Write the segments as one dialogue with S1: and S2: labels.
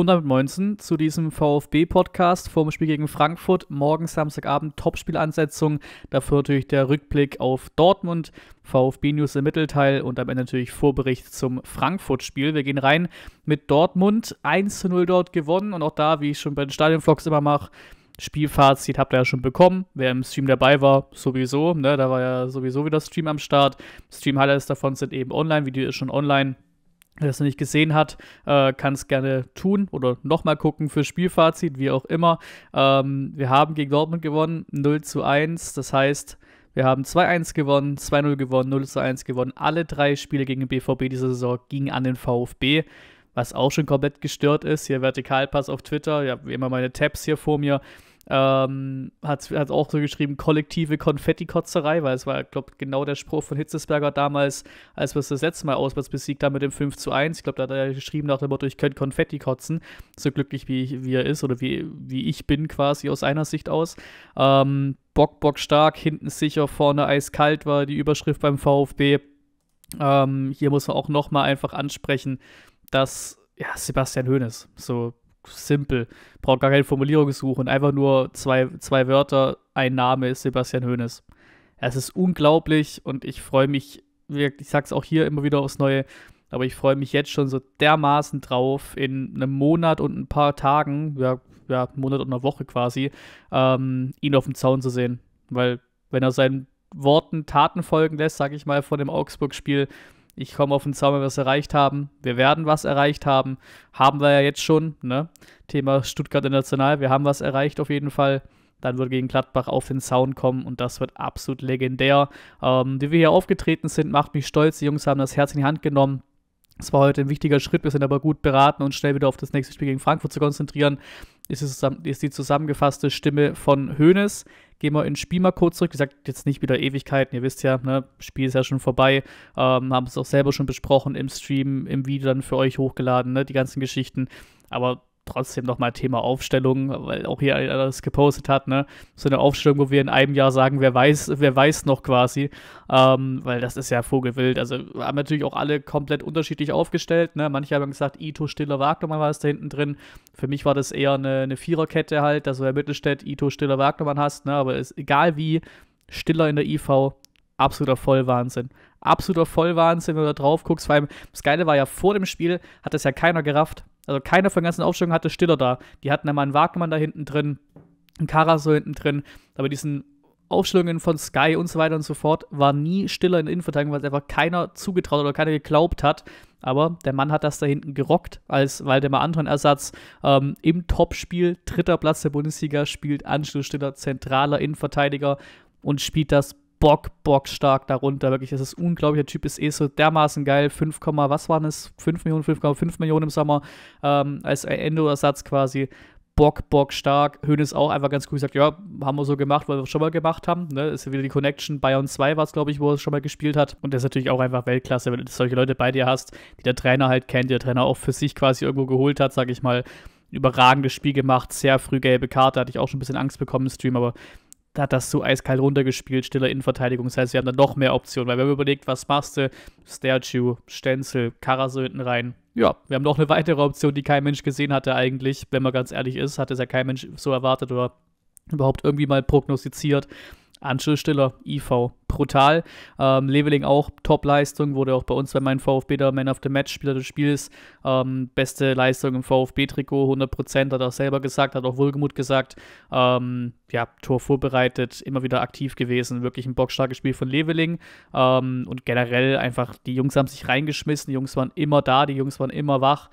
S1: und damit Moinsen zu diesem VfB-Podcast vorm Spiel gegen Frankfurt. Morgen Samstagabend Topspielansetzung. Dafür natürlich der Rückblick auf Dortmund, VfB-News im Mittelteil und am Ende natürlich Vorbericht zum Frankfurt-Spiel. Wir gehen rein mit Dortmund. 1 zu 0 dort gewonnen und auch da, wie ich schon bei den Stadionvlogs immer mache, Spielfazit habt ihr ja schon bekommen. Wer im Stream dabei war, sowieso. Ne? Da war ja sowieso wieder Stream am Start. Stream-Highlights davon sind eben online. Video ist schon online. Wer es noch nicht gesehen hat, äh, kann es gerne tun oder nochmal gucken für Spielfazit, wie auch immer. Ähm, wir haben gegen Dortmund gewonnen, 0 zu 1. Das heißt, wir haben 2-1 gewonnen, 2-0 gewonnen, 0 zu 1 gewonnen. Alle drei Spiele gegen den BVB dieser Saison gingen an den VfB, was auch schon komplett gestört ist. Hier Vertikalpass auf Twitter, ich habe immer meine Tabs hier vor mir. Ähm, hat, hat auch so geschrieben, kollektive Konfettikotzerei, weil es war, glaube ich, genau der Spruch von Hitzesberger damals, als wir es das letzte Mal auswärts besiegt haben mit dem 5 zu 1. Ich glaube, da hat er geschrieben nach dem Motto, ich könnte Konfetti kotzen, so glücklich wie, ich, wie er ist oder wie, wie ich bin quasi aus einer Sicht aus. Ähm, Bock, Bock stark, hinten sicher, vorne eiskalt war die Überschrift beim VfB. Ähm, hier muss man auch nochmal einfach ansprechen, dass ja, Sebastian Hoeneß so simpel. Braucht gar keine Formulierung suchen. Einfach nur zwei, zwei Wörter, ein Name ist Sebastian Hoeneß. Es ist unglaublich und ich freue mich ich sage es auch hier immer wieder aufs Neue, aber ich freue mich jetzt schon so dermaßen drauf, in einem Monat und ein paar Tagen, ja, ja Monat und eine Woche quasi, ähm, ihn auf dem Zaun zu sehen. Weil, wenn er seinen Worten Taten folgen lässt, sage ich mal, von dem Augsburg-Spiel, ich komme auf den Zaun, wenn wir es erreicht haben. Wir werden was erreicht haben. Haben wir ja jetzt schon. Ne? Thema Stuttgart International. Wir haben was erreicht auf jeden Fall. Dann wird gegen Gladbach auf den Zaun kommen und das wird absolut legendär. Ähm, wie wir hier aufgetreten sind, macht mich stolz. Die Jungs haben das Herz in die Hand genommen. Es war heute ein wichtiger Schritt. Wir sind aber gut beraten und schnell wieder auf das nächste Spiel gegen Frankfurt zu konzentrieren. Ist die zusammengefasste Stimme von Hoeneß gehen wir ins Spiel mal kurz zurück. Wie gesagt, jetzt nicht wieder Ewigkeiten, ihr wisst ja, ne, Spiel ist ja schon vorbei. Ähm, haben es auch selber schon besprochen im Stream, im Video dann für euch hochgeladen, ne, die ganzen Geschichten. Aber trotzdem nochmal Thema Aufstellung, weil auch hier einer das gepostet hat, ne? So eine Aufstellung, wo wir in einem Jahr sagen, wer weiß, wer weiß noch quasi. Ähm, weil das ist ja Vogelwild. Also haben natürlich auch alle komplett unterschiedlich aufgestellt, ne? Manche haben gesagt, Ito, Stiller, Wagnermann war es da hinten drin. Für mich war das eher eine, eine Viererkette halt, dass du ja Mittelstädt, Ito, Stiller, Wagnermann hast, ne? Aber ist egal wie, Stiller in der IV, absoluter Vollwahnsinn absoluter Vollwahnsinn, wenn du da drauf guckst. Vor allem, das Geile war ja, vor dem Spiel hat das ja keiner gerafft. Also keiner von den ganzen Aufstellungen hatte Stiller da. Die hatten einmal einen Wagmann da hinten drin, einen Karas so hinten drin, aber diesen Aufstellungen von Sky und so weiter und so fort war nie Stiller in der Innenverteidigung, weil es einfach keiner zugetraut oder keiner geglaubt hat. Aber der Mann hat das da hinten gerockt als Waldemar Anton-Ersatz ähm, im Topspiel. Dritter Platz der Bundesliga spielt Anschluss Stiller zentraler Innenverteidiger und spielt das bock, bock stark darunter. Wirklich, das ist unglaublich. Der Typ ist eh so dermaßen geil. 5, was waren es? 5 Millionen, 5,5 Millionen im Sommer ähm, als Endo-Ersatz quasi. Bock, Bock stark. Höhn ist auch einfach ganz cool gesagt, ja, haben wir so gemacht, weil wir es schon mal gemacht haben. Ne? Ist wieder die Connection. Bayern 2 war es, glaube ich, wo er es schon mal gespielt hat. Und der ist natürlich auch einfach Weltklasse, wenn du solche Leute bei dir hast, die der Trainer halt kennt, die der Trainer auch für sich quasi irgendwo geholt hat, sage ich mal überragendes Spiel gemacht, sehr früh gelbe Karte, hatte ich auch schon ein bisschen Angst bekommen im Stream, aber da hat das so eiskalt runtergespielt, stiller Innenverteidigung. Das heißt, wir haben da noch mehr Optionen, weil wir haben überlegt, was machst du? Statue, Stenzel, Karase hinten rein. Ja, wir haben noch eine weitere Option, die kein Mensch gesehen hatte eigentlich, wenn man ganz ehrlich ist. Hat es ja kein Mensch so erwartet oder überhaupt irgendwie mal prognostiziert. Anschel Stiller, IV, brutal. Ähm, Leveling auch Top-Leistung, wurde auch bei uns bei meinem VfB der Man of the Match, Spieler des Spiels. Ähm, beste Leistung im VfB-Trikot, 100%, hat er selber gesagt, hat auch Wohlgemut gesagt. Ähm, ja, Tor vorbereitet, immer wieder aktiv gewesen, wirklich ein bockstarkes Spiel von Leveling. Ähm, und generell einfach, die Jungs haben sich reingeschmissen, die Jungs waren immer da, die Jungs waren immer wach.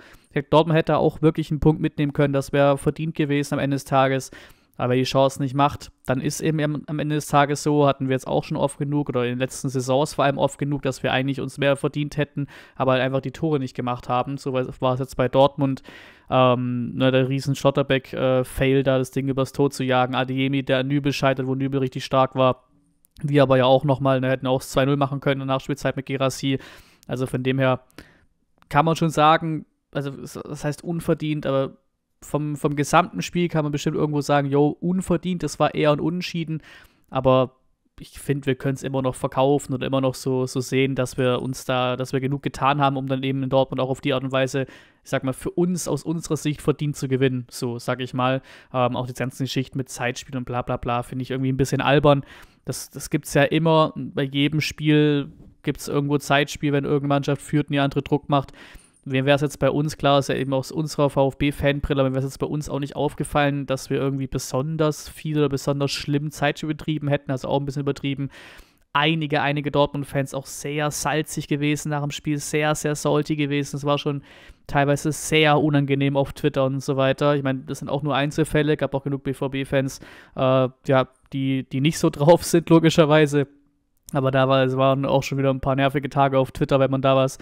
S1: Dortmund hätte auch wirklich einen Punkt mitnehmen können, das wäre verdient gewesen am Ende des Tages. Aber wenn die Chance nicht macht, dann ist eben am Ende des Tages so, hatten wir jetzt auch schon oft genug oder in den letzten Saisons vor allem oft genug, dass wir eigentlich uns mehr verdient hätten, aber halt einfach die Tore nicht gemacht haben. So war es jetzt bei Dortmund, ähm, ne, der riesen Schotterbeck-Fail äh, da, das Ding übers Tor zu jagen. Adeyemi, der an Nübel scheitert, wo Nübel richtig stark war. Wir aber ja auch nochmal, ne, hätten auch 2-0 machen können in der Nachspielzeit mit Gerassi. Also von dem her kann man schon sagen, also das heißt unverdient, aber vom, vom gesamten Spiel kann man bestimmt irgendwo sagen, jo, unverdient, das war eher ein Unentschieden, aber ich finde, wir können es immer noch verkaufen und immer noch so, so sehen, dass wir uns da, dass wir genug getan haben, um dann eben in Dortmund auch auf die Art und Weise, ich sag mal, für uns aus unserer Sicht verdient zu gewinnen. So, sag ich mal. Ähm, auch die ganzen Geschichten mit Zeitspiel und bla bla bla finde ich irgendwie ein bisschen albern. Das, das gibt es ja immer. Bei jedem Spiel gibt es irgendwo Zeitspiel, wenn irgendeine Mannschaft führt und die andere Druck macht mir wäre es jetzt bei uns, klar, ist ja eben aus unserer VfB-Fanbrille, mir wäre es jetzt bei uns auch nicht aufgefallen, dass wir irgendwie besonders viel oder besonders schlimm Zeit übertrieben hätten, also auch ein bisschen übertrieben. Einige, einige Dortmund-Fans auch sehr salzig gewesen nach dem Spiel, sehr, sehr salty gewesen. Es war schon teilweise sehr unangenehm auf Twitter und so weiter. Ich meine, das sind auch nur Einzelfälle, gab auch genug BVB-Fans, äh, ja, die, die nicht so drauf sind, logischerweise. Aber da war, es waren auch schon wieder ein paar nervige Tage auf Twitter, wenn man da was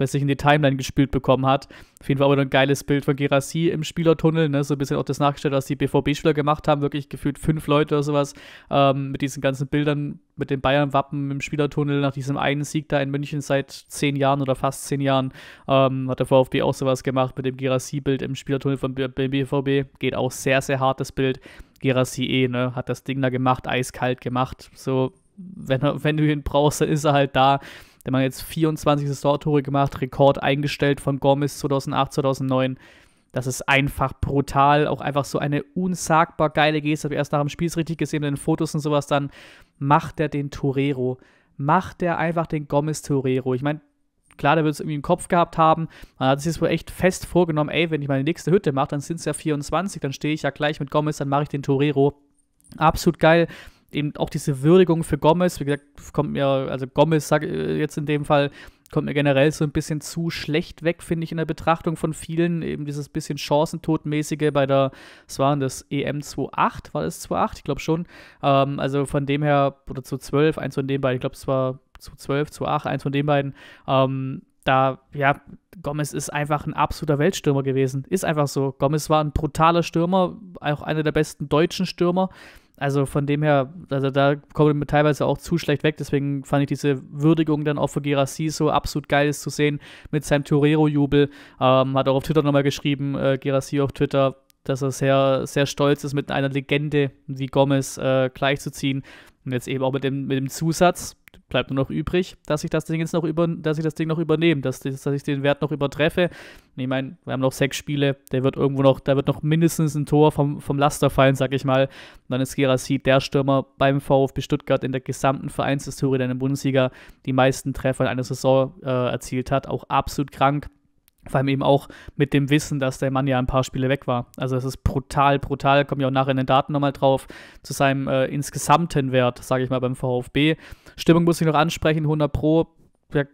S1: was sich in die Timeline gespielt bekommen hat. Auf jeden Fall aber ein geiles Bild von Gerassi im Spielertunnel, ne? so ein bisschen auch das nachgestellt, was die BVB-Spieler gemacht haben, wirklich gefühlt fünf Leute oder sowas, ähm, mit diesen ganzen Bildern, mit den Bayern-Wappen im Spielertunnel nach diesem einen Sieg da in München seit zehn Jahren oder fast zehn Jahren, ähm, hat der VfB auch sowas gemacht mit dem Gerassi-Bild im Spielertunnel von BVB, geht auch sehr, sehr hart das Bild. Gerassi eh, ne, hat das Ding da gemacht, eiskalt gemacht, so wenn, wenn, du ihn brauchst, dann ist er halt da. Der Mann hat jetzt 24 Saisontore gemacht, Rekord eingestellt von Gomez 2008, 2009. Das ist einfach brutal, auch einfach so eine unsagbar geile Geste. Habe ich erst nach dem Spiel richtig gesehen, in den Fotos und sowas. Dann macht er den Torero, macht er einfach den Gomez Torero. Ich meine, klar, der wird es irgendwie im Kopf gehabt haben. Man hat sich wohl echt fest vorgenommen, ey, wenn ich meine nächste Hütte mache, dann sind es ja 24, dann stehe ich ja gleich mit Gomez, dann mache ich den Torero. Absolut geil eben auch diese Würdigung für Gomez, wie gesagt, kommt mir, also Gomez sag, äh, jetzt in dem Fall, kommt mir generell so ein bisschen zu schlecht weg, finde ich, in der Betrachtung von vielen. Eben dieses bisschen Chancentodmäßige bei der, was waren das, EM 2.8, war das 2.8? Ich glaube schon. Ähm, also von dem her, oder zu 12, eins von den beiden, ich glaube, es war zu 12, zu 8, eins von den beiden. Ähm, da, ja, Gomez ist einfach ein absoluter Weltstürmer gewesen. Ist einfach so. Gomez war ein brutaler Stürmer, auch einer der besten deutschen Stürmer. Also von dem her, also da kommt mir teilweise auch zu schlecht weg, deswegen fand ich diese Würdigung dann auch für Gerassi so absolut geil ist zu sehen mit seinem Torero-Jubel. Ähm, hat auch auf Twitter nochmal geschrieben, äh, Gerassi auf Twitter, dass er sehr, sehr stolz ist, mit einer Legende wie Gomez äh, gleichzuziehen. Und jetzt eben auch mit dem, mit dem Zusatz bleibt nur noch übrig, dass ich das Ding jetzt noch über, dass ich das Ding noch übernehme, dass, dass ich den Wert noch übertreffe. Und ich meine, wir haben noch sechs Spiele, der wird irgendwo noch, da wird noch mindestens ein Tor vom, vom Laster fallen, sag ich mal. Und dann ist Gerassi der Stürmer beim VfB Stuttgart in der gesamten Vereinshistorie der Bundesliga, die meisten Treffer in einer Saison äh, erzielt hat, auch absolut krank. Vor allem eben auch mit dem Wissen, dass der Mann ja ein paar Spiele weg war. Also es ist brutal, brutal, kommen ja auch nachher in den Daten nochmal drauf, zu seinem äh, insgesamten Wert, sage ich mal, beim VfB. Stimmung muss ich noch ansprechen, 100 Pro,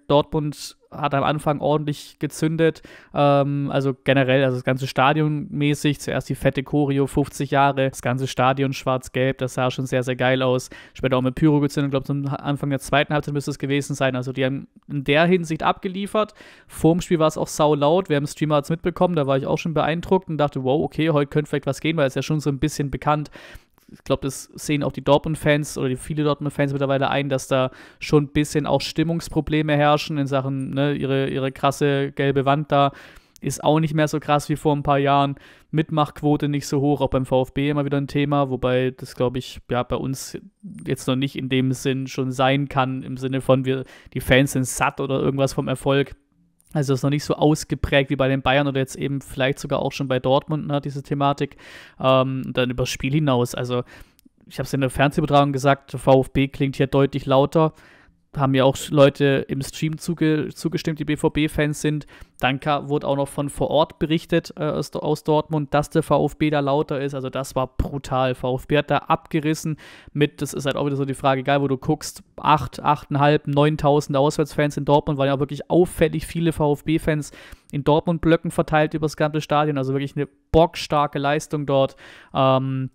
S1: Dortmund hat am Anfang ordentlich gezündet. Ähm, also generell, also das ganze Stadion mäßig. Zuerst die fette Choreo, 50 Jahre. Das ganze Stadion schwarz-gelb, das sah schon sehr, sehr geil aus. Später auch mit Pyro gezündet. Ich glaube, zum Anfang der zweiten Halbzeit müsste es gewesen sein. Also die haben in der Hinsicht abgeliefert. Vorm Spiel war es auch sau laut. Wir haben Streamer mitbekommen. Da war ich auch schon beeindruckt und dachte, wow, okay, heute könnte vielleicht was gehen, weil es ja schon so ein bisschen bekannt ist, ich glaube, das sehen auch die Dortmund-Fans oder die viele Dortmund-Fans mittlerweile ein, dass da schon ein bisschen auch Stimmungsprobleme herrschen in Sachen, ne, ihre, ihre krasse gelbe Wand da ist auch nicht mehr so krass wie vor ein paar Jahren. Mitmachquote nicht so hoch, auch beim VfB immer wieder ein Thema, wobei das, glaube ich, ja, bei uns jetzt noch nicht in dem Sinn schon sein kann, im Sinne von wir, die Fans sind satt oder irgendwas vom Erfolg. Also das ist noch nicht so ausgeprägt wie bei den Bayern oder jetzt eben vielleicht sogar auch schon bei Dortmund, ne, diese Thematik. Ähm, dann das Spiel hinaus. Also ich habe es in der Fernsehübertragung gesagt, VfB klingt hier deutlich lauter haben ja auch Leute im Stream zuge zugestimmt, die BVB-Fans sind. Dann wurde auch noch von vor Ort berichtet äh, aus, aus, Dortmund, dass der VfB da lauter ist. Also das war brutal. VfB hat da abgerissen mit, das ist halt auch wieder so die Frage, egal wo du guckst, 8, 8,5, 9.000 Auswärtsfans in Dortmund, waren ja wirklich auffällig viele VfB-Fans in Dortmund-Blöcken verteilt über das ganze Stadion. Also wirklich eine bockstarke Leistung dort. Ähm,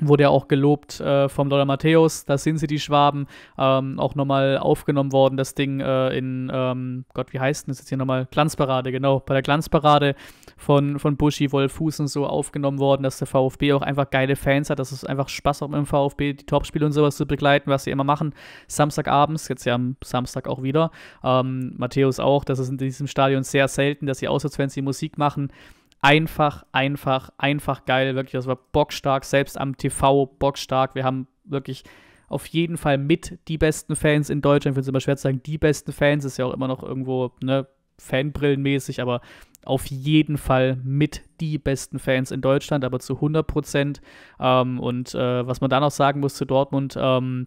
S1: wurde ja auch gelobt äh, vom Lothar Matthäus, da sind sie die Schwaben, ähm, auch nochmal aufgenommen worden, das Ding äh, in, ähm, Gott, wie heißt denn das jetzt hier nochmal, Glanzparade, genau, bei der Glanzparade von, von Buschi, Wolfuß und so aufgenommen worden, dass der VfB auch einfach geile Fans hat, dass es einfach Spaß macht im VfB, die Topspiele und sowas zu begleiten, was sie immer machen, Samstagabends, jetzt ja am Samstag auch wieder, ähm, Matthäus auch, das ist in diesem Stadion sehr selten, dass die Auswärtsfans die Musik machen, einfach, einfach, einfach geil. Wirklich, das war bockstark. Selbst am TV bockstark. Wir haben wirklich auf jeden Fall mit die besten Fans in Deutschland. Ich finde es immer schwer zu sagen, die besten Fans ist ja auch immer noch irgendwo, ne, Fanbrillenmäßig, aber auf jeden Fall mit die besten Fans in Deutschland, aber zu 100 Prozent. Ähm, und äh, was man da noch sagen muss zu Dortmund, ähm,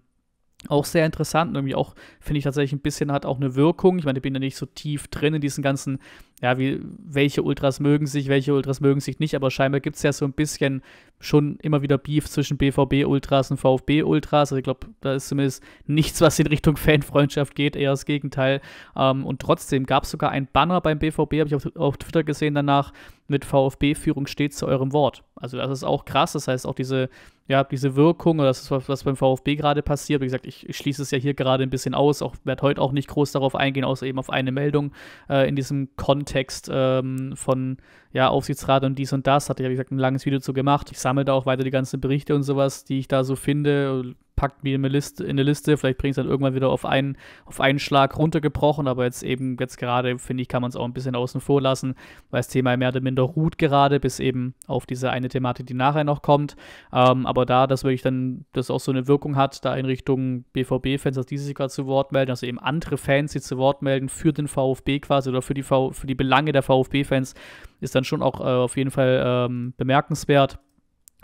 S1: auch sehr interessant und irgendwie auch, finde ich tatsächlich ein bisschen hat auch eine Wirkung. Ich meine, ich bin ja nicht so tief drin in diesen ganzen, ja, wie, welche Ultras mögen sich, welche Ultras mögen sich nicht, aber scheinbar gibt es ja so ein bisschen schon immer wieder Beef zwischen BVB-Ultras und VfB-Ultras. Also ich glaube, da ist zumindest nichts, was in Richtung Fanfreundschaft geht, eher das Gegenteil. Ähm, und trotzdem gab es sogar ein Banner beim BVB, habe ich auf, auf Twitter gesehen danach, mit VfB-Führung steht zu eurem Wort. Also das ist auch krass, das heißt auch diese ja, diese Wirkung, oder das ist was, beim VfB gerade passiert. Wie gesagt, ich, ich, schließe es ja hier gerade ein bisschen aus, auch werde heute auch nicht groß darauf eingehen, außer eben auf eine Meldung äh, in diesem Kontext ähm, von ja, Aufsichtsrat und dies und das, hatte ich, wie gesagt, ein langes Video zu gemacht. Ich sammle da auch weiter die ganzen Berichte und sowas, die ich da so finde, packt mir in eine Liste, in eine Liste. vielleicht bringe ich es dann irgendwann wieder auf einen, auf einen Schlag runtergebrochen, aber jetzt eben, jetzt gerade, finde ich, kann man es auch ein bisschen außen vor lassen, weil das Thema mehr oder minder ruht gerade, bis eben auf diese eine Thematik, die nachher noch kommt. Ähm, aber da, dass wirklich dann das auch so eine Wirkung hat, da in Richtung BVB-Fans, dass die sich gerade zu Wort melden, also eben andere Fans, die zu Wort melden für den VfB quasi oder für die, v für die Belange der VfB-Fans, ist dann schon auch äh, auf jeden Fall ähm, bemerkenswert.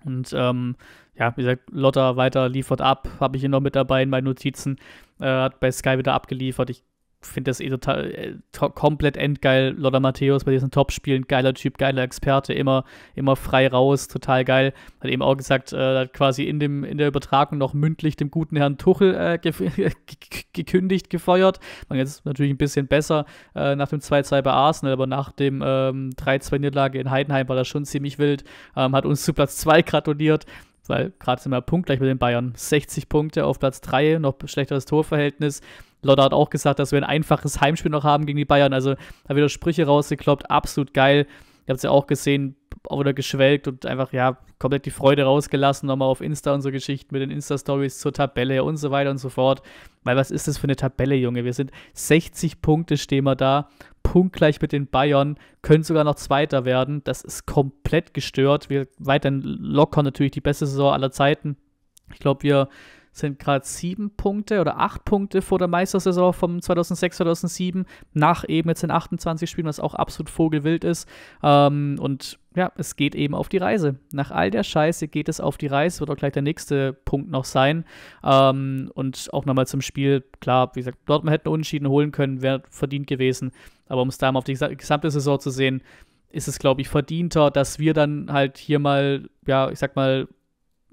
S1: Und ähm, ja, wie gesagt, Lotta weiter liefert ab, habe ich hier noch mit dabei in meinen Notizen, äh, hat bei Sky wieder abgeliefert. Ich finde das eh total äh, to komplett endgeil. Lothar Matthäus bei diesen Top-Spielen, geiler Typ, geiler Experte, immer, immer frei raus, total geil. Hat eben auch gesagt, äh, hat quasi in, dem, in der Übertragung noch mündlich dem guten Herrn Tuchel äh, ge gekündigt, gefeuert. Man jetzt natürlich ein bisschen besser äh, nach dem 2-2 bei Arsenal, aber nach dem ähm, 3-2-Niederlage in Heidenheim war das schon ziemlich wild. Ähm, hat uns zu Platz 2 gratuliert weil gerade sind wir punktgleich mit den Bayern. 60 Punkte auf Platz 3, noch schlechteres Torverhältnis. Lotter hat auch gesagt, dass wir ein einfaches Heimspiel noch haben gegen die Bayern. Also da wieder Sprüche rausgekloppt, absolut geil. Ihr habt es ja auch gesehen, oder geschwelgt und einfach, ja, komplett die Freude rausgelassen, nochmal auf Insta und so Geschichten mit den Insta-Stories zur Tabelle und so weiter und so fort. Weil was ist das für eine Tabelle, Junge? Wir sind 60 Punkte stehen wir da punktgleich mit den Bayern, können sogar noch Zweiter werden. Das ist komplett gestört. Wir weiterhin locker natürlich die beste Saison aller Zeiten. Ich glaube, wir sind gerade sieben Punkte oder acht Punkte vor der Meistersaison vom 2006, 2007 nach eben jetzt den 28 Spielen, was auch absolut vogelwild ist. Ähm, und ja, es geht eben auf die Reise. Nach all der Scheiße geht es auf die Reise, wird auch gleich der nächste Punkt noch sein. Ähm, und auch nochmal zum Spiel, klar, wie gesagt, Dortmund hätte einen Unentschieden holen können, wäre verdient gewesen. Aber um es da mal auf die gesamte Saison zu sehen, ist es, glaube ich, verdienter, dass wir dann halt hier mal, ja, ich sag mal,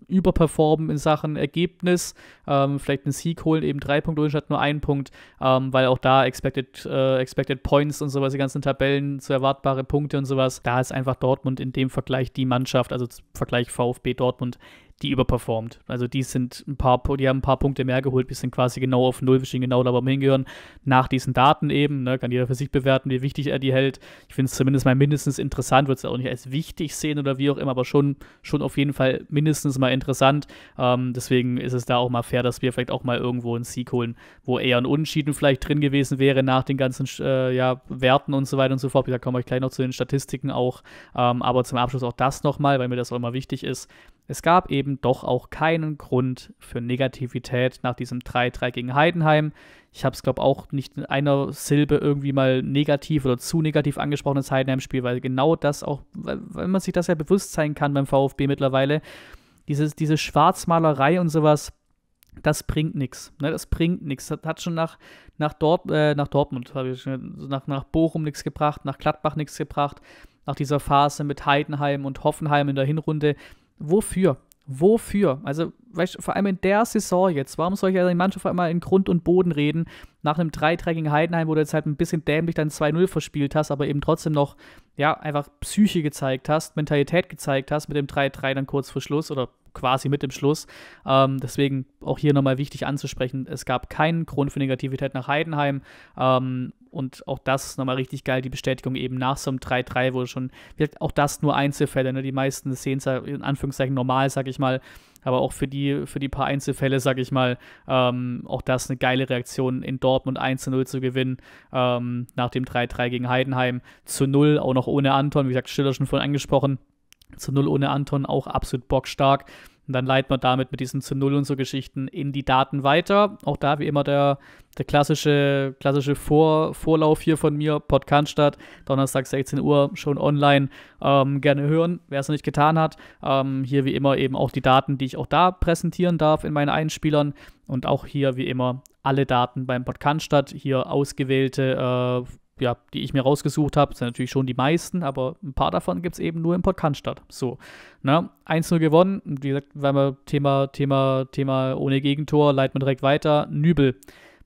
S1: überperformen in Sachen Ergebnis, ähm, vielleicht einen Sieg holen, eben drei Punkte holen statt nur einen Punkt, ähm, weil auch da Expected, äh, Expected Points und sowas, die ganzen Tabellen, zu erwartbare Punkte und sowas, da ist einfach Dortmund in dem Vergleich die Mannschaft, also Vergleich VfB Dortmund, die überperformt. Also die sind ein paar, die haben ein paar Punkte mehr geholt, die sind quasi genau auf Null, wir stehen genau da, wo wir hingehören. Nach diesen Daten eben, ne, kann jeder für sich bewerten, wie wichtig er die hält. Ich finde es zumindest mal mindestens interessant, würde es auch nicht als wichtig sehen oder wie auch immer, aber schon, schon auf jeden Fall mindestens mal interessant. Ähm, deswegen ist es da auch mal fair, dass wir vielleicht auch mal irgendwo einen Sieg holen, wo eher ein Unentschieden vielleicht drin gewesen wäre nach den ganzen äh, ja, Werten und so weiter und so fort. Da kommen wir gleich noch zu den Statistiken auch. Ähm, aber zum Abschluss auch das nochmal, weil mir das auch immer wichtig ist. Es gab eben doch auch keinen Grund für Negativität nach diesem 3-3 gegen Heidenheim. Ich habe es, glaube ich, auch nicht in einer Silbe irgendwie mal negativ oder zu negativ angesprochen, das Heidenheim-Spiel, weil genau das auch, weil man sich das ja bewusst sein kann beim VfB mittlerweile, dieses, diese Schwarzmalerei und sowas, das bringt nichts. Ne? Das bringt nichts. Das hat schon nach, nach, Dort, äh, nach Dortmund, nach, nach Bochum nichts gebracht, nach Gladbach nichts gebracht, nach dieser Phase mit Heidenheim und Hoffenheim in der Hinrunde Wofür? Wofür? Also, weißt, vor allem in der Saison jetzt, warum soll ich also die Mannschaft einmal in Grund und Boden reden? Nach einem 3-3 gegen Heidenheim, wo du jetzt halt ein bisschen dämlich dann 2-0 verspielt hast, aber eben trotzdem noch, ja, einfach Psyche gezeigt hast, Mentalität gezeigt hast mit dem 3-3 dann kurz vor Schluss oder quasi mit dem Schluss. Ähm, deswegen auch hier nochmal wichtig anzusprechen, es gab keinen Grund für Negativität nach Heidenheim. Ähm, und auch das nochmal richtig geil, die Bestätigung eben nach so einem 3-3 wo schon, auch das nur Einzelfälle, ne? die meisten sehen es ja in Anführungszeichen normal, sag ich mal, aber auch für die, für die paar Einzelfälle, sag ich mal, ähm, auch das eine geile Reaktion in Dortmund 1-0 zu gewinnen, ähm, nach dem 3-3 gegen Heidenheim zu 0, auch noch ohne Anton, wie gesagt, Schiller schon vorhin angesprochen, zu 0 ohne Anton, auch absolut bockstark. Und dann leitet man damit mit diesen zu Null und so Geschichten in die Daten weiter. Auch da wie immer der, der klassische, klassische Vor, Vorlauf hier von mir, Podcast statt. Donnerstag 16 Uhr schon online. Ähm, gerne hören, wer es noch nicht getan hat. Ähm, hier wie immer eben auch die Daten, die ich auch da präsentieren darf in meinen Einspielern. Und auch hier wie immer alle Daten beim Podcast statt. Hier ausgewählte äh, ja, die ich mir rausgesucht habe, sind natürlich schon die meisten, aber ein paar davon gibt es eben nur im Podcast statt. So, ne? 1-0 gewonnen, wie gesagt, weil wir Thema, Thema, Thema ohne Gegentor, leiten wir direkt weiter. Nübel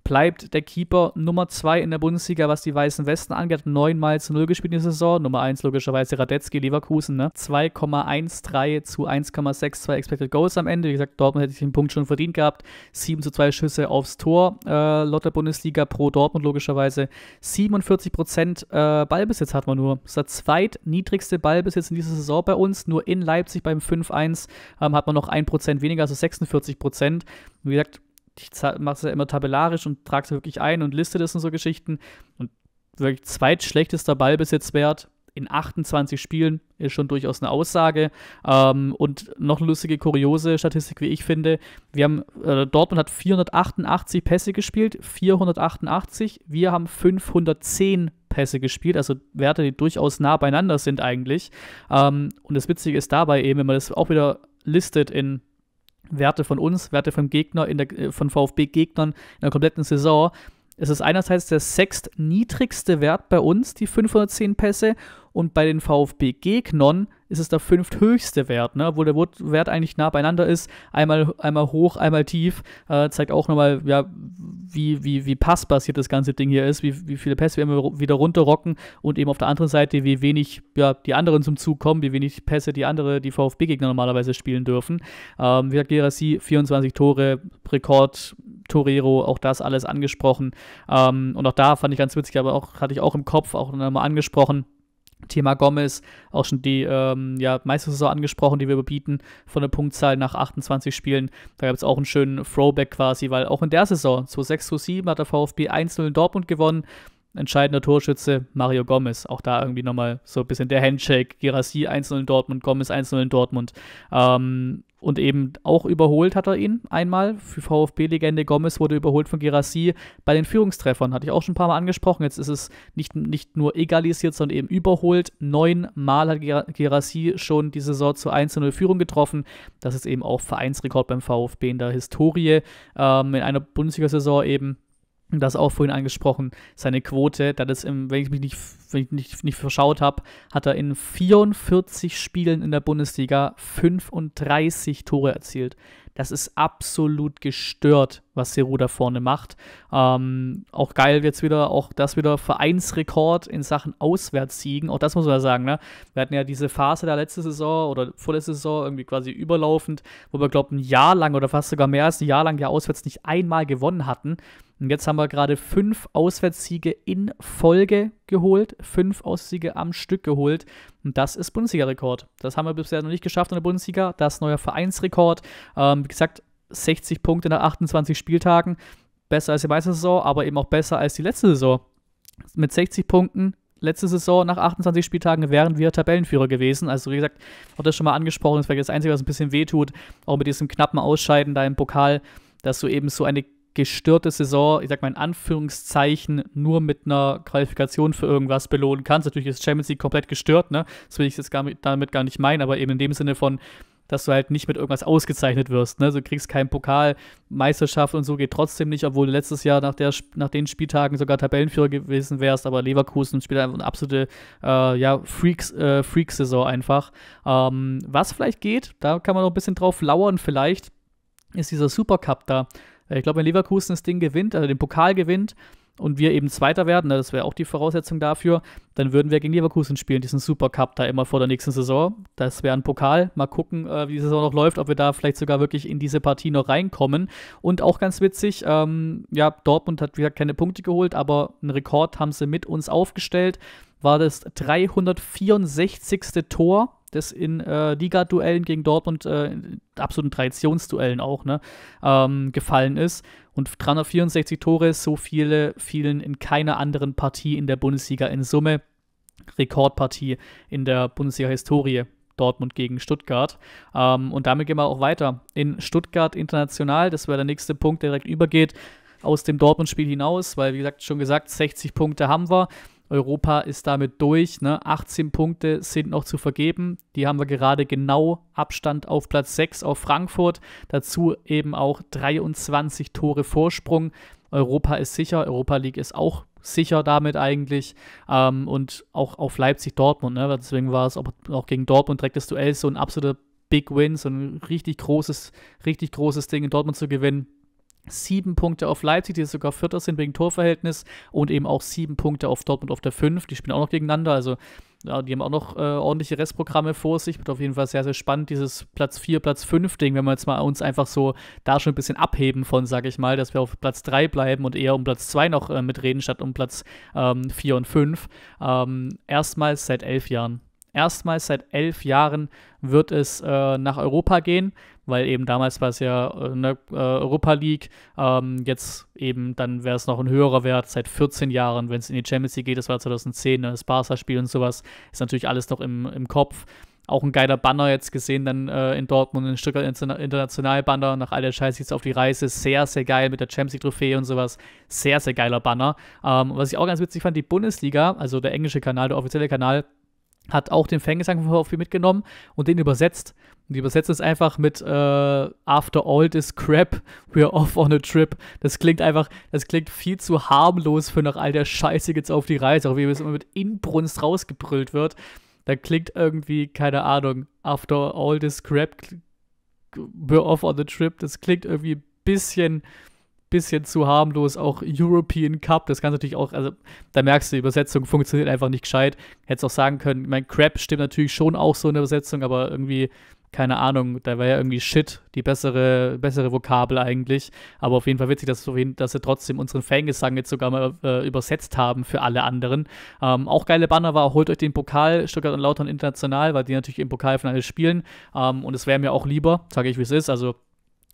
S1: bleibt der Keeper Nummer 2 in der Bundesliga, was die Weißen Westen angeht. 9 mal zu 0 gespielt in der Saison. Nummer 1 logischerweise Radetzky, Leverkusen. Ne? 2,13 zu 1,62 Expected Goals am Ende. Wie gesagt, Dortmund hätte ich den Punkt schon verdient gehabt. 7 zu 2 Schüsse aufs Tor. Äh, Lotte Bundesliga pro Dortmund logischerweise. 47 Prozent äh, Ballbesitz hat man nur. Das ist der zweitniedrigste Ballbesitz in dieser Saison bei uns. Nur in Leipzig beim 5-1 ähm, hat man noch 1 weniger, also 46 Prozent. Wie gesagt, ich mache es ja immer tabellarisch und trage es wirklich ein und liste das und so Geschichten. Und wirklich zweitschlechtester Ballbesitzwert in 28 Spielen ist schon durchaus eine Aussage. Ähm, und noch eine lustige, kuriose Statistik, wie ich finde. Wir haben, äh, Dortmund hat 488 Pässe gespielt, 488. Wir haben 510 Pässe gespielt, also Werte, die durchaus nah beieinander sind eigentlich. Ähm, und das Witzige ist dabei eben, wenn man das auch wieder listet in Werte von uns, Werte vom Gegner, in der, äh, von VfB-Gegnern in der kompletten Saison. Es ist einerseits der sechstniedrigste Wert bei uns, die 510 Pässe, und bei den VfB-Gegnern ist es der fünfthöchste Wert, ne? obwohl der Wert eigentlich nah beieinander ist. Einmal, einmal hoch, einmal tief. Äh, zeigt auch nochmal, ja, wie, wie, wie passbasiert das ganze Ding hier ist, wie, wie viele Pässe wir immer wieder runterrocken und eben auf der anderen Seite, wie wenig ja, die anderen zum Zug kommen, wie wenig Pässe die andere, die VfB-Gegner normalerweise spielen dürfen. Ähm, wie gesagt, sie 24 Tore, Rekord, Torero, auch das alles angesprochen. Ähm, und auch da fand ich ganz witzig, aber auch hatte ich auch im Kopf, auch nochmal angesprochen Thema Gomez, auch schon die ähm, ja, Meistersaison angesprochen, die wir überbieten, von der Punktzahl nach 28 Spielen. Da gab es auch einen schönen Throwback quasi, weil auch in der Saison, 2006, 2007, hat der VfB einzeln in Dortmund gewonnen entscheidender Torschütze Mario Gomez. Auch da irgendwie nochmal so ein bisschen der Handshake. Girassi einzeln in Dortmund, Gomez einzeln in Dortmund. Ähm, und eben auch überholt hat er ihn einmal. Für VfB-Legende Gomez wurde überholt von Girassi bei den Führungstreffern. Hatte ich auch schon ein paar Mal angesprochen. Jetzt ist es nicht, nicht nur egalisiert, sondern eben überholt. Neunmal hat Girassi schon die Saison zur 1-0 Führung getroffen. Das ist eben auch Vereinsrekord beim VfB in der Historie. Ähm, in einer Bundesliga-Saison eben und das auch vorhin angesprochen, seine Quote, da das, im, wenn ich mich nicht, wenn ich nicht, nicht verschaut habe, hat er in 44 Spielen in der Bundesliga 35 Tore erzielt. Das ist absolut gestört, was Seru da vorne macht. Ähm, auch geil jetzt wieder, auch das wieder Vereinsrekord in Sachen Auswärtssiegen. Auch das muss man sagen. Ne? Wir hatten ja diese Phase der letzte Saison oder vorletzte Saison irgendwie quasi überlaufend, wo wir, glaube ich, ein Jahr lang oder fast sogar mehr als ein Jahr lang ja auswärts nicht einmal gewonnen hatten. Und jetzt haben wir gerade fünf Auswärtssiege in Folge geholt, fünf Auswärtssiege am Stück geholt. Und das ist Bundesliga-Rekord. Das haben wir bisher noch nicht geschafft in der Bundesliga. Das ist neuer Vereinsrekord. Ähm, wie gesagt, 60 Punkte nach 28 Spieltagen. Besser als die meiste Saison, aber eben auch besser als die letzte Saison. Mit 60 Punkten letzte Saison nach 28 Spieltagen wären wir Tabellenführer gewesen. Also wie gesagt, auch das schon mal angesprochen, das wäre das Einzige, was ein bisschen wehtut, auch mit diesem knappen Ausscheiden da im Pokal, dass du eben so eine gestörte Saison, ich sag mal in Anführungszeichen, nur mit einer Qualifikation für irgendwas belohnen kannst. Natürlich ist Champions League komplett gestört, ne? Das will ich jetzt gar damit gar nicht meinen, aber eben in dem Sinne von, dass du halt nicht mit irgendwas ausgezeichnet wirst. Ne? du kriegst keinen Pokal, Meisterschaft und so geht trotzdem nicht, obwohl du letztes Jahr nach, der, nach den Spieltagen sogar Tabellenführer gewesen wärst, aber Leverkusen spielt einfach eine absolute äh, ja, Freaks, äh, Freaks-Saison einfach. Ähm, was vielleicht geht, da kann man noch ein bisschen drauf lauern vielleicht, ist dieser Supercup da. Äh, ich glaube, wenn Leverkusen das Ding gewinnt, also den Pokal gewinnt, und wir eben Zweiter werden, ne, das wäre auch die Voraussetzung dafür, dann würden wir gegen Leverkusen spielen, diesen Supercup da immer vor der nächsten Saison. Das wäre ein Pokal. Mal gucken, äh, wie die Saison noch läuft, ob wir da vielleicht sogar wirklich in diese Partie noch reinkommen. Und auch ganz witzig, ähm, ja, Dortmund hat wieder keine Punkte geholt, aber einen Rekord haben sie mit uns aufgestellt. War das 364. Tor das in äh, Liga-Duellen gegen Dortmund, äh, absoluten Traditionsduellen auch, ne, ähm, gefallen ist und 364 Tore, so viele fielen in keiner anderen Partie in der Bundesliga in Summe. Rekordpartie in der Bundesliga-Historie. Dortmund gegen Stuttgart. Ähm, und damit gehen wir auch weiter in Stuttgart international. Das wäre der nächste Punkt, der direkt übergeht aus dem Dortmund-Spiel hinaus, weil, wie gesagt, schon gesagt, 60 Punkte haben wir. Europa ist damit durch. Ne? 18 Punkte sind noch zu vergeben. Die haben wir gerade genau Abstand auf Platz 6 auf Frankfurt. Dazu eben auch 23 Tore Vorsprung. Europa ist sicher, Europa League ist auch sicher damit eigentlich. Ähm, und auch auf Leipzig-Dortmund. Ne? Deswegen war es auch, gegen Dortmund direkt das Duell so ein absoluter Big Win, so ein richtig großes, richtig großes Ding in Dortmund zu gewinnen sieben Punkte auf Leipzig, die sogar Vierter sind wegen Torverhältnis und eben auch sieben Punkte auf Dortmund auf der 5. Die spielen auch noch gegeneinander, also ja, die haben auch noch äh, ordentliche Restprogramme vor sich. Wird auf jeden Fall sehr, sehr spannend, dieses Platz 4, Platz 5 Ding, wenn wir jetzt mal uns einfach so da schon ein bisschen abheben von, sage ich mal, dass wir auf Platz 3 bleiben und eher um Platz 2 noch äh, mitreden, statt um Platz ähm, 4 und 5. Ähm, erstmals seit elf Jahren. Erstmals seit elf Jahren wird es äh, nach Europa gehen, weil eben damals war es ja eine äh, äh, Europa League. Ähm, jetzt eben, dann wäre es noch ein höherer Wert seit 14 Jahren, wenn es in die Champions League geht. Das war 2010, das Barca-Spiel und sowas. Ist natürlich alles noch im, im Kopf auch ein geiler Banner jetzt gesehen, dann äh, in Dortmund ein Stück International-Banner. Nach all der Scheiße jetzt auf die Reise. Sehr, sehr geil mit der Champions League-Trophäe und sowas. Sehr, sehr geiler Banner. Ähm, was ich auch ganz witzig fand, die Bundesliga, also der englische Kanal, der offizielle Kanal, hat auch den Fangesang von VfB mitgenommen und den übersetzt. Und die übersetzen es einfach mit äh, After all this crap, we're off on a trip. Das klingt einfach, das klingt viel zu harmlos für nach all der Scheiße jetzt auf die Reise, auch wie es immer mit Inbrunst rausgebrüllt wird. Da klingt irgendwie, keine Ahnung, After all this crap, we're off on a trip. Das klingt irgendwie ein bisschen bisschen zu harmlos, auch European Cup, das Ganze natürlich auch, also da merkst du, die Übersetzung funktioniert einfach nicht gescheit. Hättest auch sagen können, mein Crap stimmt natürlich schon auch so in der Übersetzung, aber irgendwie, keine Ahnung, da wäre ja irgendwie Shit die bessere, bessere Vokabel eigentlich. Aber auf jeden Fall witzig, dass, dass sie trotzdem unseren Fangesang jetzt sogar mal äh, übersetzt haben für alle anderen. Ähm, auch geile Banner war, holt euch den Pokal Stuttgart und Lautern international, weil die natürlich im Pokalfinale spielen. Ähm, und es wäre mir auch lieber, sage ich wie es ist. Also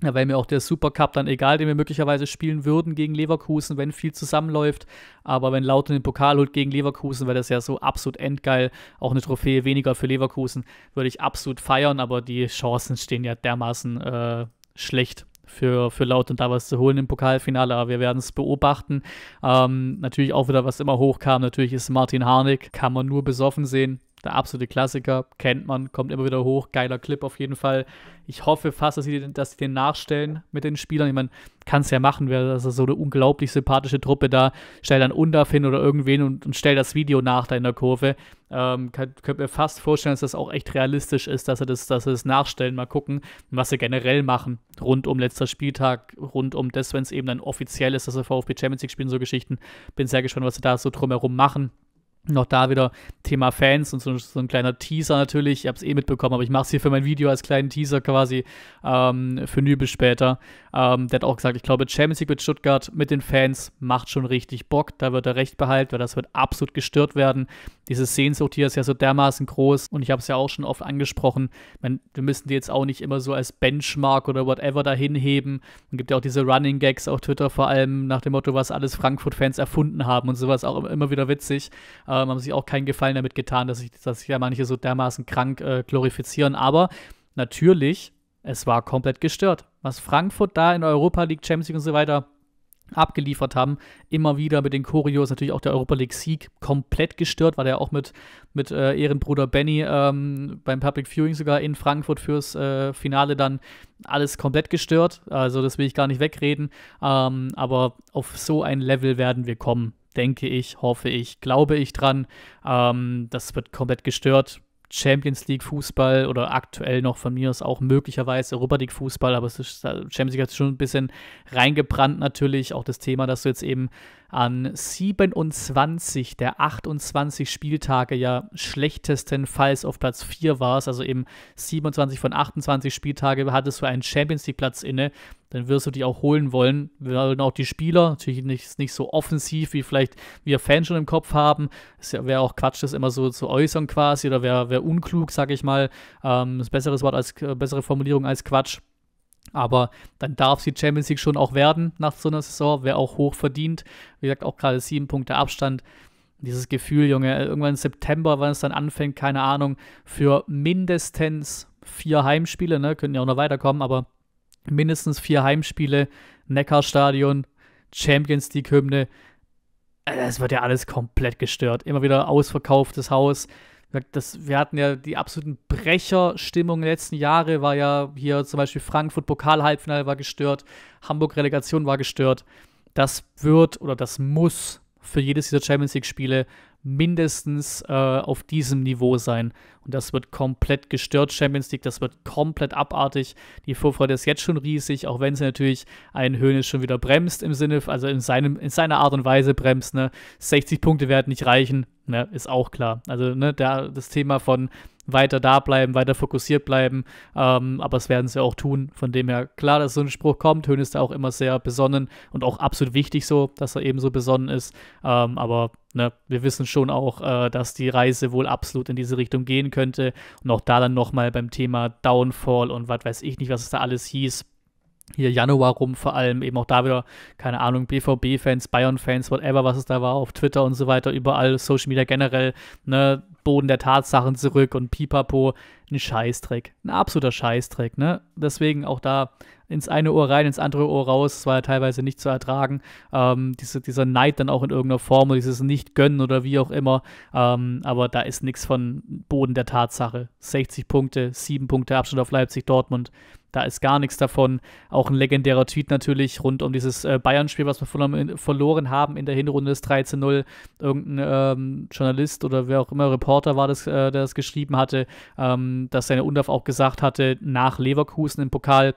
S1: ja, wäre mir auch der Supercup dann egal, den wir möglicherweise spielen würden gegen Leverkusen, wenn viel zusammenläuft. Aber wenn Lautern den Pokal holt gegen Leverkusen, wäre das ja so absolut endgeil. Auch eine Trophäe weniger für Leverkusen würde ich absolut feiern, aber die Chancen stehen ja dermaßen äh, schlecht für, für Lautern da was zu holen im Pokalfinale, aber wir werden es beobachten. Ähm, natürlich auch wieder, was immer hochkam, natürlich ist Martin Harnik, kann man nur besoffen sehen der absolute Klassiker, kennt man, kommt immer wieder hoch, geiler Clip auf jeden Fall. Ich hoffe fast, dass sie, den, dass sie den nachstellen mit den Spielern. Ich meine, kann es ja machen, wäre das ist so eine unglaublich sympathische Truppe da. Stell dann Undaf hin oder irgendwen und, und stell das Video nach da in der Kurve. Ähm, Könnt mir fast vorstellen, dass das auch echt realistisch ist, dass sie das, dass sie das nachstellen. Mal gucken, was sie generell machen, rund um letzter Spieltag, rund um das, wenn es eben dann offiziell ist, dass sie VfB Champions League spielen, so Geschichten. Bin sehr gespannt, was sie da so drumherum machen. Noch da wieder Thema Fans und so, so ein kleiner Teaser natürlich. Ich habe es eh mitbekommen, aber ich mache es hier für mein Video als kleinen Teaser quasi ähm, für Nübel später. Ähm, der hat auch gesagt, ich glaube, Champions League mit Stuttgart mit den Fans macht schon richtig Bock. Da wird er recht behalten, weil das wird absolut gestört werden. Diese Sehnsucht hier ist ja so dermaßen groß und ich habe es ja auch schon oft angesprochen. Man, wir müssen die jetzt auch nicht immer so als Benchmark oder whatever dahin heben. Es gibt ja auch diese Running Gags auf Twitter vor allem nach dem Motto, was alles Frankfurt-Fans erfunden haben und sowas auch immer wieder witzig ähm, haben sich auch keinen Gefallen damit getan, dass sich dass ich ja manche so dermaßen krank äh, glorifizieren. Aber natürlich, es war komplett gestört. Was Frankfurt da in Europa League, Champions League und so weiter abgeliefert haben. Immer wieder mit den Choreos, natürlich auch der Europa League-Sieg komplett gestört, weil er auch mit, mit äh, Ehrenbruder Benny ähm, beim Public Viewing sogar in Frankfurt fürs äh, Finale dann alles komplett gestört. Also das will ich gar nicht wegreden. Ähm, aber auf so ein Level werden wir kommen denke ich, hoffe ich, glaube ich dran. Ähm, das wird komplett gestört. Champions League Fußball oder aktuell noch von mir aus auch möglicherweise Europa League Fußball, aber es ist, Champions League hat schon ein bisschen reingebrannt natürlich. Auch das Thema, dass du jetzt eben an 27 der 28 Spieltage ja schlechtestenfalls auf Platz 4 warst, also eben 27 von 28 Spieltage hattest du einen Champions League Platz inne, dann wirst du die auch holen wollen. Wir wollen auch die Spieler, natürlich nicht, nicht so offensiv, wie vielleicht wir Fans schon im Kopf haben. Es wäre auch Quatsch, das immer so zu so äußern quasi, oder wäre wär unklug, sag ich mal. Ähm, ist besseres Wort als äh, bessere Formulierung als Quatsch. Aber dann darf sie Champions League schon auch werden nach so einer Saison, wäre auch hoch verdient. Wie gesagt, auch gerade sieben Punkte Abstand. Dieses Gefühl, Junge, irgendwann im September, wenn es dann anfängt, keine Ahnung, für mindestens vier Heimspiele, ne, können ja auch noch weiterkommen, aber mindestens vier Heimspiele, Neckarstadion, Champions League-Hymne. Es äh, wird ja alles komplett gestört. Immer wieder ausverkauftes Haus, das, wir hatten ja die absoluten Brecherstimmung der letzten Jahre, war ja hier zum Beispiel Frankfurt Pokal-Halbfinale war gestört, Hamburg Relegation war gestört. Das wird oder das muss für jedes dieser Champions League-Spiele mindestens äh, auf diesem Niveau sein. Und das wird komplett gestört, Champions League, das wird komplett abartig. Die Vorfreude ist jetzt schon riesig, auch wenn sie natürlich einen Höhnes schon wieder bremst im Sinne, also in, seinem, in seiner Art und Weise bremst. Ne? 60 Punkte werden nicht reichen, ne? ist auch klar. Also ne, da, das Thema von weiter da bleiben, weiter fokussiert bleiben. Ähm, aber es werden sie auch tun. Von dem her klar, dass so ein Spruch kommt. Höhn ist da auch immer sehr besonnen und auch absolut wichtig so, dass er eben so besonnen ist. Ähm, aber ne, wir wissen schon auch, äh, dass die Reise wohl absolut in diese Richtung gehen könnte. Und auch da dann nochmal beim Thema Downfall und was weiß ich nicht, was es da alles hieß hier Januar rum vor allem eben auch da wieder, keine Ahnung, BVB-Fans, Bayern-Fans, whatever, was es da war, auf Twitter und so weiter, überall, Social Media generell, ne, Boden der Tatsachen zurück und pipapo. Ein Scheißdreck. Ein absoluter Scheißdreck, ne? Deswegen auch da ins eine Ohr rein, ins andere Ohr raus. Das war ja teilweise nicht zu ertragen. Ähm, diese, dieser Neid dann auch in irgendeiner Form dieses Nicht-Gönnen oder wie auch immer. Ähm, aber da ist nichts von Boden der Tatsache. 60 Punkte, 7 Punkte Abstand auf Leipzig-Dortmund. Da ist gar nichts davon. Auch ein legendärer Tweet natürlich rund um dieses äh, Bayern-Spiel, was wir verloren haben in der Hinrunde des 13-0. Irgendein ähm, Journalist oder wer auch immer, Reporter, Reporter war das, äh, der das geschrieben hatte, ähm, dass seine Undorf auch gesagt hatte, nach Leverkusen im Pokal,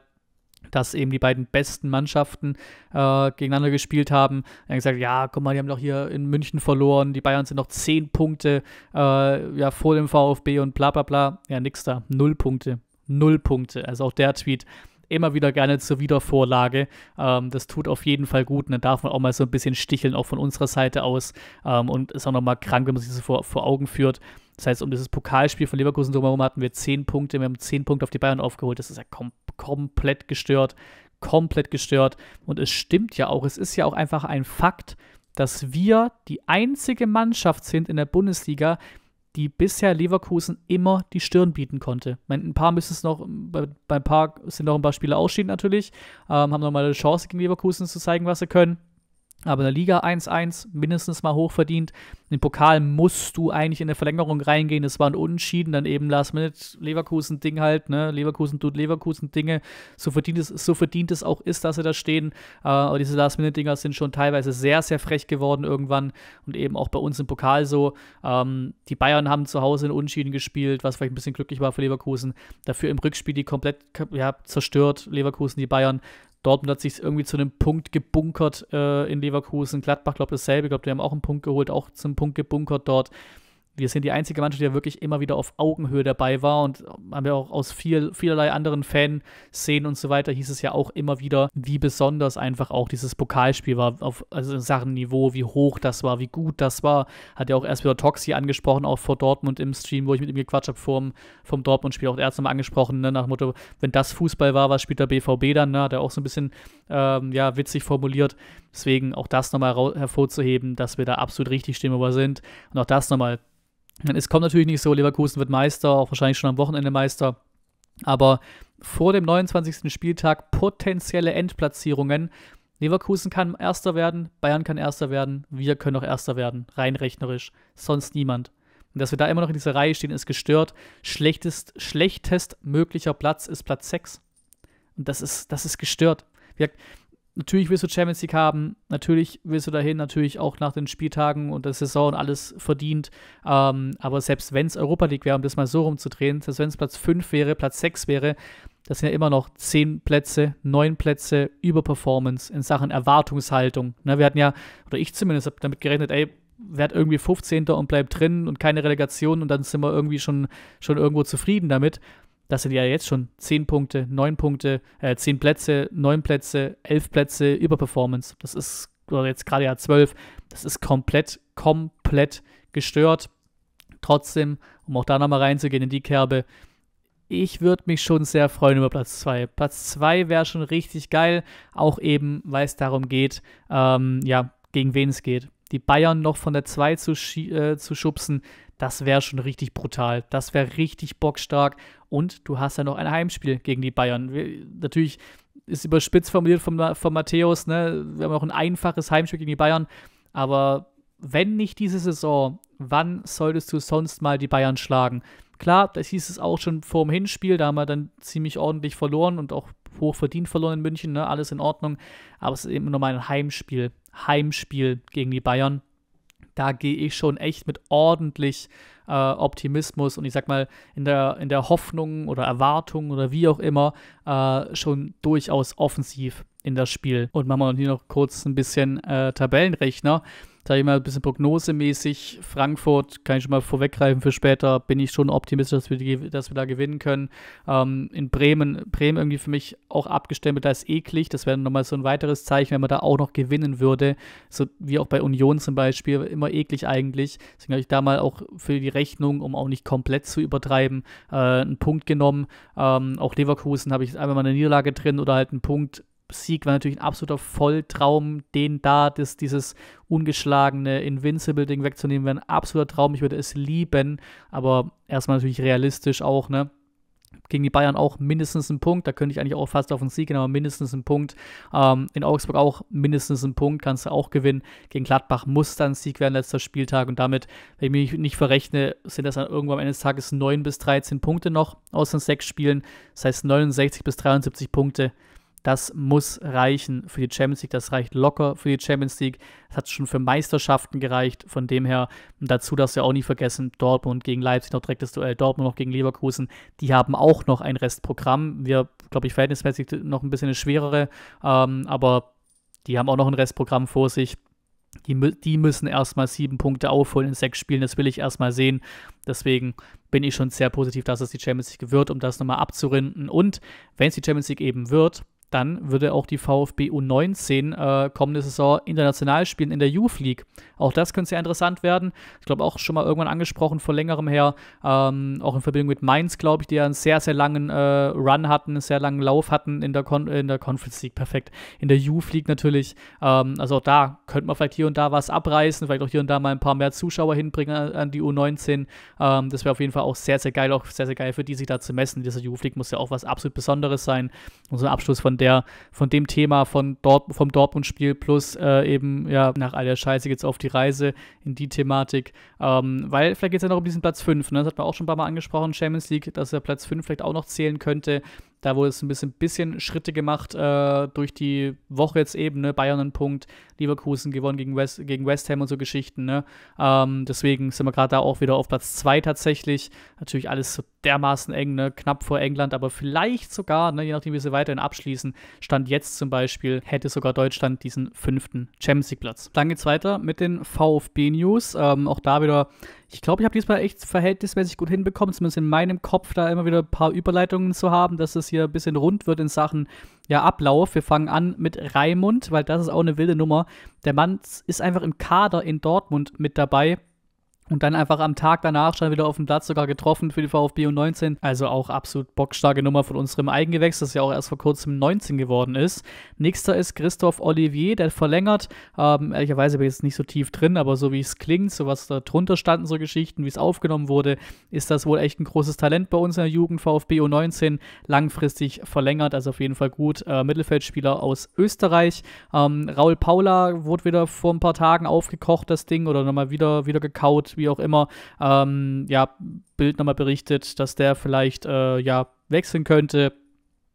S1: dass eben die beiden besten Mannschaften äh, gegeneinander gespielt haben. Er hat gesagt, ja, guck mal, die haben doch hier in München verloren, die Bayern sind noch zehn Punkte äh, ja, vor dem VfB und bla bla bla. Ja, nix da, null Punkte, null Punkte. Also auch der Tweet immer wieder gerne zur Wiedervorlage. Ähm, das tut auf jeden Fall gut und dann darf man auch mal so ein bisschen sticheln, auch von unserer Seite aus. Ähm, und ist auch nochmal krank, wenn man sich das vor, vor Augen führt. Das heißt, um dieses Pokalspiel von Leverkusen drumherum hatten wir 10 Punkte, wir haben 10 Punkte auf die Bayern aufgeholt. Das ist ja kom komplett gestört, komplett gestört. Und es stimmt ja auch, es ist ja auch einfach ein Fakt, dass wir die einzige Mannschaft sind in der Bundesliga, die bisher Leverkusen immer die Stirn bieten konnte. Meine, ein paar müssen es noch, bei, bei, ein paar sind noch ein paar Spiele ausschieden natürlich, ähm, haben nochmal eine Chance gegen Leverkusen zu zeigen, was sie können. Aber in der Liga 1-1 mindestens mal hochverdient. Den Pokal musst du eigentlich in der Verlängerung reingehen. Das war ein Unentschieden, dann eben Last Minute Leverkusen-Ding halt, ne? Leverkusen tut Leverkusen-Dinge. So verdient, es, so verdient es auch ist, dass sie da stehen. Äh, aber diese Last Minute-Dinger sind schon teilweise sehr, sehr frech geworden irgendwann. Und eben auch bei uns im Pokal so. Ähm, die Bayern haben zu Hause in Unentschieden gespielt, was vielleicht ein bisschen glücklich war für Leverkusen. Dafür im Rückspiel die komplett ja, zerstört, Leverkusen, die Bayern Dortmund hat sich irgendwie zu einem Punkt gebunkert äh, in Leverkusen. Gladbach, glaube dasselbe. Ich glaube, die haben auch einen Punkt geholt, auch zum Punkt gebunkert dort wir sind die einzige Mannschaft, die ja wirklich immer wieder auf Augenhöhe dabei war und haben ja auch aus viel, vielerlei anderen Fanszenen und so weiter hieß es ja auch immer wieder, wie besonders einfach auch dieses Pokalspiel war, auf also Sachen Niveau, wie hoch das war, wie gut das war. Hat ja auch erst wieder Toxi angesprochen, auch vor Dortmund im Stream, wo ich mit ihm gequatscht habe, vom, vom Dortmund-Spiel auch erst nochmal angesprochen, ne, nach dem Motto, wenn das Fußball war, was spielt der BVB dann? Ne, hat er auch so ein bisschen ähm, ja, witzig formuliert. Deswegen auch das nochmal hervorzuheben, dass wir da absolut richtig stehen, wo wir sind. Und auch das nochmal es kommt natürlich nicht so, Leverkusen wird Meister, auch wahrscheinlich schon am Wochenende Meister. Aber vor dem 29. Spieltag potenzielle Endplatzierungen. Leverkusen kann Erster werden, Bayern kann Erster werden, wir können auch Erster werden, rein rechnerisch, sonst niemand. Und dass wir da immer noch in dieser Reihe stehen, ist gestört. Schlechtest, schlechtest möglicher Platz ist Platz 6. Und das ist, das ist gestört. Wir, natürlich willst du Champions League haben, natürlich willst du dahin, natürlich auch nach den Spieltagen und der Saison alles verdient. Ähm, aber selbst wenn es Europa League wäre, um das mal so rumzudrehen, selbst wenn es Platz 5 wäre, Platz 6 wäre, das sind ja immer noch 10 Plätze, 9 Plätze über Performance in Sachen Erwartungshaltung. Ne, wir hatten ja, oder ich zumindest, habe damit gerechnet, ey, werd irgendwie 15. und bleibt drin und keine Relegation und dann sind wir irgendwie schon, schon irgendwo zufrieden damit das sind ja jetzt schon 10 Punkte, 9 Punkte, äh, 10 Plätze, 9 Plätze, 11 Plätze Überperformance. Das ist, oder jetzt gerade ja 12, das ist komplett, komplett gestört. Trotzdem, um auch da nochmal reinzugehen in die Kerbe, ich würde mich schon sehr freuen über Platz 2. Platz 2 wäre schon richtig geil, auch eben, weil es darum geht, ähm, ja, gegen wen es geht. Die Bayern noch von der 2 zu, äh, zu schubsen, das wäre schon richtig brutal. Das wäre richtig bockstark. Und du hast ja noch ein Heimspiel gegen die Bayern. Wir, natürlich ist überspitzt formuliert von, von Matthäus. Ne? Wir haben auch ein einfaches Heimspiel gegen die Bayern. Aber wenn nicht diese Saison, wann solltest du sonst mal die Bayern schlagen? Klar, das hieß es auch schon vor dem Hinspiel. Da haben wir dann ziemlich ordentlich verloren und auch hoch verdient verloren in München. Ne? Alles in Ordnung. Aber es ist eben nochmal ein Heimspiel. Heimspiel gegen die Bayern da gehe ich schon echt mit ordentlich äh, Optimismus und ich sag mal in der, in der Hoffnung oder Erwartung oder wie auch immer äh, schon durchaus offensiv in das Spiel. Und machen wir hier noch kurz ein bisschen äh, Tabellenrechner sage ich mal, ein bisschen prognosemäßig. Frankfurt kann ich schon mal vorweggreifen für später. Bin ich schon optimistisch, dass wir, die, dass wir da gewinnen können. Ähm, in Bremen, Bremen irgendwie für mich auch abgestempelt als eklig. Das wäre nochmal so ein weiteres Zeichen, wenn man da auch noch gewinnen würde. So wie auch bei Union zum Beispiel, immer eklig eigentlich. Deswegen habe ich da mal auch für die Rechnung, um auch nicht komplett zu übertreiben, äh, einen Punkt genommen. Ähm, auch Leverkusen habe ich einfach mal eine Niederlage drin oder halt einen Punkt Sieg war natürlich ein absoluter Volltraum, den da, das, dieses ungeschlagene Invincible-Ding wegzunehmen, wäre ein absoluter Traum. Ich würde es lieben, aber erstmal natürlich realistisch auch, ne? Gegen die Bayern auch mindestens einen Punkt. Da könnte ich eigentlich auch fast auf einen Sieg gehen, aber mindestens einen Punkt. Ähm, in Augsburg auch mindestens einen Punkt. Kannst du auch gewinnen. Gegen Gladbach muss dann ein Sieg werden, letzter Spieltag. Und damit, wenn ich mich nicht verrechne, sind das dann irgendwo am Ende des Tages 9 bis 13 Punkte noch aus den sechs Spielen. Das heißt 69 bis 73 Punkte das muss reichen für die Champions League. Das reicht locker für die Champions League. Das hat schon für Meisterschaften gereicht. Von dem her, dazu darfst du ja auch nie vergessen, Dortmund gegen Leipzig noch direkt das Duell, Dortmund noch gegen Leverkusen. Die haben auch noch ein Restprogramm. Wir, glaube ich, verhältnismäßig noch ein bisschen eine schwerere, ähm, aber die haben auch noch ein Restprogramm vor sich. Die, die müssen erstmal sieben Punkte aufholen in sechs Spielen. Das will ich erstmal sehen. Deswegen bin ich schon sehr positiv, dass es die Champions League wird, um das nochmal abzurinden. Und wenn es die Champions League eben wird, dann würde auch die VfB U19 äh, kommende Saison international spielen in der Youth League. Auch das könnte sehr interessant werden. Ich glaube, auch schon mal irgendwann angesprochen vor längerem her, ähm, auch in Verbindung mit Mainz, glaube ich, die ja einen sehr, sehr langen äh, Run hatten, einen sehr langen Lauf hatten in der, Kon in der Conference League, perfekt. In der Youth League natürlich. Ähm, also auch da könnte man vielleicht hier und da was abreißen, vielleicht auch hier und da mal ein paar mehr Zuschauer hinbringen an, an die U19. Ähm, das wäre auf jeden Fall auch sehr, sehr geil, auch sehr, sehr geil für die, sich da zu messen. Diese Youth League muss ja auch was absolut Besonderes sein. Und so ein Abschluss von der von dem Thema von Dort, vom Dortmund-Spiel plus äh, eben ja nach all der Scheiße geht es auf die Reise in die Thematik. Ähm, weil vielleicht geht es ja noch um diesen Platz 5, ne? Das hat man auch schon ein paar Mal angesprochen, Champions League, dass der Platz 5 vielleicht auch noch zählen könnte. Da wurde es ein bisschen, bisschen Schritte gemacht äh, durch die Woche jetzt eben, ne? Bayern ein Punkt, Leverkusen gewonnen gegen West, gegen West Ham und so Geschichten, ne? Ähm, deswegen sind wir gerade da auch wieder auf Platz 2 tatsächlich. Natürlich alles so dermaßen eng, ne? knapp vor England, aber vielleicht sogar, ne, je nachdem, wie sie weiterhin abschließen, stand jetzt zum Beispiel, hätte sogar Deutschland diesen fünften Champions League-Platz. Dann geht's weiter mit den VfB-News. Ähm, auch da wieder, ich glaube, ich habe diesmal echt verhältnismäßig gut hinbekommen, zumindest in meinem Kopf, da immer wieder ein paar Überleitungen zu haben, dass es hier ein bisschen rund wird in Sachen ja, Ablauf. Wir fangen an mit Raimund, weil das ist auch eine wilde Nummer. Der Mann ist einfach im Kader in Dortmund mit dabei und dann einfach am Tag danach schon wieder auf dem Platz sogar getroffen für die VfB U19. Also auch absolut bockstarke Nummer von unserem Eigengewächs, das ja auch erst vor kurzem 19 geworden ist. Nächster ist Christoph Olivier, der verlängert. Ähm, ehrlicherweise bin ich jetzt nicht so tief drin, aber so wie es klingt, so was da drunter standen, so Geschichten, wie es aufgenommen wurde, ist das wohl echt ein großes Talent bei uns in der Jugend. VfB U19 langfristig verlängert, also auf jeden Fall gut. Äh, Mittelfeldspieler aus Österreich. Ähm, Raul Paula wurde wieder vor ein paar Tagen aufgekocht, das Ding, oder nochmal wieder, wieder gekaut wie auch immer, ähm, ja, Bild nochmal berichtet, dass der vielleicht, äh, ja, wechseln könnte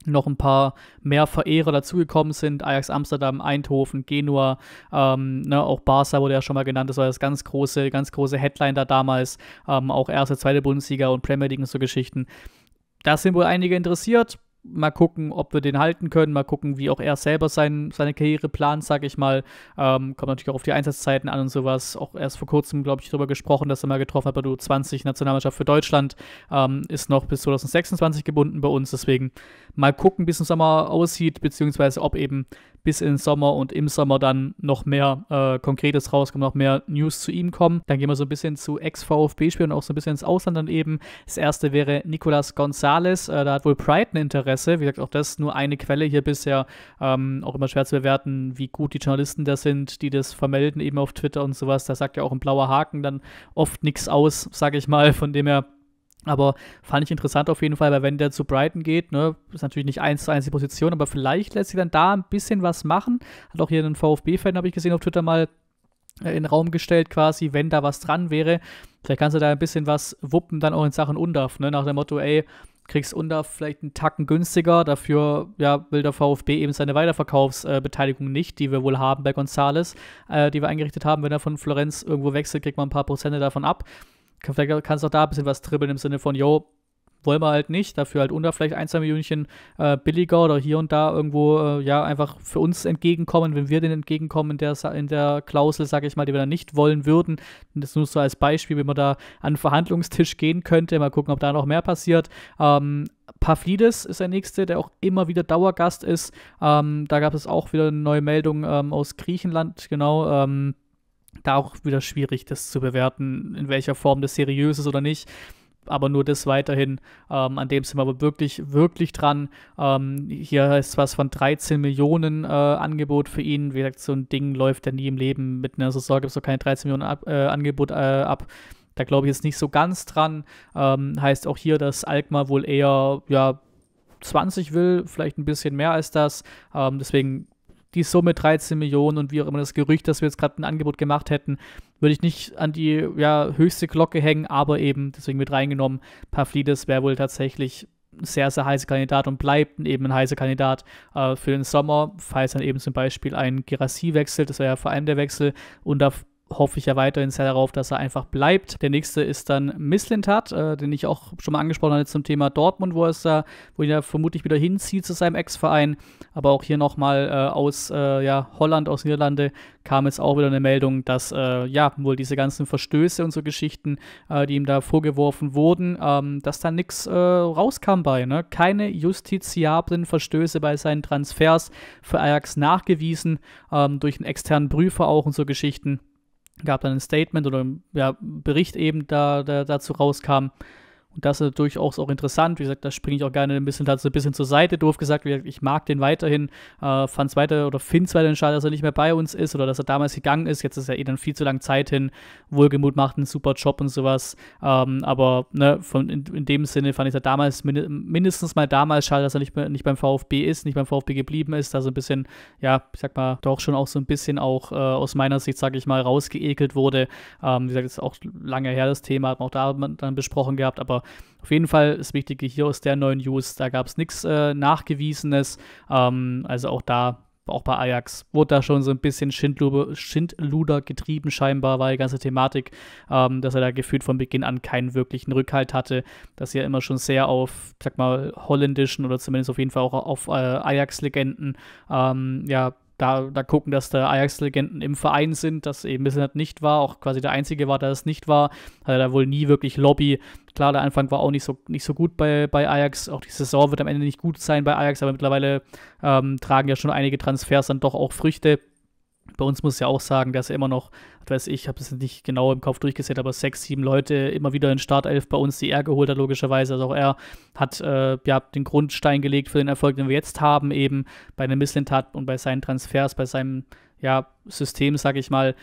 S1: noch ein paar mehr Verehrer dazugekommen sind. Ajax Amsterdam, Eindhoven, Genua, ähm, ne, auch Barca wurde ja schon mal genannt. Das war das ganz große, ganz große Headline da damals. Ähm, auch erste, zweite Bundesliga und Premier League und so Geschichten. Da sind wohl einige interessiert. Mal gucken, ob wir den halten können. Mal gucken, wie auch er selber sein, seine Karriere plant, sage ich mal. Ähm, kommt natürlich auch auf die Einsatzzeiten an und sowas. Auch erst vor kurzem, glaube ich, darüber gesprochen, dass er mal getroffen hat bei du 20 Nationalmannschaft für Deutschland. Ähm, ist noch bis 2026 gebunden bei uns. Deswegen mal gucken, wie es im Sommer aussieht, beziehungsweise ob eben bis in den Sommer und im Sommer dann noch mehr äh, Konkretes rauskommt, noch mehr News zu ihm kommen. Dann gehen wir so ein bisschen zu Ex-VfB-Spielen und auch so ein bisschen ins Ausland dann eben. Das erste wäre Nicolas Gonzalez. Äh, da hat wohl Pride ein Interesse Presse. Wie gesagt, auch das nur eine Quelle hier bisher. Ähm, auch immer schwer zu bewerten, wie gut die Journalisten da sind, die das vermelden, eben auf Twitter und sowas. Da sagt ja auch ein blauer Haken dann oft nichts aus, sage ich mal, von dem her. Aber fand ich interessant auf jeden Fall, weil wenn der zu Brighton geht, ne, ist natürlich nicht eins zu eins die Position, aber vielleicht lässt sich dann da ein bisschen was machen. Hat auch hier einen VfB-Fan, habe ich gesehen, auf Twitter mal äh, in den Raum gestellt, quasi, wenn da was dran wäre. Vielleicht kannst du da ein bisschen was wuppen, dann auch in Sachen UNDAF, ne? nach dem Motto, ey, kriegst Under vielleicht einen Tacken günstiger. Dafür ja, will der VfB eben seine Weiterverkaufsbeteiligung nicht, die wir wohl haben bei Gonzales, äh, die wir eingerichtet haben. Wenn er von Florenz irgendwo wechselt, kriegt man ein paar Prozente davon ab. Vielleicht kannst du auch da ein bisschen was dribbeln im Sinne von, yo, wollen wir halt nicht. Dafür halt unter vielleicht ein, zwei Millionchen äh, billiger oder hier und da irgendwo äh, ja einfach für uns entgegenkommen, wenn wir denen entgegenkommen in der, in der Klausel, sage ich mal, die wir dann nicht wollen würden. Und das nur so als Beispiel, wie man da an den Verhandlungstisch gehen könnte. Mal gucken, ob da noch mehr passiert. Ähm, Pavlidis ist der nächste, der auch immer wieder Dauergast ist. Ähm, da gab es auch wieder eine neue Meldung ähm, aus Griechenland, genau. Ähm, da auch wieder schwierig, das zu bewerten, in welcher Form das seriös ist oder nicht aber nur das weiterhin. Ähm, an dem sind wir aber wirklich, wirklich dran. Ähm, hier ist was von 13 Millionen äh, Angebot für ihn. Wie gesagt, so ein Ding läuft ja nie im Leben. Mit einer Saison gibt es doch keine 13 Millionen ab, äh, Angebot äh, ab. Da glaube ich jetzt nicht so ganz dran. Ähm, heißt auch hier, dass Alkmaar wohl eher ja, 20 will, vielleicht ein bisschen mehr als das. Ähm, deswegen die Summe 13 Millionen und wie auch immer das Gerücht, dass wir jetzt gerade ein Angebot gemacht hätten, würde ich nicht an die ja, höchste Glocke hängen, aber eben, deswegen mit reingenommen, Pavlidis wäre wohl tatsächlich ein sehr, sehr heißer Kandidat und bleibt eben ein heißer Kandidat äh, für den Sommer, falls dann eben zum Beispiel ein Girassi wechselt, das wäre ja vor allem der Wechsel, und da hoffe ich ja weiterhin sehr darauf, dass er einfach bleibt. Der nächste ist dann Mislintat, äh, den ich auch schon mal angesprochen hatte zum Thema Dortmund, wo es da, wo er vermutlich wieder hinzieht zu seinem Ex-Verein. Aber auch hier nochmal äh, aus äh, ja, Holland, aus Niederlande kam jetzt auch wieder eine Meldung, dass äh, ja wohl diese ganzen Verstöße und so Geschichten, äh, die ihm da vorgeworfen wurden, ähm, dass da nichts äh, rauskam bei. Ne? Keine justiziablen Verstöße bei seinen Transfers für Ajax nachgewiesen, ähm, durch einen externen Prüfer auch und so Geschichten gab dann ein Statement oder ja, Bericht eben da, der dazu rauskam, und das ist durchaus auch interessant. Wie gesagt, da springe ich auch gerne ein bisschen dazu, ein bisschen zur Seite. Doof gesagt, ich mag den weiterhin, äh, fand es weiter oder finde es weiterhin schade, dass er nicht mehr bei uns ist oder dass er damals gegangen ist. Jetzt ist er eh dann viel zu lange Zeit hin. Wohlgemut macht einen super Job und sowas. Ähm, aber ne, von, in, in, dem Sinne fand ich es ja damals mindestens mal damals schade, dass er nicht, mehr, nicht beim VfB ist, nicht beim VfB geblieben ist. Da so ein bisschen, ja, ich sag mal, doch schon auch so ein bisschen auch äh, aus meiner Sicht, sage ich mal, rausgeekelt wurde. Ähm, wie gesagt, ist auch lange her das Thema, hat man auch da dann besprochen gehabt, aber auf jeden Fall, das Wichtige hier aus der neuen News, da gab es nichts äh, Nachgewiesenes. Ähm, also auch da auch bei Ajax wurde da schon so ein bisschen Schindluder, Schindluder getrieben, scheinbar weil die ganze Thematik, ähm, dass er da gefühlt von Beginn an keinen wirklichen Rückhalt hatte, dass er immer schon sehr auf, sag mal, holländischen oder zumindest auf jeden Fall auch auf äh, Ajax-Legenden ähm, ja, da, da gucken, dass da Ajax-Legenden im Verein sind, dass eben Mislintat nicht war, auch quasi der Einzige war, der es nicht war, hat er da wohl nie wirklich Lobby. Klar, der Anfang war auch nicht so, nicht so gut bei, bei Ajax, auch die Saison wird am Ende nicht gut sein bei Ajax, aber mittlerweile ähm, tragen ja schon einige Transfers dann doch auch Früchte bei uns muss ich ja auch sagen, dass er immer noch, weiß ich, habe es nicht genau im Kopf durchgesehen, aber sechs, sieben Leute immer wieder in Startelf bei uns, die er geholt hat, logischerweise. Also auch er hat äh, ja, den Grundstein gelegt für den Erfolg, den wir jetzt haben, eben bei einem Misslintat und bei seinen Transfers, bei seinem ja, System, sage ich mal,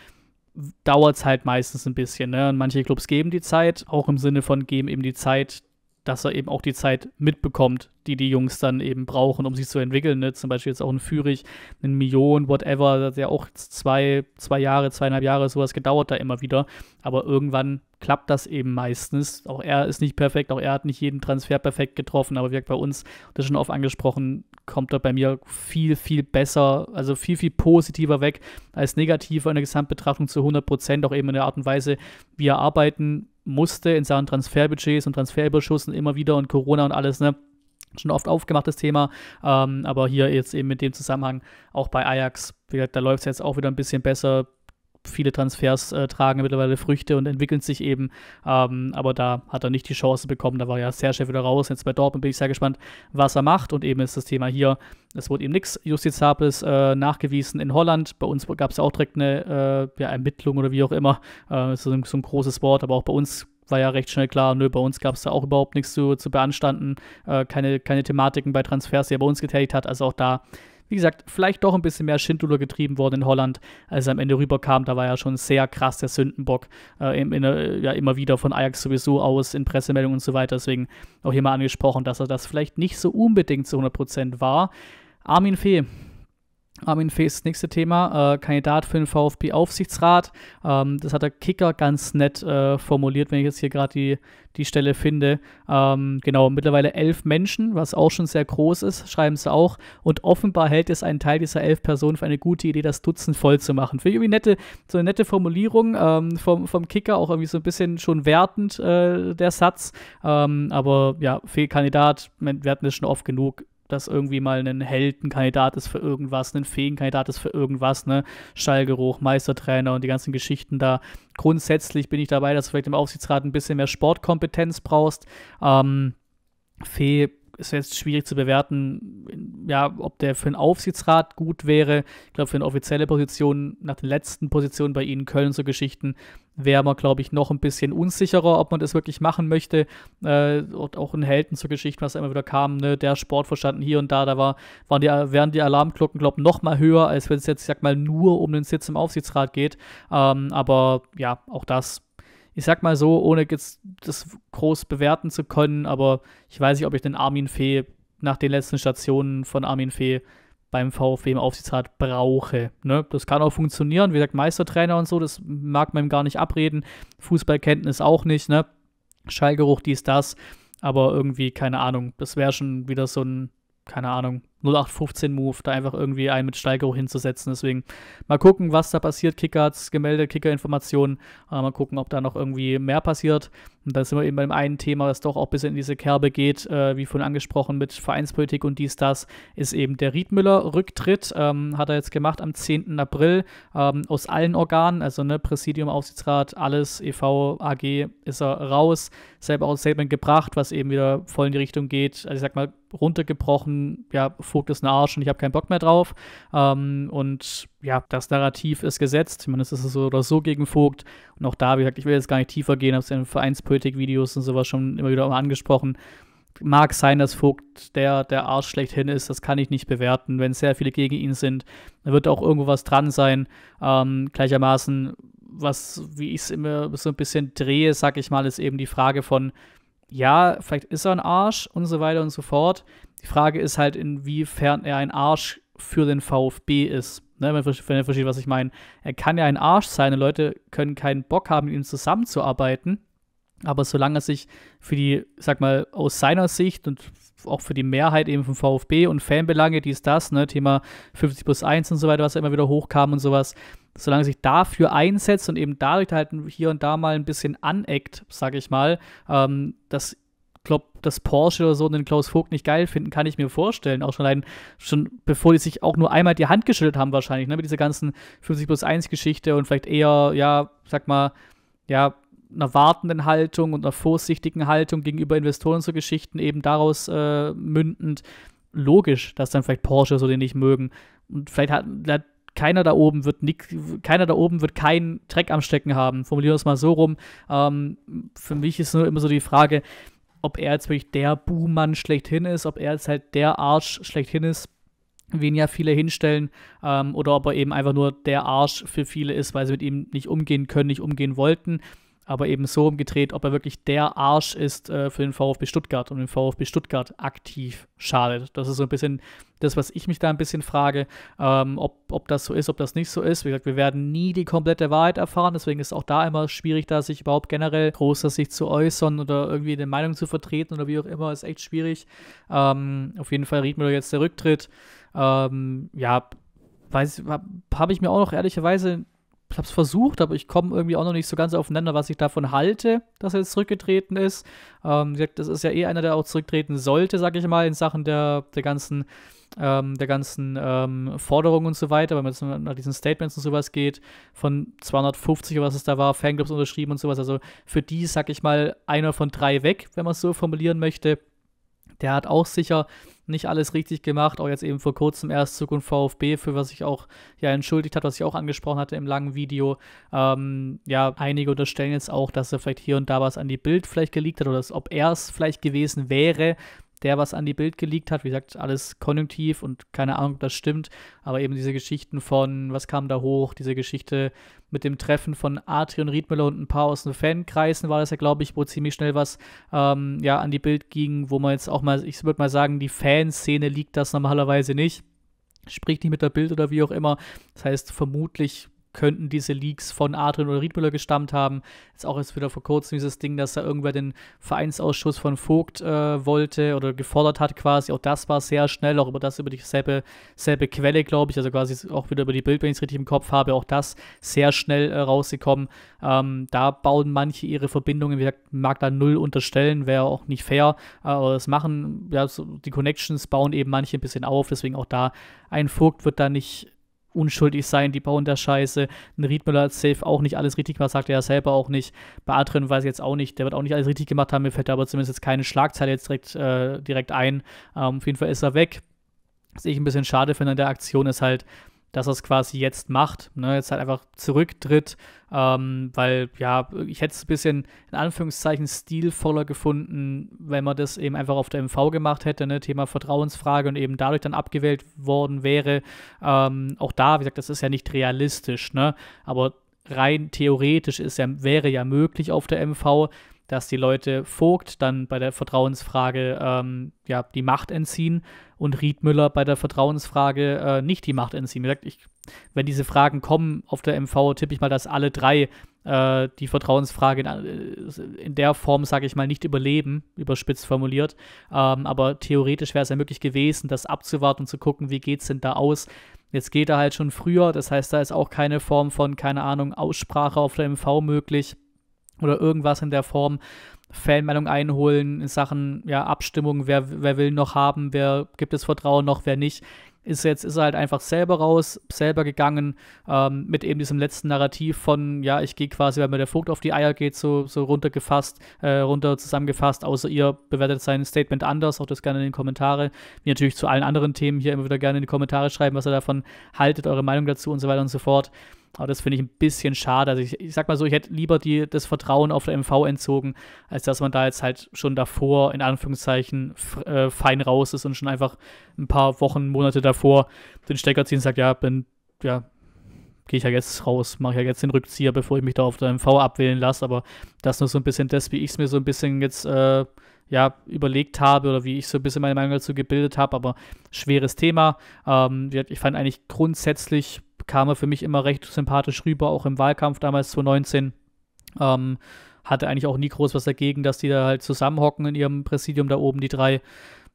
S1: dauert es halt meistens ein bisschen. Ne? Und manche Clubs geben die Zeit, auch im Sinne von geben eben die Zeit, dass er eben auch die Zeit mitbekommt, die die Jungs dann eben brauchen, um sich zu entwickeln. Ne? Zum Beispiel jetzt auch ein Führig, ein Million, whatever, das hat ja auch zwei, zwei Jahre, zweieinhalb Jahre sowas gedauert da immer wieder. Aber irgendwann klappt das eben meistens. Auch er ist nicht perfekt, auch er hat nicht jeden Transfer perfekt getroffen, aber wie bei uns, das schon oft angesprochen, kommt er bei mir viel, viel besser, also viel, viel positiver weg als negativer in der Gesamtbetrachtung zu 100 Prozent, auch eben in der Art und Weise, wie er arbeiten musste in Sachen Transferbudgets und Transferüberschüssen immer wieder und Corona und alles, ne? Schon oft aufgemachtes Thema, ähm, aber hier jetzt eben mit dem Zusammenhang auch bei Ajax. Da läuft es jetzt auch wieder ein bisschen besser viele Transfers äh, tragen mittlerweile Früchte und entwickeln sich eben. Ähm, aber da hat er nicht die Chance bekommen. Da war ja sehr schnell wieder raus. Jetzt bei Dortmund bin ich sehr gespannt, was er macht. Und eben ist das Thema hier, es wurde ihm nichts Justizables äh, nachgewiesen in Holland. Bei uns gab es ja auch direkt eine äh, ja, Ermittlung oder wie auch immer. Äh, so, so ein großes Wort, aber auch bei uns war ja recht schnell klar, nö, bei uns gab es da auch überhaupt nichts zu, zu beanstanden, äh, keine, keine Thematiken bei Transfers, die er bei uns getätigt hat. Also auch da wie gesagt, vielleicht doch ein bisschen mehr Schindler getrieben worden in Holland, als er am Ende rüberkam. Da war ja schon sehr krass der Sündenbock, äh, in, in, ja, immer wieder von Ajax sowieso aus in Pressemeldungen und so weiter. Deswegen auch hier mal angesprochen, dass er das vielleicht nicht so unbedingt zu 100% war. Armin Fee, Armin Fees, das nächste Thema, äh, Kandidat für den VfB-Aufsichtsrat. Ähm, das hat der Kicker ganz nett äh, formuliert, wenn ich jetzt hier gerade die, die Stelle finde. Ähm, genau, mittlerweile elf Menschen, was auch schon sehr groß ist, schreiben sie auch. Und offenbar hält es einen Teil dieser elf Personen für eine gute Idee, das Dutzend voll zu machen. Finde ich irgendwie nette, so eine nette Formulierung ähm, vom, vom Kicker, auch irgendwie so ein bisschen schon wertend äh, der Satz. Ähm, aber ja, Fehlkandidat, wir hatten das schon oft genug dass irgendwie mal ein Heldenkandidat ist für irgendwas, ein Feenkandidat ist für irgendwas, ne? Schallgeruch, Meistertrainer und die ganzen Geschichten da. Grundsätzlich bin ich dabei, dass du vielleicht im Aufsichtsrat ein bisschen mehr Sportkompetenz brauchst. Ähm, Fee ist jetzt schwierig zu bewerten, ja, ob der für einen Aufsichtsrat gut wäre. Ich glaube, für eine offizielle Position, nach den letzten Positionen bei Ihnen Köln so Geschichten, wäre man, glaube ich, noch ein bisschen unsicherer, ob man das wirklich machen möchte. Äh, auch in Helden zur Geschichte, was immer wieder kam, ne, der Sportverstanden hier und da, da war, waren die, wären die Alarmglocken, glaube ich, noch mal höher, als wenn es jetzt, ich sag mal, nur um den Sitz im Aufsichtsrat geht. Ähm, aber ja, auch das ich sag mal so, ohne jetzt das groß bewerten zu können, aber ich weiß nicht, ob ich den Armin Fee nach den letzten Stationen von Armin Fee beim VfB im Aufsichtsrat brauche. Ne? Das kann auch funktionieren. Wie gesagt, Meistertrainer und so, das mag man ihm gar nicht abreden. Fußballkenntnis auch nicht. Ne? Schallgeruch, dies, das. Aber irgendwie, keine Ahnung, das wäre schon wieder so ein, keine Ahnung, 0815-Move, da einfach irgendwie einen mit Steigerung hinzusetzen. Deswegen mal gucken, was da passiert. Kicker hat gemeldet, Kicker-Informationen. Äh, mal gucken, ob da noch irgendwie mehr passiert. Und dann sind wir eben beim einen Thema, das doch auch ein bisschen in diese Kerbe geht, äh, wie vorhin angesprochen, mit Vereinspolitik und dies, das, ist eben der Riedmüller-Rücktritt. Ähm, hat er jetzt gemacht am 10. April ähm, aus allen Organen, also ne, Präsidium, Aufsichtsrat, alles, e.V., AG ist er raus. Selber auch ein Statement gebracht, was eben wieder voll in die Richtung geht. Also ich sag mal, runtergebrochen, ja, Vogt ist ein Arsch und ich habe keinen Bock mehr drauf. Ähm, und ja, das Narrativ ist gesetzt. Ich meine, es ist so oder so gegen Vogt. Und auch da, wie gesagt, ich will jetzt gar nicht tiefer gehen, habe es ja in Vereinspolitik-Videos und sowas schon immer wieder angesprochen mag sein, dass Vogt der, der Arsch schlechthin ist, das kann ich nicht bewerten. Wenn sehr viele gegen ihn sind, dann wird auch irgendwo was dran sein. Ähm, gleichermaßen, was, wie ich es immer so ein bisschen drehe, sag ich mal, ist eben die Frage von, ja, vielleicht ist er ein Arsch und so weiter und so fort, die Frage ist halt, inwiefern er ein Arsch für den VfB ist. Ne, wenn, wenn ihr versteht, was ich meine. Er kann ja ein Arsch sein Die Leute können keinen Bock haben, mit ihm zusammenzuarbeiten. Aber solange er sich für die, sag mal, aus seiner Sicht und auch für die Mehrheit eben vom VfB und Fanbelange, dies, das, ne, Thema 50 plus 1 und so weiter, was immer wieder hochkam und sowas, solange er sich dafür einsetzt und eben dadurch halt hier und da mal ein bisschen aneckt, sag ich mal, ähm, dass glaube, dass Porsche oder so den Klaus Vogt nicht geil finden, kann ich mir vorstellen. Auch schon allein, schon bevor die sich auch nur einmal die Hand geschüttelt haben, wahrscheinlich, ne? Mit dieser ganzen 50 plus 1 Geschichte und vielleicht eher, ja, sag mal, ja, einer wartenden Haltung und einer vorsichtigen Haltung gegenüber Investoren zu Geschichten eben daraus äh, mündend logisch, dass dann vielleicht Porsche so den nicht mögen. Und vielleicht hat, hat keiner da oben wird nix, keiner da oben wird keinen Dreck am Stecken haben. Formulieren wir es mal so rum. Ähm, für mich ist nur immer so die Frage, ob er jetzt wirklich der Buhmann schlechthin ist, ob er jetzt halt der Arsch schlechthin ist, wen ja viele hinstellen, ähm, oder ob er eben einfach nur der Arsch für viele ist, weil sie mit ihm nicht umgehen können, nicht umgehen wollten aber eben so umgedreht, ob er wirklich der Arsch ist äh, für den VfB Stuttgart und den VfB Stuttgart aktiv schadet. Das ist so ein bisschen das, was ich mich da ein bisschen frage, ähm, ob, ob das so ist, ob das nicht so ist. Wie gesagt, wir werden nie die komplette Wahrheit erfahren, deswegen ist auch da immer schwierig, da sich überhaupt generell großer Sicht zu äußern oder irgendwie eine Meinung zu vertreten oder wie auch immer, ist echt schwierig. Ähm, auf jeden Fall riet mir jetzt der Rücktritt. Ähm, ja, weiß, habe ich mir auch noch ehrlicherweise ich habe es versucht, aber ich komme irgendwie auch noch nicht so ganz aufeinander, was ich davon halte, dass er jetzt zurückgetreten ist. Ähm, das ist ja eh einer, der auch zurücktreten sollte, sage ich mal, in Sachen der, der ganzen, ähm, der ganzen ähm, Forderungen und so weiter, wenn man jetzt nach diesen Statements und sowas geht, von 250 oder was es da war, Fanclubs unterschrieben und sowas. Also für die, sag ich mal, einer von drei weg, wenn man es so formulieren möchte. Der hat auch sicher nicht alles richtig gemacht. Auch jetzt eben vor kurzem erst Zukunft VfB, für was ich auch ja entschuldigt hat, was ich auch angesprochen hatte im langen Video. Ähm, ja, einige unterstellen jetzt auch, dass er vielleicht hier und da was an die Bild vielleicht geleakt hat oder dass, ob er es vielleicht gewesen wäre der was an die Bild geleakt hat. Wie gesagt, alles konjunktiv und keine Ahnung, ob das stimmt. Aber eben diese Geschichten von, was kam da hoch, diese Geschichte mit dem Treffen von Adrian Riedmüller und ein paar aus den Fankreisen war das ja, glaube ich, wo ziemlich schnell was ähm, ja, an die Bild ging, wo man jetzt auch mal, ich würde mal sagen, die Fanszene liegt das normalerweise nicht spricht nicht mit der Bild oder wie auch immer. Das heißt, vermutlich könnten diese Leaks von Adrian oder Riedmüller gestammt haben. Ist auch jetzt wieder vor kurzem dieses Ding, dass da irgendwer den Vereinsausschuss von Vogt äh, wollte oder gefordert hat quasi. Auch das war sehr schnell, auch über das über dieselbe selbe Quelle, glaube ich. Also quasi auch wieder über die Bild, wenn ich es richtig im Kopf habe. Auch das sehr schnell äh, rausgekommen. Ähm, da bauen manche ihre Verbindungen. Wie gesagt, mag da null unterstellen, wäre auch nicht fair. Äh, aber das machen, ja, so die Connections bauen eben manche ein bisschen auf. Deswegen auch da ein Vogt wird da nicht unschuldig sein, die bauen da Scheiße. Ein Riedmüller hat safe auch nicht alles richtig gemacht, sagt er ja selber auch nicht. Bei Adrian weiß ich jetzt auch nicht, der wird auch nicht alles richtig gemacht haben, mir fällt aber zumindest jetzt keine Schlagzeile jetzt direkt, äh, direkt ein. Ähm, auf jeden Fall ist er weg. Was ich ein bisschen schade finde an der Aktion ist halt, dass er es quasi jetzt macht. Ne? Jetzt halt einfach zurücktritt, ähm, weil ja, ich hätte es ein bisschen in Anführungszeichen stilvoller gefunden, wenn man das eben einfach auf der MV gemacht hätte, ne? Thema Vertrauensfrage und eben dadurch dann abgewählt worden wäre. Ähm, auch da, wie gesagt, das ist ja nicht realistisch, ne? aber rein theoretisch ist ja, wäre ja möglich auf der MV, dass die Leute Vogt dann bei der Vertrauensfrage ähm, ja, die Macht entziehen und Riedmüller bei der Vertrauensfrage äh, nicht die Macht entziehen. Wie ich, wenn diese Fragen kommen auf der MV, tippe ich mal, dass alle drei äh, die Vertrauensfrage in, äh, in der Form, sage ich mal, nicht überleben, überspitzt formuliert. Ähm, aber theoretisch wäre es ja möglich gewesen, das abzuwarten und zu gucken, wie geht es denn da aus. Jetzt geht er halt schon früher, das heißt, da ist auch keine Form von, keine Ahnung, Aussprache auf der MV möglich oder irgendwas in der Form Fanmeldung einholen in Sachen ja, Abstimmung, wer, wer will noch haben, wer gibt es Vertrauen noch, wer nicht. Ist jetzt ist er halt einfach selber raus, selber gegangen, ähm, mit eben diesem letzten Narrativ von, ja, ich gehe quasi, weil mir der Vogt auf die Eier geht, so, so runtergefasst, äh, runter zusammengefasst, außer ihr bewertet sein Statement anders, auch das gerne in den Kommentare, wie natürlich zu allen anderen Themen hier immer wieder gerne in die Kommentare schreiben, was ihr davon haltet, eure Meinung dazu und so weiter und so fort. Aber das finde ich ein bisschen schade. Also ich, ich sag mal so, ich hätte lieber die, das Vertrauen auf der MV entzogen, als dass man da jetzt halt schon davor, in Anführungszeichen, äh, fein raus ist und schon einfach ein paar Wochen, Monate davor den Stecker ziehen und sagt, ja, bin, ja, gehe ich ja halt jetzt raus, mache ja halt jetzt den Rückzieher, bevor ich mich da auf der MV abwählen lasse. Aber das nur so ein bisschen das, wie ich es mir so ein bisschen jetzt äh, ja, überlegt habe oder wie ich so ein bisschen meine Meinung dazu gebildet habe. Aber schweres Thema. Ähm, ich fand eigentlich grundsätzlich kam er für mich immer recht sympathisch rüber, auch im Wahlkampf damals 2019. Ähm, hatte eigentlich auch nie groß was dagegen, dass die da halt zusammenhocken in ihrem Präsidium da oben, die drei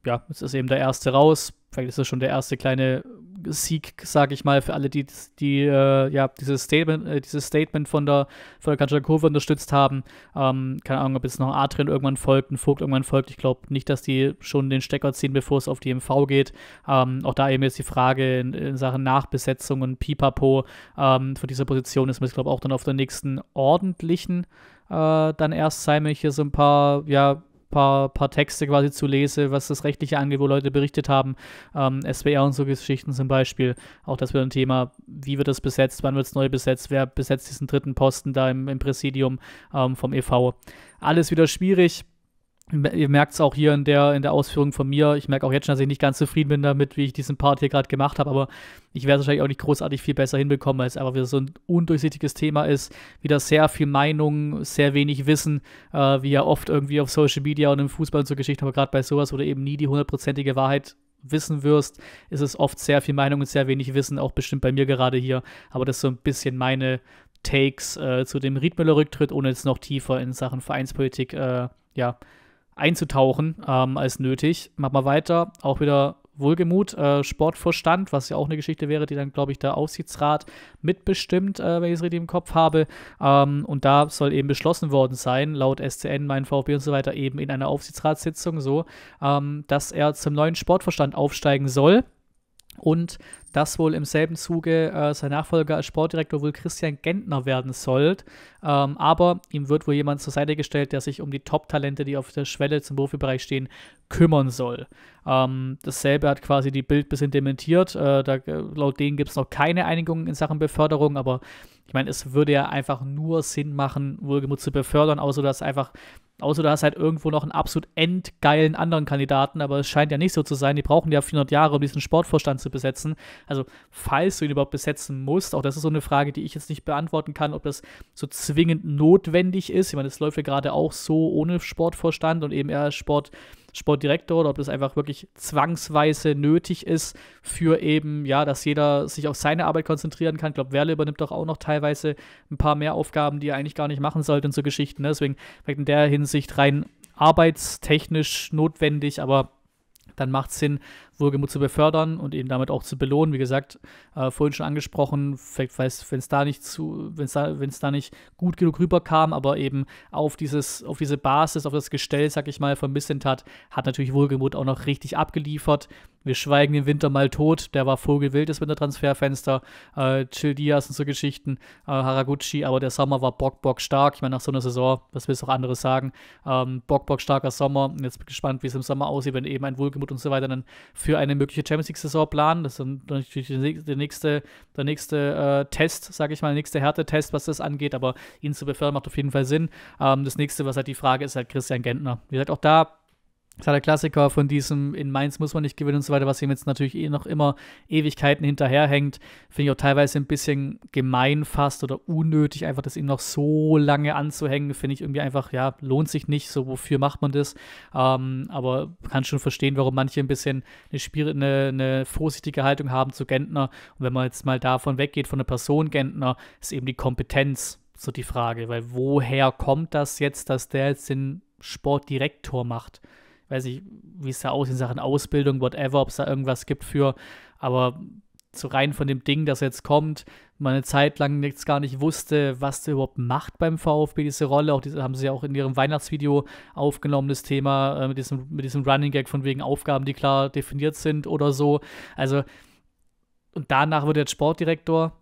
S1: ja, es ist eben der erste raus. Vielleicht ist das schon der erste kleine Sieg, sage ich mal, für alle, die, die äh, ja, dieses Statement, äh, dieses Statement von der von der Kanchakurve unterstützt haben. Ähm, keine Ahnung, ob jetzt noch Adrian irgendwann folgt, ein Vogt irgendwann folgt. Ich glaube nicht, dass die schon den Stecker ziehen, bevor es auf die MV geht. Ähm, auch da eben jetzt die Frage in, in Sachen Nachbesetzung und Pipapo ähm, von dieser Position ist mir, glaube auch dann auf der nächsten ordentlichen äh, dann erst sein, wenn ich hier so ein paar, ja, paar, paar Texte quasi zu lese, was das Rechtliche angeht, wo Leute berichtet haben, ähm, SWR und so Geschichten zum Beispiel. Auch das wird ein Thema, wie wird das besetzt, wann wird es neu besetzt, wer besetzt diesen dritten Posten da im, im Präsidium ähm, vom EV. Alles wieder schwierig ihr merkt es auch hier in der, in der Ausführung von mir. Ich merke auch jetzt schon, dass ich nicht ganz zufrieden bin damit, wie ich diesen Part hier gerade gemacht habe, aber ich werde es wahrscheinlich auch nicht großartig viel besser hinbekommen, als es einfach wieder so ein undurchsichtiges Thema ist. Wieder sehr viel Meinung, sehr wenig Wissen, äh, wie ja oft irgendwie auf Social Media und im Fußball und so Geschichten, aber gerade bei sowas, wo du eben nie die hundertprozentige Wahrheit wissen wirst, ist es oft sehr viel Meinung und sehr wenig Wissen, auch bestimmt bei mir gerade hier. Aber das ist so ein bisschen meine Takes äh, zu dem Riedmüller-Rücktritt, ohne jetzt noch tiefer in Sachen Vereinspolitik, äh, ja, einzutauchen ähm, als nötig. Mach mal weiter, auch wieder Wohlgemut, äh, Sportvorstand, was ja auch eine Geschichte wäre, die dann, glaube ich, der Aufsichtsrat mitbestimmt, äh, wenn ich es richtig im Kopf habe. Ähm, und da soll eben beschlossen worden sein, laut SCN, mein VfB und so weiter, eben in einer Aufsichtsratssitzung so, ähm, dass er zum neuen Sportvorstand aufsteigen soll und dass wohl im selben Zuge äh, sein Nachfolger als Sportdirektor wohl Christian Gentner werden soll. Ähm, aber ihm wird wohl jemand zur Seite gestellt, der sich um die Top-Talente, die auf der Schwelle zum Profibereich stehen, kümmern soll. Ähm, dasselbe hat quasi die Bild ein bisschen dementiert. Äh, da, äh, laut denen gibt es noch keine Einigung in Sachen Beförderung, aber ich meine, es würde ja einfach nur Sinn machen, Wohlgemut zu befördern, außer dass einfach Außer du hast halt irgendwo noch einen absolut endgeilen anderen Kandidaten, aber es scheint ja nicht so zu sein. Die brauchen ja 400 Jahre, um diesen Sportvorstand zu besetzen. Also, falls du ihn überhaupt besetzen musst, auch das ist so eine Frage, die ich jetzt nicht beantworten kann, ob das so zwingend notwendig ist. Ich meine, es läuft ja gerade auch so ohne Sportvorstand und eben eher Sport. Sportdirektor oder ob das einfach wirklich zwangsweise nötig ist für eben, ja, dass jeder sich auf seine Arbeit konzentrieren kann. Ich glaube, Werle übernimmt doch auch noch teilweise ein paar mehr Aufgaben, die er eigentlich gar nicht machen sollte und so Geschichten. Ne? Deswegen in der Hinsicht rein arbeitstechnisch notwendig, aber dann macht es Sinn, Wohlgemut zu befördern und eben damit auch zu belohnen. Wie gesagt, äh, vorhin schon angesprochen, vielleicht wenn es da nicht zu, wenn es da, wenn's da nicht gut genug rüberkam, aber eben auf dieses, auf diese Basis, auf das Gestell, sag ich mal, von Missentat hat natürlich Wohlgemut auch noch richtig abgeliefert. Wir schweigen den Winter mal tot, der war vogelwild, das Wintertransferfenster, äh, Chill Diaz und so Geschichten, äh, Haraguchi, aber der Sommer war bock, bock stark. Ich meine, nach so einer Saison, was willst du auch anderes sagen? Ähm, bock, bock starker Sommer. jetzt bin ich gespannt, wie es im Sommer aussieht, wenn eben ein Wohlgemut und so weiter dann für für eine mögliche Champions League-Saison planen. Das ist dann natürlich der nächste, der nächste äh, Test, sage ich mal, der nächste Härtetest, was das angeht. Aber ihn zu befördern macht auf jeden Fall Sinn. Ähm, das nächste, was halt die Frage ist, halt Christian Gentner. Wie gesagt, auch da das halt war der Klassiker von diesem in Mainz muss man nicht gewinnen und so weiter, was ihm jetzt natürlich eh noch immer Ewigkeiten hinterherhängt. Finde ich auch teilweise ein bisschen gemein fast oder unnötig, einfach das ihm noch so lange anzuhängen, finde ich irgendwie einfach, ja, lohnt sich nicht, so wofür macht man das? Ähm, aber kann schon verstehen, warum manche ein bisschen eine, Spiel eine, eine vorsichtige Haltung haben zu Gentner. Und wenn man jetzt mal davon weggeht, von der Person Gentner, ist eben die Kompetenz so die Frage, weil woher kommt das jetzt, dass der jetzt den Sportdirektor macht? weiß ich, wie es da aussieht in Sachen Ausbildung, whatever, ob es da irgendwas gibt für, aber so rein von dem Ding, das jetzt kommt, man eine Zeit lang jetzt gar nicht wusste, was der überhaupt macht beim VfB, diese Rolle. Auch diese haben sie ja auch in ihrem Weihnachtsvideo aufgenommen, das Thema äh, mit, diesem, mit diesem Running Gag von wegen Aufgaben, die klar definiert sind oder so. Also, und danach wird jetzt Sportdirektor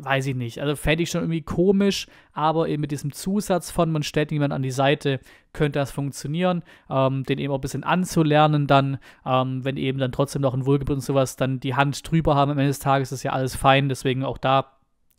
S1: weiß ich nicht. Also fände ich schon irgendwie komisch, aber eben mit diesem Zusatz von, man stellt jemand an die Seite, könnte das funktionieren, ähm, den eben auch ein bisschen anzulernen dann, ähm, wenn eben dann trotzdem noch ein Wohlgeburt und sowas dann die Hand drüber haben am Ende des Tages, ist ja alles fein, deswegen auch da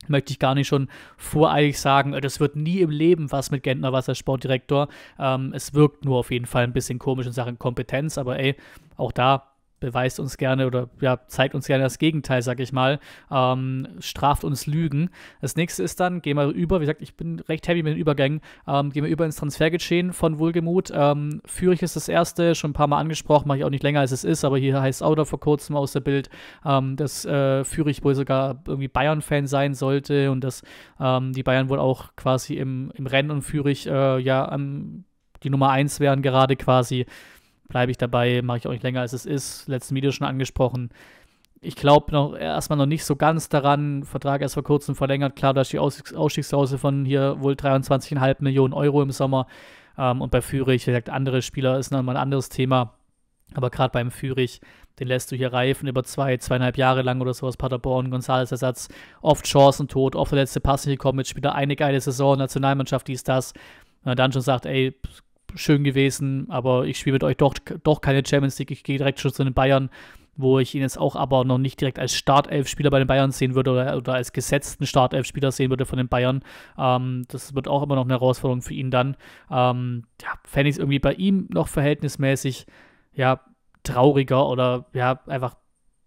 S1: möchte ich gar nicht schon voreilig sagen, äh, das wird nie im Leben was mit Gentner was als Sportdirektor. Ähm, es wirkt nur auf jeden Fall ein bisschen komisch in Sachen Kompetenz, aber ey, auch da beweist uns gerne oder ja, zeigt uns gerne das Gegenteil, sag ich mal, ähm, straft uns Lügen. Das nächste ist dann, gehen wir über, wie gesagt, ich bin recht heavy mit den Übergängen, ähm, gehen wir über ins Transfergeschehen von Wohlgemut. Ähm, Fürich ist das erste, schon ein paar Mal angesprochen, mache ich auch nicht länger als es ist, aber hier heißt es auch da vor kurzem aus der Bild, ähm, dass äh, Fürich wohl sogar irgendwie Bayern-Fan sein sollte und dass ähm, die Bayern wohl auch quasi im, im Rennen und Fürich äh, ja am die Nummer 1 wären gerade quasi bleibe ich dabei, mache ich auch nicht länger als es ist. Letzten Video schon angesprochen. Ich glaube noch erstmal noch nicht so ganz daran. Vertrag erst vor kurzem verlängert. Klar, da ist die Ausstiegsklausel von hier wohl 23,5 Millionen Euro im Sommer. Ähm, und bei Fürich, wie gesagt, andere Spieler ist nochmal ein anderes Thema. Aber gerade beim Fürich, den lässt du hier reifen über zwei, zweieinhalb Jahre lang oder sowas. Paderborn, González Ersatz, oft Chancen tot, oft der letzte Pass nicht gekommen, jetzt spielt er eine geile Saison, Nationalmannschaft, dies, das. Und dann schon sagt, ey, schön gewesen, aber ich spiele mit euch doch, doch keine Champions League. Ich gehe direkt schon zu den Bayern, wo ich ihn jetzt auch aber noch nicht direkt als Startelf-Spieler bei den Bayern sehen würde oder, oder als gesetzten Startelf-Spieler sehen würde von den Bayern. Ähm, das wird auch immer noch eine Herausforderung für ihn dann. Ähm, ja, fände ich es irgendwie bei ihm noch verhältnismäßig, ja, trauriger oder ja, einfach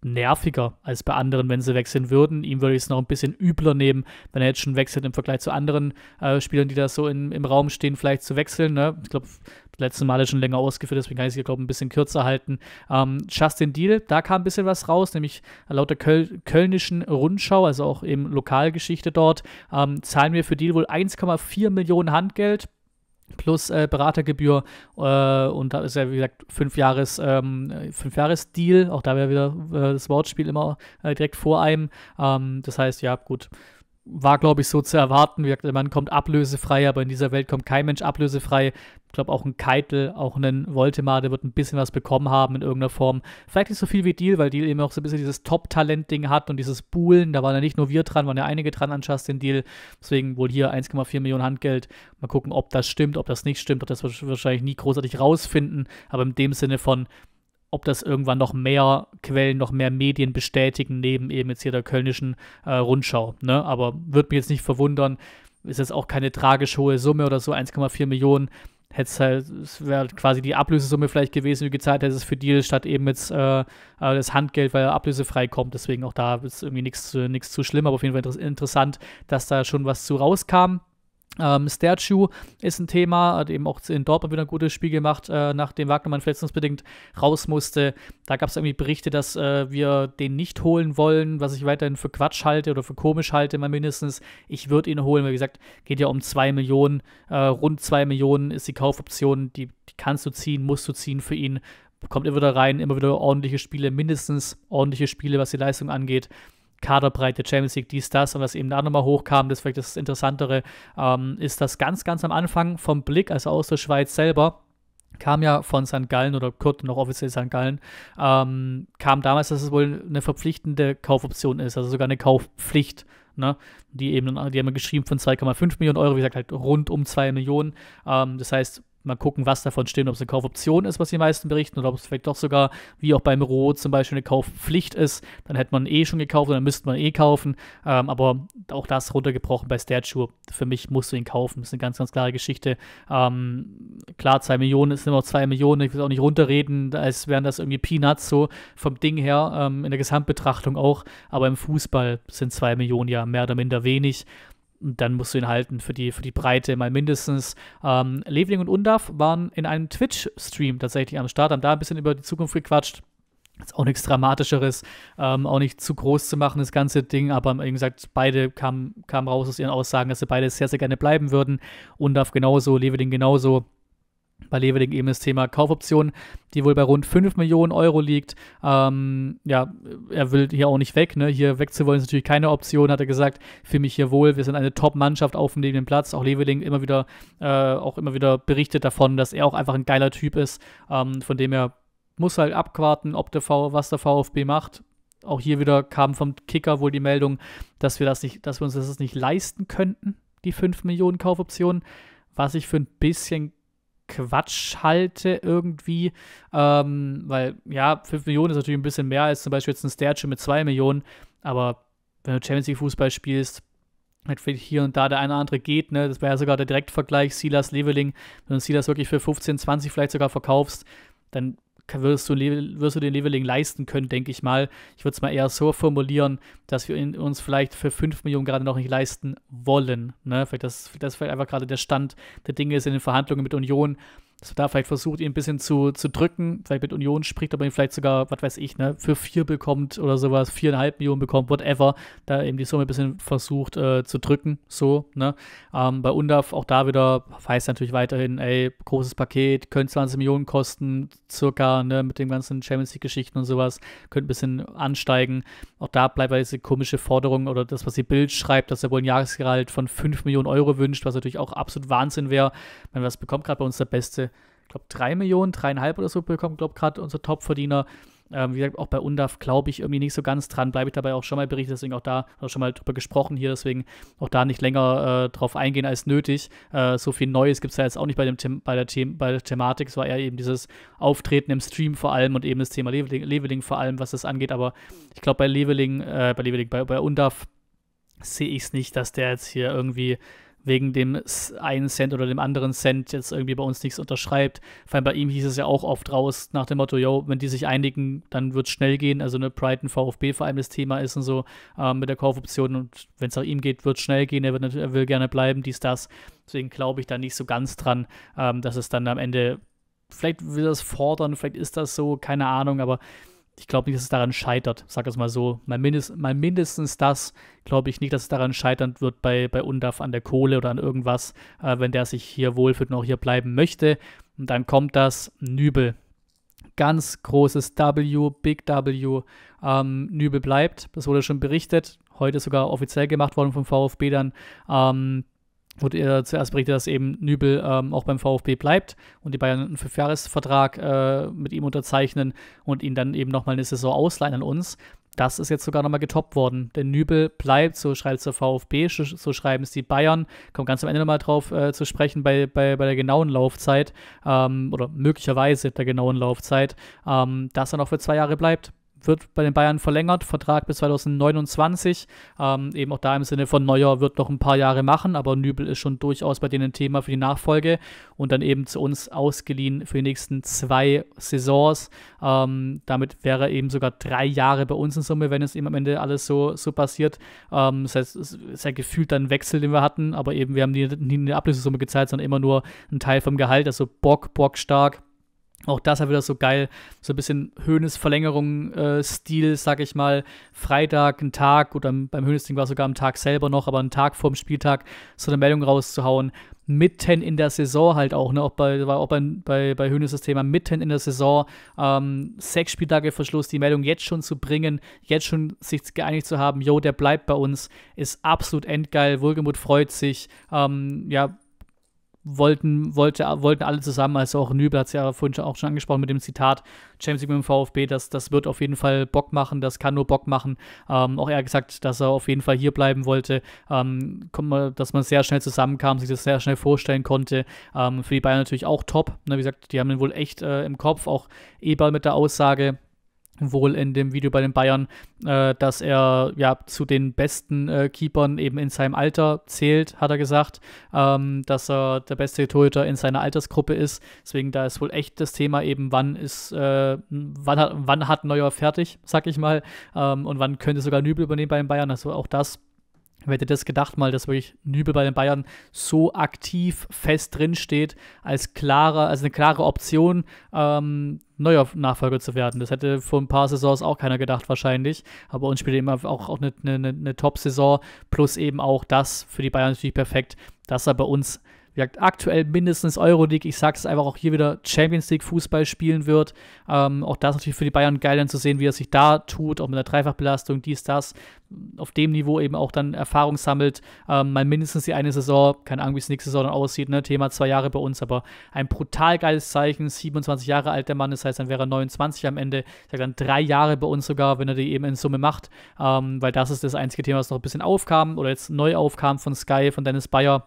S1: nerviger als bei anderen, wenn sie wechseln würden. Ihm würde ich es noch ein bisschen übler nehmen, wenn er jetzt schon wechselt im Vergleich zu anderen äh, Spielern, die da so in, im Raum stehen, vielleicht zu wechseln. Ne? Ich glaube, das letzte Mal ist schon länger ausgeführt, deswegen kann ich es, glaube ein bisschen kürzer halten. Ähm, Justin Deal, da kam ein bisschen was raus, nämlich laut der Köl kölnischen Rundschau, also auch eben Lokalgeschichte dort, ähm, zahlen wir für Deal wohl 1,4 Millionen Handgeld plus äh, Beratergebühr äh, und da ist ja wie gesagt fünf Jahres ähm, äh, fünf Jahres Deal auch da wäre wieder äh, das Wortspiel immer äh, direkt vor einem ähm, das heißt ja gut war, glaube ich, so zu erwarten. Der Mann kommt ablösefrei, aber in dieser Welt kommt kein Mensch ablösefrei. Ich glaube, auch ein Keitel, auch ein Woltemar, der wird ein bisschen was bekommen haben in irgendeiner Form. Vielleicht nicht so viel wie Deal, weil Deal eben auch so ein bisschen dieses Top-Talent-Ding hat und dieses Buhlen. Da waren ja nicht nur wir dran, waren ja einige dran an Justin Deal. Deswegen wohl hier 1,4 Millionen Handgeld. Mal gucken, ob das stimmt, ob das nicht stimmt. Ob das wahrscheinlich nie großartig rausfinden. Aber in dem Sinne von, ob das irgendwann noch mehr Quellen, noch mehr Medien bestätigen, neben eben jetzt hier der kölnischen äh, Rundschau. Ne? Aber würde mich jetzt nicht verwundern, ist jetzt auch keine tragisch hohe Summe oder so, 1,4 Millionen. Hätte halt, es wäre halt quasi die Ablösesumme vielleicht gewesen, wie gezahlt hätte es für Deal, statt eben jetzt äh, äh, das Handgeld, weil er ablösefrei kommt. Deswegen auch da ist irgendwie nichts zu, nichts zu schlimm, aber auf jeden Fall inter interessant, dass da schon was zu rauskam. Ähm, Statue ist ein Thema, hat eben auch in Dortmund wieder ein gutes Spiel gemacht, äh, nachdem Wagnermann verletzungsbedingt raus musste. Da gab es irgendwie Berichte, dass äh, wir den nicht holen wollen, was ich weiterhin für Quatsch halte oder für komisch halte, mal mindestens. Ich würde ihn holen, weil wie gesagt, geht ja um 2 Millionen. Äh, rund 2 Millionen ist die Kaufoption, die, die kannst du ziehen, musst du ziehen für ihn. Kommt immer wieder rein, immer wieder ordentliche Spiele, mindestens ordentliche Spiele, was die Leistung angeht. Kaderbreite, Champions League, dies, das und was eben da nochmal hochkam, das ist vielleicht das Interessantere, ähm, ist das ganz, ganz am Anfang vom Blick, also aus der Schweiz selber, kam ja von St. Gallen oder Kurt noch offiziell St. Gallen, ähm, kam damals, dass es wohl eine verpflichtende Kaufoption ist, also sogar eine Kaufpflicht. Ne? Die eben, die haben geschrieben von 2,5 Millionen Euro, wie gesagt, halt rund um 2 Millionen. Ähm, das heißt, Mal gucken, was davon stimmt, ob es eine Kaufoption ist, was die meisten berichten, oder ob es vielleicht doch sogar, wie auch beim Rot zum Beispiel, eine Kaufpflicht ist. Dann hätte man eh schon gekauft und dann müsste man eh kaufen. Ähm, aber auch das runtergebrochen bei Statue. Für mich musst du ihn kaufen. Das ist eine ganz, ganz klare Geschichte. Ähm, klar, 2 Millionen ist immer noch 2 Millionen. Ich will auch nicht runterreden, als wären das irgendwie Peanuts so vom Ding her, ähm, in der Gesamtbetrachtung auch. Aber im Fußball sind 2 Millionen ja mehr oder minder wenig. Und dann musst du ihn halten für die, für die Breite mal mindestens. Ähm, Leveling und Undav waren in einem Twitch-Stream tatsächlich am Start, haben da ein bisschen über die Zukunft gequatscht. Ist auch nichts Dramatischeres, ähm, auch nicht zu groß zu machen, das ganze Ding, aber wie gesagt, beide kamen kam raus aus ihren Aussagen, dass sie beide sehr, sehr gerne bleiben würden. Undav genauso, Leveling genauso bei Leverding eben das Thema Kaufoption, die wohl bei rund 5 Millionen Euro liegt. Ähm, ja, er will hier auch nicht weg. Ne? Hier wegzuwollen ist natürlich keine Option, hat er gesagt. Fühle mich hier wohl. Wir sind eine Top-Mannschaft auf dem lebenden Platz. Auch Leveling immer wieder, äh, auch immer wieder berichtet davon, dass er auch einfach ein geiler Typ ist. Ähm, von dem er muss halt abwarten, ob der v was der VfB macht. Auch hier wieder kam vom Kicker wohl die Meldung, dass wir das nicht, dass wir uns das nicht leisten könnten, die 5 Millionen Kaufoptionen. Was ich für ein bisschen Quatsch halte irgendwie, ähm, weil ja, 5 Millionen ist natürlich ein bisschen mehr als zum Beispiel jetzt ein Sterche mit 2 Millionen, aber wenn du Champions League Fußball spielst, halt vielleicht hier und da der eine oder andere geht, ne? das wäre ja sogar der Direktvergleich Silas Leveling, wenn du Silas wirklich für 15, 20 vielleicht sogar verkaufst, dann wirst du, wirst du den Leveling leisten können, denke ich mal. Ich würde es mal eher so formulieren, dass wir uns vielleicht für 5 Millionen gerade noch nicht leisten wollen. Ne? Vielleicht das, das vielleicht einfach gerade der Stand der Dinge ist in den Verhandlungen mit Union dass man da vielleicht versucht, ihn ein bisschen zu, zu drücken, vielleicht mit Union spricht, aber ihn vielleicht sogar, was weiß ich, ne, für vier bekommt oder sowas, viereinhalb Millionen bekommt, whatever, da eben die Summe ein bisschen versucht äh, zu drücken, so, ne. Ähm, bei UNDAF auch da wieder heißt natürlich weiterhin, ey, großes Paket, könnte 20 Millionen kosten, circa, ne, mit den ganzen Champions League-Geschichten und sowas, könnte ein bisschen ansteigen, auch da bleibt diese komische Forderung oder das, was ihr Bild schreibt, dass er wohl ein Jahresgehalt von 5 Millionen Euro wünscht, was natürlich auch absolut Wahnsinn wäre. Ich meine, was bekommt gerade bei uns der Beste? Ich glaube, 3 Millionen, 3,5 oder so bekommt, glaube ich, gerade unser Topverdiener. verdiener ähm, wie gesagt, auch bei UNDAF glaube ich irgendwie nicht so ganz dran, bleibe ich dabei auch schon mal berichtet, deswegen auch da, also schon mal drüber gesprochen hier, deswegen auch da nicht länger äh, drauf eingehen als nötig. Äh, so viel Neues gibt es ja jetzt auch nicht bei, dem The bei, der The bei der Thematik, es war eher eben dieses Auftreten im Stream vor allem und eben das Thema Leveling, Leveling vor allem, was das angeht, aber ich glaube bei Leveling, äh, bei Leveling, bei, bei UNDAF sehe ich es nicht, dass der jetzt hier irgendwie wegen dem einen Cent oder dem anderen Cent jetzt irgendwie bei uns nichts unterschreibt. Vor allem bei ihm hieß es ja auch oft raus nach dem Motto, yo, wenn die sich einigen, dann wird es schnell gehen. Also eine Brighton VfB vor allem das Thema ist und so ähm, mit der Kaufoption. Und wenn es nach ihm geht, wird es schnell gehen. Er, wird, er, will gerne bleiben, dies, das. Deswegen glaube ich da nicht so ganz dran, ähm, dass es dann am Ende, vielleicht will das fordern, vielleicht ist das so, keine Ahnung, aber ich glaube nicht, dass es daran scheitert, sag es mal so. Mal, mindest, mal mindestens das glaube ich nicht, dass es daran scheitern wird bei, bei UNDAF an der Kohle oder an irgendwas, äh, wenn der sich hier wohlfühlt und auch hier bleiben möchte. Und dann kommt das Nübel. Ganz großes W, Big W. Ähm, Nübel bleibt, das wurde schon berichtet. Heute sogar offiziell gemacht worden vom VfB dann. Ähm, wurde äh, zuerst berichtet, dass eben Nübel ähm, auch beim VfB bleibt und die Bayern einen Fünfjahresvertrag äh, mit ihm unterzeichnen und ihn dann eben nochmal eine Saison ausleihen an uns. Das ist jetzt sogar nochmal getoppt worden. Denn Nübel bleibt, so schreibt es der VfB, so schreiben es die Bayern. Kommt ganz am Ende nochmal drauf äh, zu sprechen bei, bei, bei der genauen Laufzeit ähm, oder möglicherweise der genauen Laufzeit, ähm, dass er noch für zwei Jahre bleibt wird bei den Bayern verlängert, Vertrag bis 2029. Ähm, eben auch da im Sinne von Neuer wird noch ein paar Jahre machen, aber Nübel ist schon durchaus bei denen ein Thema für die Nachfolge und dann eben zu uns ausgeliehen für die nächsten zwei Saisons. Ähm, damit wäre er eben sogar drei Jahre bei uns in Summe, wenn es eben am Ende alles so, so passiert. Ähm, das heißt, es ist ja gefühlt ein Wechsel, den wir hatten, aber eben wir haben nie, nie eine Ablösesumme gezahlt, sondern immer nur einen Teil vom Gehalt, also Bock, Bock stark auch das hat wieder so geil, so ein bisschen Hönes verlängerung stil sag ich mal. Freitag, ein Tag, oder beim Hönes ding war sogar am Tag selber noch, aber einen Tag vor dem Spieltag so eine Meldung rauszuhauen. Mitten in der Saison halt auch, ne? Auch bei, war auch bei, bei, bei Höhnes das Thema, mitten in der Saison, ähm, sechs Spieltage Verschluss, die Meldung jetzt schon zu bringen, jetzt schon sich geeinigt zu haben, jo, der bleibt bei uns, ist absolut endgeil, Wohlgemut freut sich, ähm, ja, wollten, wollte, wollten alle zusammen, also auch Nübel hat es ja vorhin auch schon angesprochen mit dem Zitat, James League mit dem VfB, das, das wird auf jeden Fall Bock machen, das kann nur Bock machen. Ähm, auch er hat gesagt, dass er auf jeden Fall hier bleiben wollte, ähm, dass man sehr schnell zusammenkam, sich das sehr schnell vorstellen konnte. Ähm, für die Bayern natürlich auch top. Ne? Wie gesagt, die haben ihn wohl echt äh, im Kopf, auch Eber mit der Aussage, wohl in dem Video bei den Bayern, äh, dass er ja zu den besten äh, Keepern eben in seinem Alter zählt, hat er gesagt, ähm, dass er der beste Torhüter in seiner Altersgruppe ist. Deswegen da ist wohl echt das Thema eben, wann ist, äh, wann, hat, wann hat Neuer fertig, sag ich mal, ähm, und wann könnte sogar Nübel übernehmen bei den Bayern. Also auch das Wer hätte das gedacht mal, dass wirklich Nübel bei den Bayern so aktiv fest drinsteht, als klare, als eine klare Option, ähm, neuer Nachfolger zu werden. Das hätte vor ein paar Saisons auch keiner gedacht wahrscheinlich. Aber uns spielt eben auch, auch eine, eine, eine Top-Saison, plus eben auch das für die Bayern natürlich perfekt, dass er bei uns aktuell mindestens Euroleague. Ich sage es einfach auch hier wieder Champions League Fußball spielen wird. Ähm, auch das natürlich für die Bayern geil dann zu sehen, wie er sich da tut, auch mit der Dreifachbelastung, dies, das. Auf dem Niveau eben auch dann Erfahrung sammelt. Ähm, mal mindestens die eine Saison, keine Ahnung, wie es nächste Saison dann aussieht, ne? Thema zwei Jahre bei uns, aber ein brutal geiles Zeichen. 27 Jahre alt der Mann, das heißt, dann wäre er 29 am Ende. Ich sage dann drei Jahre bei uns sogar, wenn er die eben in Summe macht, ähm, weil das ist das einzige Thema, was noch ein bisschen aufkam oder jetzt neu aufkam von Sky, von Dennis Bayer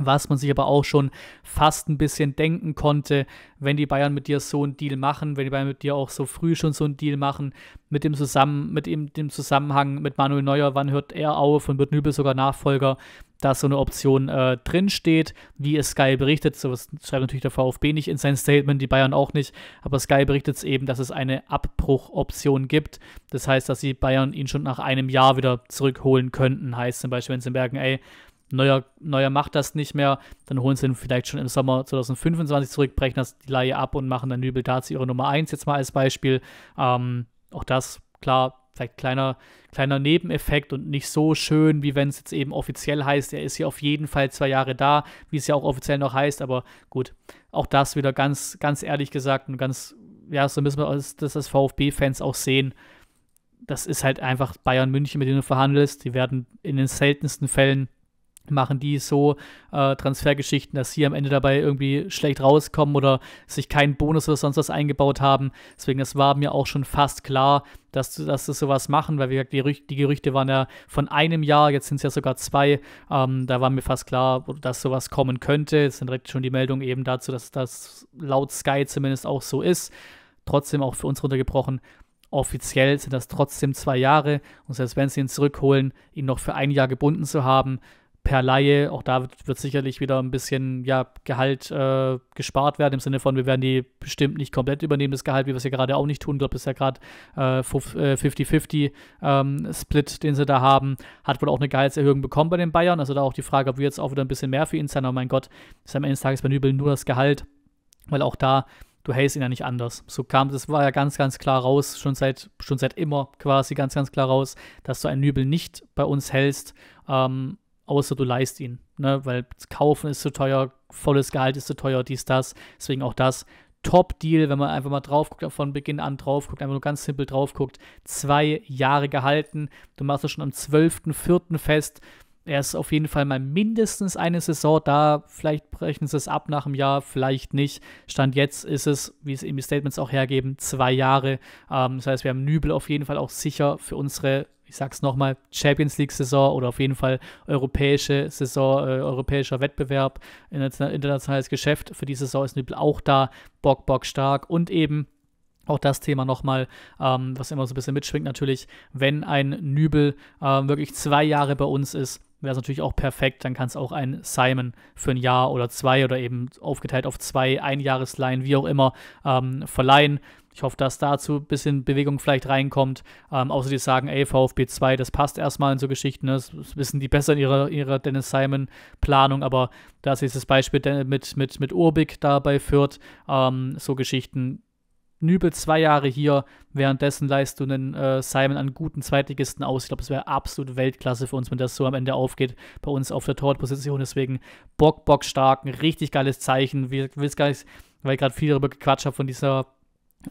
S1: was man sich aber auch schon fast ein bisschen denken konnte, wenn die Bayern mit dir so einen Deal machen, wenn die Bayern mit dir auch so früh schon so einen Deal machen, mit dem, Zusammen mit dem, dem Zusammenhang mit Manuel Neuer, wann hört er auf und wird Nübel sogar Nachfolger, dass so eine Option äh, drinsteht, wie es Sky berichtet. So was schreibt natürlich der VfB nicht in sein Statement, die Bayern auch nicht, aber Sky berichtet es eben, dass es eine Abbruchoption gibt. Das heißt, dass die Bayern ihn schon nach einem Jahr wieder zurückholen könnten. Heißt zum Beispiel, wenn sie merken, ey, Neuer, Neuer macht das nicht mehr, dann holen sie ihn vielleicht schon im Sommer 2025 zurück, brechen das die Laie ab und machen dann Nübel Dazi ihre Nummer 1 jetzt mal als Beispiel. Ähm, auch das, klar, vielleicht kleiner, kleiner Nebeneffekt und nicht so schön, wie wenn es jetzt eben offiziell heißt, er ist ja auf jeden Fall zwei Jahre da, wie es ja auch offiziell noch heißt, aber gut, auch das wieder ganz, ganz ehrlich gesagt und ganz, ja, so müssen wir das als VfB-Fans auch sehen das ist halt einfach Bayern München, mit denen du verhandelst. Die werden in den seltensten Fällen machen die so äh, Transfergeschichten, dass sie am Ende dabei irgendwie schlecht rauskommen oder sich keinen Bonus oder sonst was eingebaut haben. Deswegen, das war mir auch schon fast klar, dass, dass sie sowas machen, weil wie gesagt, die, die Gerüchte waren ja von einem Jahr, jetzt sind es ja sogar zwei. Ähm, da war mir fast klar, dass sowas kommen könnte. Es sind direkt schon die Meldungen eben dazu, dass das laut Sky zumindest auch so ist. Trotzdem auch für uns runtergebrochen, offiziell sind das trotzdem zwei Jahre. Und selbst wenn sie ihn zurückholen, ihn noch für ein Jahr gebunden zu haben, per Laie. Auch da wird, sicherlich wieder ein bisschen ja, Gehalt äh, gespart werden, im Sinne von, wir werden die bestimmt nicht komplett übernehmen, das Gehalt, wie wir es ja gerade auch nicht tun. Ich glaube, das ist ja gerade äh, 50-50 äh, ähm, Split, den sie da haben. Hat wohl auch eine Gehaltserhöhung bekommen bei den Bayern. Also da auch die Frage, ob wir jetzt auch wieder ein bisschen mehr für ihn sein, Aber mein Gott, ist am Ende des Tages bei Nübel nur das Gehalt, weil auch da du hältst ihn ja nicht anders. So kam, das war ja ganz, ganz klar raus, schon seit, schon seit immer quasi ganz, ganz klar raus, dass du einen Nübel nicht bei uns hältst. Ähm, außer du leist ihn. Ne? Weil kaufen ist zu teuer, volles Gehalt ist zu teuer, dies, das. Deswegen auch das. Top-Deal, wenn man einfach mal drauf guckt, von Beginn an drauf guckt, einfach nur ganz simpel drauf guckt. Zwei Jahre gehalten. Du machst es schon am 12.04. fest. Er ist auf jeden Fall mal mindestens eine Saison da. Vielleicht brechen sie es ab nach einem Jahr, vielleicht nicht. Stand jetzt ist es, wie es eben die Statements auch hergeben, zwei Jahre. Ähm, das heißt, wir haben Nübel auf jeden Fall auch sicher für unsere ich sag's nochmal, Champions League-Saison oder auf jeden Fall europäische Saison, äh, europäischer Wettbewerb, internationales Geschäft für die Saison ist Nübel auch da, Bock, Bock stark und eben auch das Thema nochmal, ähm, was immer so ein bisschen mitschwingt natürlich, wenn ein Nübel äh, wirklich zwei Jahre bei uns ist, wäre es natürlich auch perfekt, dann kann es auch ein Simon für ein Jahr oder zwei oder eben aufgeteilt auf zwei ein Jahresleihen, wie auch immer, ähm, verleihen. Ich hoffe, dass dazu ein bisschen Bewegung vielleicht reinkommt. Ähm, außer die sagen, ey, VfB 2, das passt erstmal in so Geschichten. Ne? Das wissen die besser in ihrer, ihrer Dennis Simon-Planung. Aber da ist dieses Beispiel mit, mit, mit Urbik dabei führt, ähm, so Geschichten. Nübel zwei Jahre hier, währenddessen leist äh, Simon an guten Zweitligisten aus. Ich glaube, es wäre absolut Weltklasse für uns, wenn das so am Ende aufgeht, bei uns auf der Torwartposition. Deswegen Bock, Bock stark, ein richtig geiles Zeichen. Wir will es gar nicht, weil ich gerade viel darüber gequatscht habe von dieser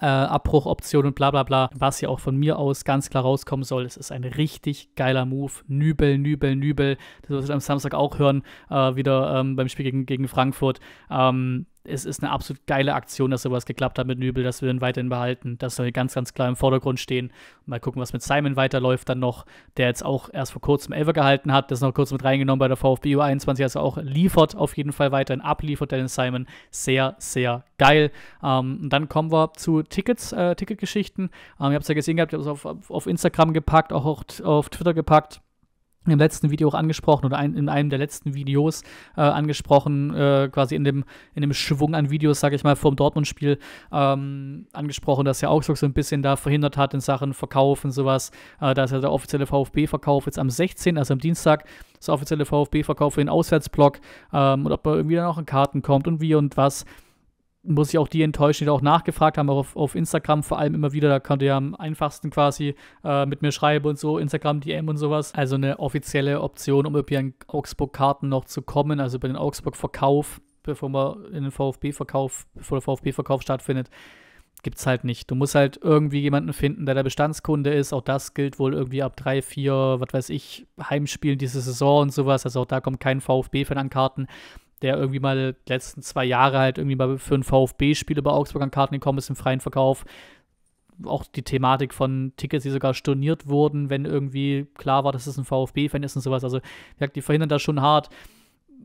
S1: äh, Abbruchoption und bla bla bla, was ja auch von mir aus ganz klar rauskommen soll. Es ist ein richtig geiler Move. Nübel, Nübel, Nübel. Das wird am Samstag auch hören, äh, wieder ähm, beim Spiel gegen, gegen Frankfurt. Ähm, es ist eine absolut geile Aktion, dass sowas geklappt hat mit Nübel, dass wir ihn weiterhin behalten. Das soll ganz, ganz klar im Vordergrund stehen. Mal gucken, was mit Simon weiterläuft dann noch, der jetzt auch erst vor kurzem Elver gehalten hat, das noch kurz mit reingenommen bei der VfB U21, also auch liefert auf jeden Fall weiterhin, abliefert Dennis Simon. Sehr, sehr geil. Ähm, und dann kommen wir zu Tickets, äh, Ticketgeschichten. Ähm, ihr habt es ja gesehen gehabt, ich habe es auf, auf Instagram gepackt, auch auf, auf Twitter gepackt im letzten Video auch angesprochen oder ein, in einem der letzten Videos äh, angesprochen, äh, quasi in dem, in dem Schwung an Videos, sage ich mal, vom Dortmund-Spiel ähm, angesprochen, dass er auch so ein bisschen da verhindert hat in Sachen Verkauf und sowas. Äh, da ist ja der offizielle VfB-Verkauf jetzt am 16., also am Dienstag, das offizielle VfB-Verkauf für den Auswärtsblock ähm, und ob er irgendwie dann auch in Karten kommt und wie und was muss ich auch die enttäuschen, die da auch nachgefragt haben, auch auf, auf Instagram vor allem immer wieder. Da könnt ihr am einfachsten quasi äh, mit mir schreiben und so, Instagram, DM und sowas. Also eine offizielle Option, um irgendwie an Augsburg-Karten noch zu kommen, also über den Augsburg-Verkauf, bevor man in den VfB-Verkauf, bevor der VfB-Verkauf stattfindet, gibt es halt nicht. Du musst halt irgendwie jemanden finden, der der Bestandskunde ist. Auch das gilt wohl irgendwie ab drei, vier, was weiß ich, Heimspielen diese Saison und sowas. Also auch da kommt kein VfB-Fan an Karten der irgendwie mal die letzten zwei Jahre halt irgendwie mal für ein VfB-Spiel über Augsburg an Karten gekommen ist im freien Verkauf. Auch die Thematik von Tickets, die sogar storniert wurden, wenn irgendwie klar war, dass es ein VfB-Fan ist und sowas. Also, die verhindern das schon hart.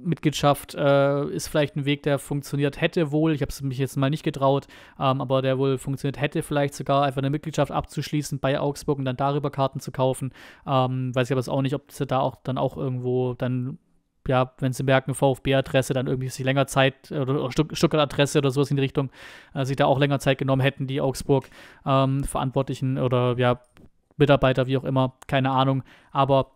S1: Mitgliedschaft äh, ist vielleicht ein Weg, der funktioniert hätte wohl. Ich habe es mich jetzt mal nicht getraut, ähm, aber der wohl funktioniert hätte, vielleicht sogar einfach eine Mitgliedschaft abzuschließen bei Augsburg und dann darüber Karten zu kaufen. Ähm, weiß ich aber auch nicht, ob sie da auch dann auch irgendwo dann ja, wenn sie merken, VfB-Adresse, dann irgendwie sich länger Zeit oder Stuttgart-Adresse oder sowas in die Richtung, äh, sich da auch länger Zeit genommen hätten, die Augsburg-Verantwortlichen ähm, oder ja, Mitarbeiter, wie auch immer, keine Ahnung. Aber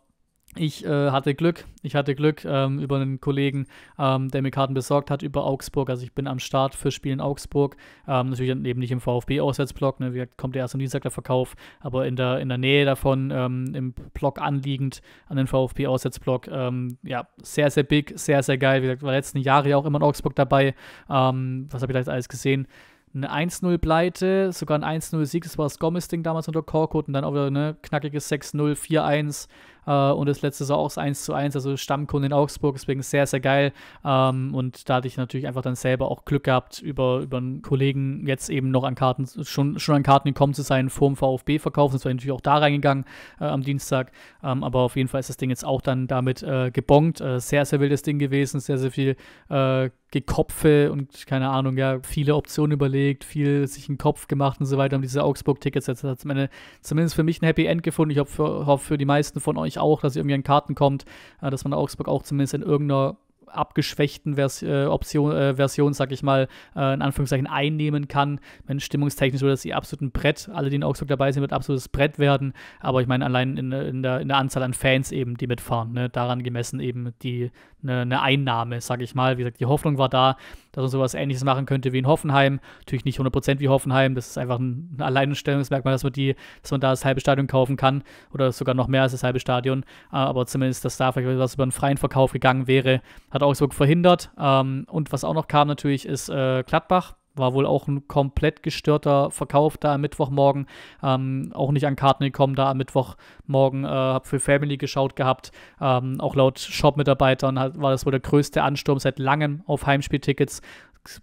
S1: ich äh, hatte Glück, ich hatte Glück ähm, über einen Kollegen, ähm, der mir Karten besorgt hat über Augsburg. Also ich bin am Start für Spielen Augsburg. Ähm, natürlich eben nicht im VfB-Auswärtsblock, ne? Wie kommt ja erst am Dienstag der Verkauf, aber in der, in der Nähe davon, ähm, im Block anliegend an den VfB-Auswärtsblock. Ähm, ja, sehr, sehr big, sehr, sehr geil. Wie gesagt, war letzten Jahre ja auch immer in Augsburg dabei. Ähm, was habe ich da jetzt alles gesehen? eine 1-0-Pleite, sogar ein 1-0-Sieg, das war das Gommes-Ding damals unter Korkut und dann auch wieder ne, knackiges 6-0, 4-1, äh, und das letzte Saison auch 1 zu 1, also Stammkunde in Augsburg, deswegen sehr, sehr geil. Ähm, und da hatte ich natürlich einfach dann selber auch Glück gehabt, über, über einen Kollegen jetzt eben noch an Karten, schon, schon an Karten gekommen zu sein vorm VfB-Verkauf. Das war natürlich auch da reingegangen äh, am Dienstag. Ähm, aber auf jeden Fall ist das Ding jetzt auch dann damit äh, gebongt. Äh, sehr, sehr wildes Ding gewesen, sehr, sehr viel äh, Gekopfe und keine Ahnung, ja, viele Optionen überlegt, viel sich einen Kopf gemacht und so weiter Und diese Augsburg-Tickets. Jetzt hat es zumindest für mich ein Happy End gefunden. Ich hoffe für, hoffe für die meisten von euch ich auch, dass irgendwie an Karten kommt, äh, dass man Augsburg auch zumindest in irgendeiner abgeschwächten Vers äh, Option, äh, Version, sag ich mal, äh, in Anführungszeichen einnehmen kann. Wenn stimmungstechnisch würde das die absoluten Brett, alle, die in Augsburg dabei sind, wird absolutes Brett werden. Aber ich meine, allein in, in, der, in der Anzahl an Fans eben, die mitfahren, ne? daran gemessen eben die ne, eine ne Einnahme, sag ich mal. Wie gesagt, die Hoffnung war da, dass man sowas ähnliches machen könnte wie in Hoffenheim. Natürlich nicht 100% wie Hoffenheim, das ist einfach ein Alleinstellungsmerkmal, dass man, die, dass man da das halbe Stadion kaufen kann oder sogar noch mehr als das halbe Stadion. Äh, aber zumindest, dass da vielleicht was über einen freien Verkauf gegangen wäre, hat Augsburg verhindert. Ähm, und was auch noch kam natürlich, ist äh, Gladbach war wohl auch ein komplett gestörter Verkauf da am Mittwochmorgen. Ähm, auch nicht an Karten gekommen, da am Mittwochmorgen äh, habe für Family geschaut gehabt. Ähm, auch laut Shop-Mitarbeitern war das wohl der größte Ansturm seit langem auf Heimspieltickets,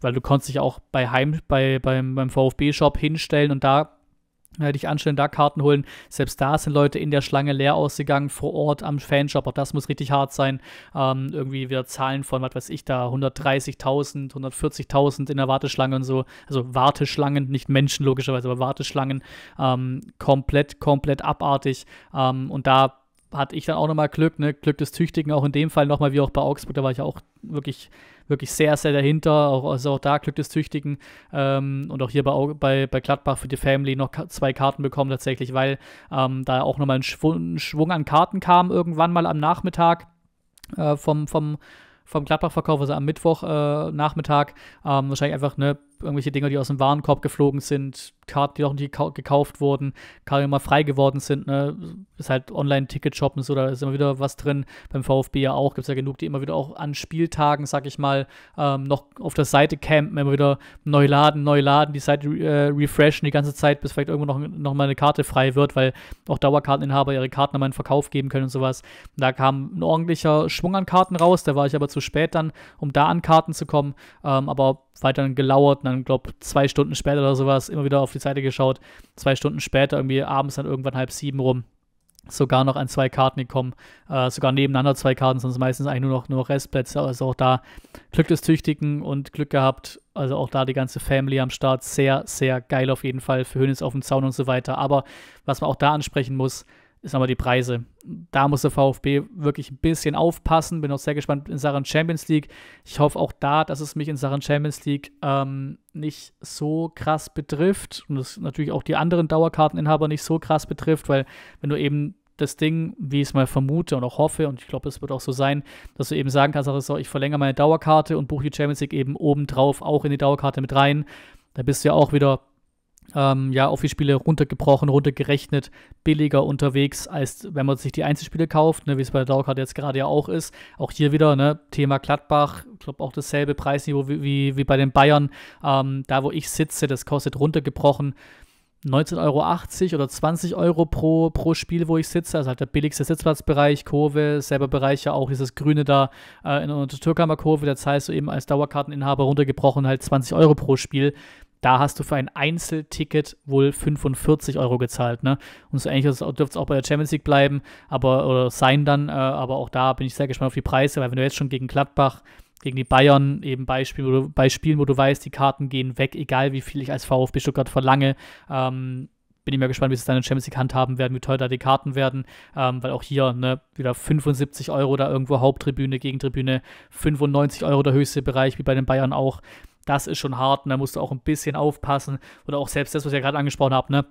S1: weil du konntest dich auch bei Heim, bei, beim, beim VfB-Shop hinstellen und da hätte ich anstellen, da Karten holen. Selbst da sind Leute in der Schlange leer ausgegangen, vor Ort am Fanshop. Auch das muss richtig hart sein. Ähm, irgendwie wieder Zahlen von, was weiß ich, da 130.000, 140.000 in der Warteschlange und so. Also Warteschlangen, nicht Menschen logischerweise, aber Warteschlangen. Ähm, komplett, komplett abartig. Ähm, und da hatte ich dann auch nochmal Glück, ne? Glück des Tüchtigen, auch in dem Fall nochmal wie auch bei Augsburg, da war ich auch wirklich wirklich sehr, sehr dahinter. Auch, also auch da Glück des Tüchtigen. Ähm, und auch hier bei, bei, bei Gladbach für die Family noch zwei Karten bekommen tatsächlich, weil ähm, da auch nochmal ein, Schw ein Schwung an Karten kam irgendwann mal am Nachmittag äh, vom, vom vom Gladbach-Verkauf, also am Mittwoch äh, Nachmittag, ähm, wahrscheinlich einfach eine irgendwelche Dinge, die aus dem Warenkorb geflogen sind, Karten, die auch nicht gekauft wurden, Karten, die mal frei geworden sind, ne? Ist halt online ticket shoppen so, da ist immer wieder was drin. Beim VfB ja auch, gibt es ja genug, die immer wieder auch an Spieltagen, sag ich mal, ähm, noch auf der Seite campen, immer wieder neu laden, neu laden, die Seite äh, refreshen die ganze Zeit, bis vielleicht irgendwo noch, noch mal eine Karte frei wird, weil auch Dauerkarteninhaber ihre Karten nochmal in Verkauf geben können und sowas. Da kam ein ordentlicher Schwung an Karten raus, da war ich aber zu spät dann, um da an Karten zu kommen, ähm, aber weiter gelauert und dann, glaube zwei Stunden später oder sowas, immer wieder auf die Seite geschaut. Zwei Stunden später, irgendwie abends dann irgendwann halb sieben rum, sogar noch an zwei Karten gekommen. Äh, sogar nebeneinander zwei Karten, sonst meistens eigentlich nur noch, nur noch Restplätze. Also auch da Glück des Tüchtigen und Glück gehabt. Also auch da die ganze Family am Start. Sehr, sehr geil auf jeden Fall. Für Hönes auf dem Zaun und so weiter. Aber was man auch da ansprechen muss, ist nochmal die Preise. Da muss der VfB wirklich ein bisschen aufpassen. Bin auch sehr gespannt in Sachen Champions League. Ich hoffe auch da, dass es mich in Sachen Champions League ähm, nicht so krass betrifft und es natürlich auch die anderen Dauerkarteninhaber nicht so krass betrifft, weil wenn du eben das Ding, wie ich es mal vermute und auch hoffe, und ich glaube, es wird auch so sein, dass du eben sagen kannst, also ich verlängere meine Dauerkarte und buche die Champions League eben obendrauf auch in die Dauerkarte mit rein. Da bist du ja auch wieder ähm, ja, auf die Spiele runtergebrochen, runtergerechnet, billiger unterwegs, als wenn man sich die Einzelspiele kauft, ne, wie es bei der Dauerkarte jetzt gerade ja auch ist. Auch hier wieder, ne, Thema Gladbach, ich glaube auch dasselbe Preisniveau wie, wie, wie bei den Bayern. Ähm, da, wo ich sitze, das kostet runtergebrochen 19,80 Euro oder 20 Euro pro, pro Spiel, wo ich sitze. Also halt der billigste Sitzplatzbereich, Kurve, selber Bereich ja auch dieses Grüne da äh, in der Türkammer Kurve. Das heißt, so eben als Dauerkarteninhaber runtergebrochen halt 20 Euro pro Spiel. Da hast du für ein Einzelticket wohl 45 Euro gezahlt. Ne? Und so ähnlich dürfte es auch bei der Champions League bleiben aber, oder sein dann. Äh, aber auch da bin ich sehr gespannt auf die Preise, weil wenn du jetzt schon gegen Gladbach gegen die Bayern eben Beispiel, wo du, bei Spielen, wo du weißt, die Karten gehen weg, egal wie viel ich als VfB Stuttgart verlange. Ähm, bin ich mal gespannt, wie sie es dann in Champions League handhaben werden, wie teuer da die Karten werden, ähm, weil auch hier ne, wieder 75 Euro da irgendwo Haupttribüne, Gegentribüne, 95 Euro der höchste Bereich, wie bei den Bayern auch. Das ist schon hart und da musst du auch ein bisschen aufpassen. Oder auch selbst das, was ich ja gerade angesprochen habe, ne?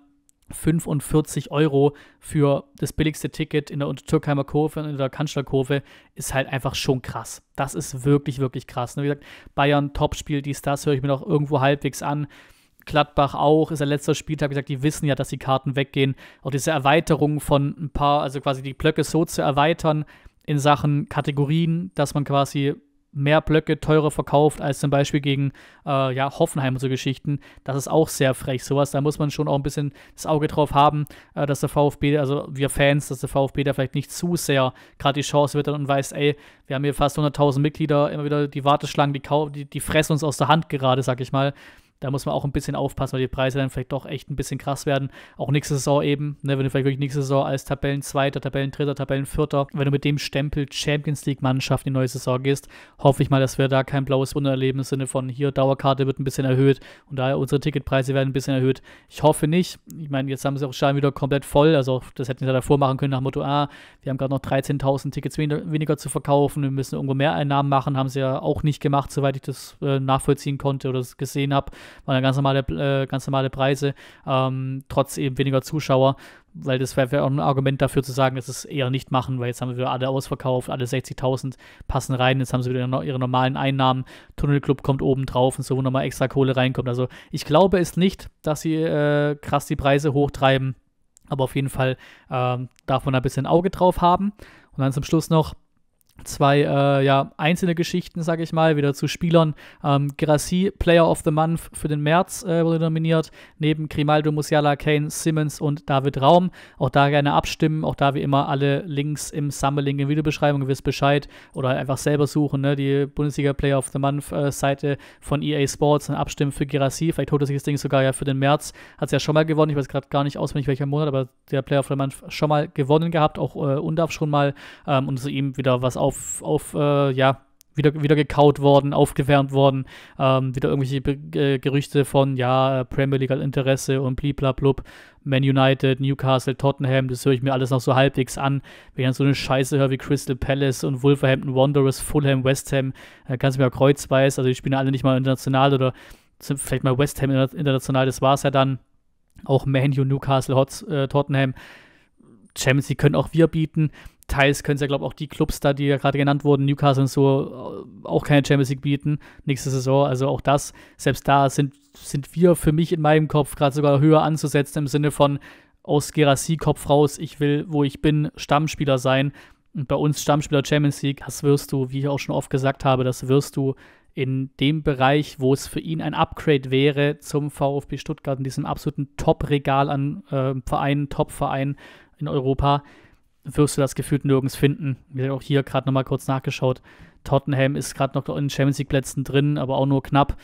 S1: 45 Euro für das billigste Ticket in der Türkheimer Kurve, in der Kanzlerkurve, ist halt einfach schon krass. Das ist wirklich, wirklich krass. Ne, wie gesagt, Bayern, Topspiel, dies, das höre ich mir noch irgendwo halbwegs an. Gladbach auch, ist der letzte Spieltag, wie gesagt, die wissen ja, dass die Karten weggehen. Auch diese Erweiterung von ein paar, also quasi die Blöcke so zu erweitern in Sachen Kategorien, dass man quasi mehr Blöcke teurer verkauft als zum Beispiel gegen äh, ja, Hoffenheim und so Geschichten. Das ist auch sehr frech, sowas. Da muss man schon auch ein bisschen das Auge drauf haben, äh, dass der VfB, also wir Fans, dass der VfB da vielleicht nicht zu sehr gerade die Chance wird und weiß, ey, wir haben hier fast 100.000 Mitglieder, immer wieder die Warteschlangen, die, die, die fressen uns aus der Hand gerade, sag ich mal. Da muss man auch ein bisschen aufpassen, weil die Preise dann vielleicht doch echt ein bisschen krass werden. Auch nächste Saison eben, ne, wenn du vielleicht wirklich nächste Saison als Tabellenzweiter, Tabellendritter, Tabellenvierter, wenn du mit dem Stempel Champions League-Mannschaft in die neue Saison gehst, hoffe ich mal, dass wir da kein blaues Wunder erleben im Sinne von hier Dauerkarte wird ein bisschen erhöht und daher unsere Ticketpreise werden ein bisschen erhöht. Ich hoffe nicht. Ich meine, jetzt haben sie auch schon wieder komplett voll. Also das hätten sie da davor machen können nach Motto, ah, wir haben gerade noch 13.000 Tickets weniger zu verkaufen, wir müssen irgendwo mehr Einnahmen machen, haben sie ja auch nicht gemacht, soweit ich das äh, nachvollziehen konnte oder das gesehen habe waren ja ganz normale, äh, ganz normale Preise, ähm, trotz eben weniger Zuschauer, weil das wäre auch ein Argument dafür zu sagen, dass es eher nicht machen, weil jetzt haben wir wieder alle ausverkauft, alle 60.000 passen rein, jetzt haben sie wieder ihre normalen Einnahmen, Tunnelclub kommt oben drauf und so, wo nochmal extra Kohle reinkommt. Also ich glaube es nicht, dass sie äh, krass die Preise hochtreiben, aber auf jeden Fall äh, darf man da ein bisschen Auge drauf haben. Und dann zum Schluss noch, zwei äh, ja, einzelne Geschichten, sage ich mal, wieder zu Spielern. Ähm, Grassi, Player of the Month für den März äh, wurde nominiert, neben Grimaldo, Musiala, Kane, Simmons und David Raum. Auch da gerne abstimmen, auch da wie immer alle Links im Summerlink in Videobeschreibung, ihr wisst Bescheid oder einfach selber suchen, ne? die Bundesliga Player of the Month äh, Seite von EA Sports und abstimmen für Grassi. Vielleicht holt er sich das Ding sogar ja für den März, hat es ja schon mal gewonnen, ich weiß gerade gar nicht auswendig welcher Monat, aber der Player of the Month schon mal gewonnen gehabt, auch äh, Undaf schon mal ähm, und zu ihm wieder was auf auf, auf äh, ja, wieder, wieder gekaut worden, aufgewärmt worden, ähm, wieder irgendwelche Be Gerüchte von, ja, äh, Premier League hat Interesse und bliblablub, Man United, Newcastle, Tottenham, das höre ich mir alles noch so halbwegs an. Wenn ich dann so eine Scheiße höre wie Crystal Palace und Wolverhampton Wanderers, Fulham, West Ham, äh, kannst du mir auch kreuzweiß, also die spielen alle nicht mal international oder sind vielleicht mal West Ham international, das war es ja dann. Auch Man U, Newcastle, Hotz, äh, Tottenham, Champions die können auch wir bieten teils können es ja, glaube ich, auch die Clubs da, die ja gerade genannt wurden, Newcastle und so, äh, auch keine Champions League bieten nächste Saison. Also auch das, selbst da sind, sind wir für mich in meinem Kopf gerade sogar höher anzusetzen im Sinne von aus Gerassi Kopf raus, ich will, wo ich bin, Stammspieler sein. Und bei uns Stammspieler Champions League, das wirst du, wie ich auch schon oft gesagt habe, das wirst du in dem Bereich, wo es für ihn ein Upgrade wäre zum VfB Stuttgart, in diesem absoluten Top-Regal an äh, Vereinen, Top-Vereinen in Europa, wirst du das gefühlt nirgends finden. Wir haben auch hier gerade nochmal kurz nachgeschaut. Tottenham ist gerade noch in Champions League Plätzen drin, aber auch nur knapp.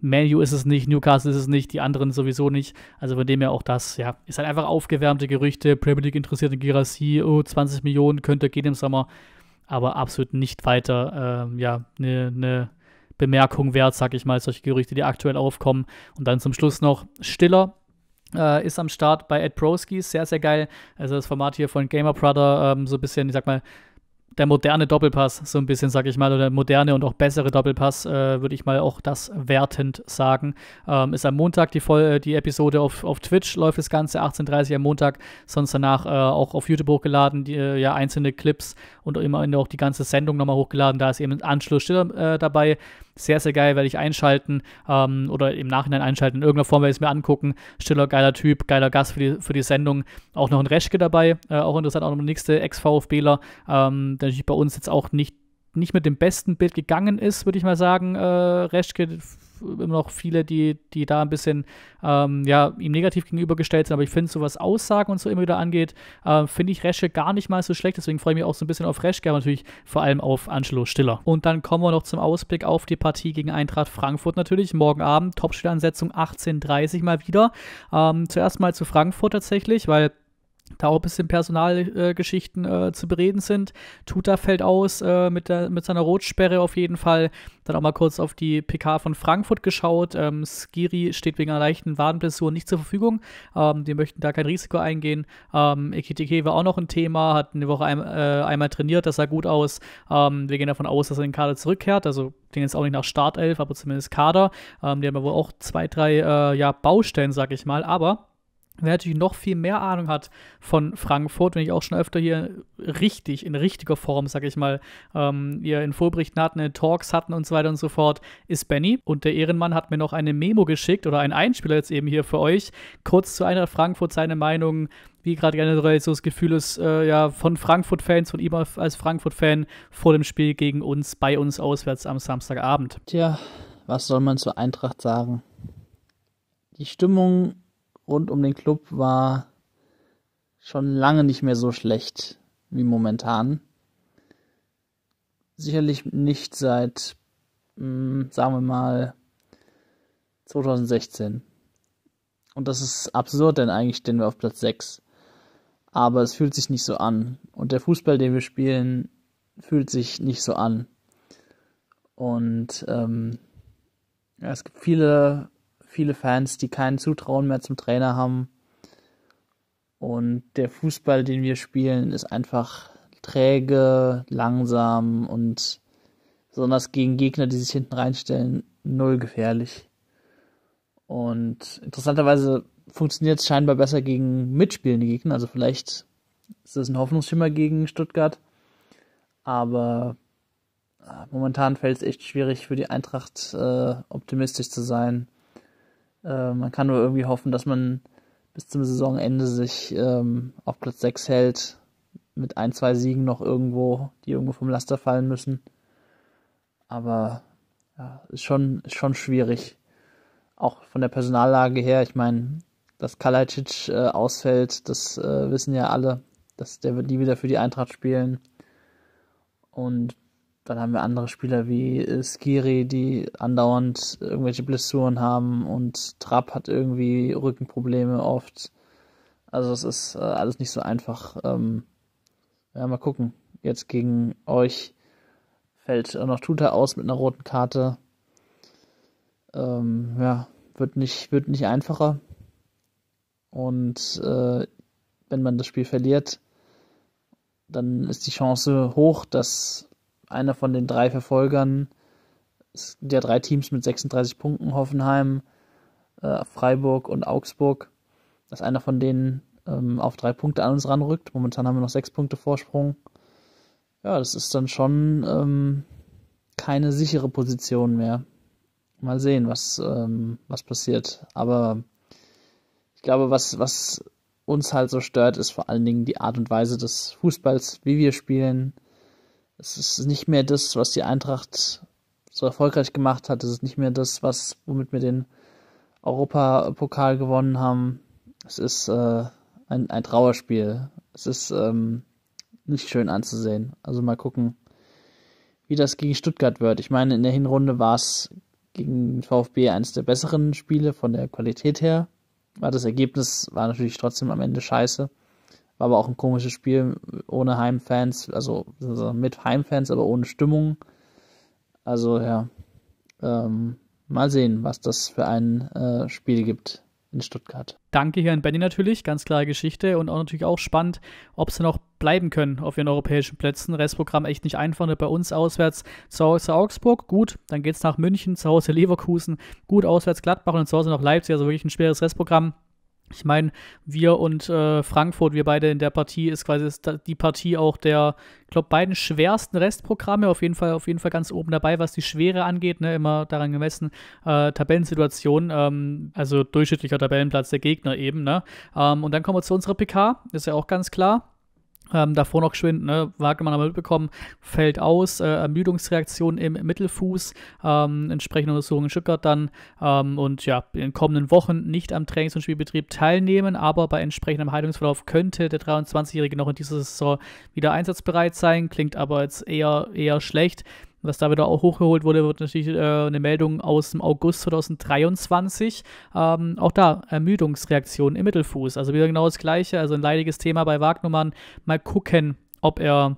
S1: Manu ist es nicht, Newcastle ist es nicht, die anderen sowieso nicht. Also von dem her auch das, ja, ist halt einfach aufgewärmte Gerüchte. Premier League interessierte Girassi, oh, 20 Millionen könnte gehen im Sommer, aber absolut nicht weiter, ähm, ja, eine ne Bemerkung wert, sag ich mal, solche Gerüchte, die aktuell aufkommen. Und dann zum Schluss noch Stiller, äh, ist am Start bei Ed Broski, sehr, sehr geil. Also das Format hier von Gamer Brother, ähm, so ein bisschen, ich sag mal, der moderne Doppelpass, so ein bisschen, sag ich mal, oder moderne und auch bessere Doppelpass, äh, würde ich mal auch das wertend sagen. Ähm, ist am Montag die, Voll äh, die Episode auf, auf Twitch, läuft das Ganze 18.30 Uhr am Montag, sonst danach äh, auch auf YouTube hochgeladen, die, äh, ja, einzelne Clips und immer auch die ganze Sendung nochmal hochgeladen. Da ist eben Anschluss Stiller äh, dabei. Sehr, sehr geil, werde ich einschalten ähm, oder im Nachhinein einschalten. In irgendeiner Form werde ich es mir angucken. Stiller, geiler Typ, geiler Gast für die, für die Sendung. Auch noch ein Reschke dabei, äh, auch interessant, auch noch der nächste Ex-VfBler, ähm, der natürlich bei uns jetzt auch nicht nicht mit dem besten Bild gegangen ist, würde ich mal sagen. Äh, Reschke immer noch viele, die, die da ein bisschen ähm, ja, ihm negativ gegenübergestellt sind. Aber ich finde, so was Aussagen und so immer wieder angeht, äh, finde ich Resche gar nicht mal so schlecht. Deswegen freue ich mich auch so ein bisschen auf Reschke, aber natürlich vor allem auf Angelo Stiller. Und dann kommen wir noch zum Ausblick auf die Partie gegen Eintracht Frankfurt natürlich. Morgen Abend, Topspielansetzung 18.30 mal wieder. Ähm, zuerst mal zu Frankfurt tatsächlich, weil da auch ein bisschen Personalgeschichten äh, äh, zu bereden sind. Tuta fällt aus äh, mit, der, mit seiner Rotsperre auf jeden Fall. Dann auch mal kurz auf die PK von Frankfurt geschaut. Ähm, Skiri steht wegen einer leichten Wadenblessur nicht zur Verfügung. Ähm, die möchten da kein Risiko eingehen. Ähm, Ekitike war auch noch ein Thema, hat eine Woche ein, äh, einmal trainiert, das sah gut aus. Ähm, wir gehen davon aus, dass er in den Kader zurückkehrt. Also klingt jetzt auch nicht nach Startelf, aber zumindest Kader. Ähm, die haben ja wohl auch zwei, drei äh, ja, Baustellen, sag ich mal. Aber Wer natürlich noch viel mehr Ahnung hat von Frankfurt, wenn ich auch schon öfter hier richtig, in richtiger Form, sag ich mal, ähm, ihr in Vorberichten hatten, in Talks hatten und so weiter und so fort, ist Benny. Und der Ehrenmann hat mir noch eine Memo geschickt oder einen Einspieler jetzt eben hier für euch. Kurz zu einer Frankfurt seine Meinung, wie gerade generell so das Gefühl ist, äh, ja, von Frankfurt-Fans, von ihm als Frankfurt-Fan vor dem Spiel
S2: gegen uns, bei uns auswärts am Samstagabend. Tja, was soll man zur Eintracht sagen? Die Stimmung rund um den Club war schon lange nicht mehr so schlecht wie momentan. Sicherlich nicht seit, hm, sagen wir mal, 2016. Und das ist absurd, denn eigentlich stehen wir auf Platz 6. Aber es fühlt sich nicht so an. Und der Fußball, den wir spielen, fühlt sich nicht so an. Und ähm, ja, es gibt viele viele Fans, die kein Zutrauen mehr zum Trainer haben. Und der Fußball, den wir spielen, ist einfach träge, langsam und besonders gegen Gegner, die sich hinten reinstellen, null gefährlich. Und interessanterweise funktioniert es scheinbar besser gegen mitspielende Gegner. Also vielleicht ist das ein Hoffnungsschimmer gegen Stuttgart. Aber ah, momentan fällt es echt schwierig für die Eintracht, äh, optimistisch zu sein. Äh, man kann nur irgendwie hoffen, dass man bis zum Saisonende sich ähm, auf Platz 6 hält, mit ein, zwei Siegen noch irgendwo, die irgendwo vom Laster fallen müssen. Aber ja, ist schon, ist schon schwierig. Auch von der Personallage her, ich meine, dass Kalajdzic äh, ausfällt, das äh, wissen ja alle, dass der, nie wieder für die Eintracht spielen. Und dann haben wir andere Spieler wie äh, Skiri, die andauernd irgendwelche Blessuren haben und Trapp hat irgendwie Rückenprobleme oft. Also es ist äh, alles nicht so einfach. Ähm, ja, mal gucken. Jetzt gegen euch fällt noch Tuta aus mit einer roten Karte. Ähm, ja, wird nicht, wird nicht einfacher. Und äh, wenn man das Spiel verliert, dann ist die Chance hoch, dass einer von den drei Verfolgern der drei Teams mit 36 Punkten, Hoffenheim, äh, Freiburg und Augsburg, dass einer von denen ähm, auf drei Punkte an uns ranrückt. Momentan haben wir noch sechs Punkte Vorsprung. Ja, das ist dann schon ähm, keine sichere Position mehr. Mal sehen, was, ähm, was passiert. Aber ich glaube, was, was uns halt so stört, ist vor allen Dingen die Art und Weise des Fußballs, wie wir spielen es ist nicht mehr das, was die Eintracht so erfolgreich gemacht hat. Es ist nicht mehr das, was womit wir den Europapokal gewonnen haben. Es ist äh, ein, ein Trauerspiel. Es ist ähm, nicht schön anzusehen. Also mal gucken, wie das gegen Stuttgart wird. Ich meine, in der Hinrunde war es gegen VfB eines der besseren Spiele von der Qualität her. War das Ergebnis war natürlich trotzdem am Ende scheiße. War aber auch ein komisches Spiel ohne Heimfans, also, also mit Heimfans, aber ohne Stimmung. Also ja, ähm, mal sehen, was das für ein äh, Spiel gibt in Stuttgart.
S1: Danke hier an Benny natürlich, ganz klare Geschichte und auch natürlich auch spannend, ob sie noch bleiben können auf ihren europäischen Plätzen. Restprogramm echt nicht einfach, ne? bei uns auswärts zu Hause Augsburg, gut, dann geht es nach München, zu Hause Leverkusen, gut, auswärts Gladbach und zu Hause noch Leipzig, also wirklich ein schweres Restprogramm. Ich meine, wir und äh, Frankfurt, wir beide in der Partie, ist quasi die Partie auch der, ich glaube, beiden schwersten Restprogramme. Auf jeden Fall, auf jeden Fall ganz oben dabei, was die Schwere angeht, ne, immer daran gemessen. Äh, Tabellensituation, ähm, also durchschnittlicher Tabellenplatz der Gegner eben, ne? Ähm, und dann kommen wir zu unserer PK, ist ja auch ganz klar. Ähm, davor noch geschwind, ne, Wagnermann haben wir mitbekommen, fällt aus, äh, Ermüdungsreaktion im Mittelfuß, ähm, entsprechende Untersuchungen in Stuttgart dann ähm, und ja, in den kommenden Wochen nicht am Trainings- und Spielbetrieb teilnehmen, aber bei entsprechendem Heilungsverlauf könnte der 23-Jährige noch in dieser Saison wieder einsatzbereit sein, klingt aber jetzt eher, eher schlecht was da wieder auch hochgeholt wurde, wird natürlich äh, eine Meldung aus dem August 2023. Ähm, auch da Ermüdungsreaktion im Mittelfuß. Also wieder genau das Gleiche. Also ein leidiges Thema bei Wagnumann. Mal gucken, ob er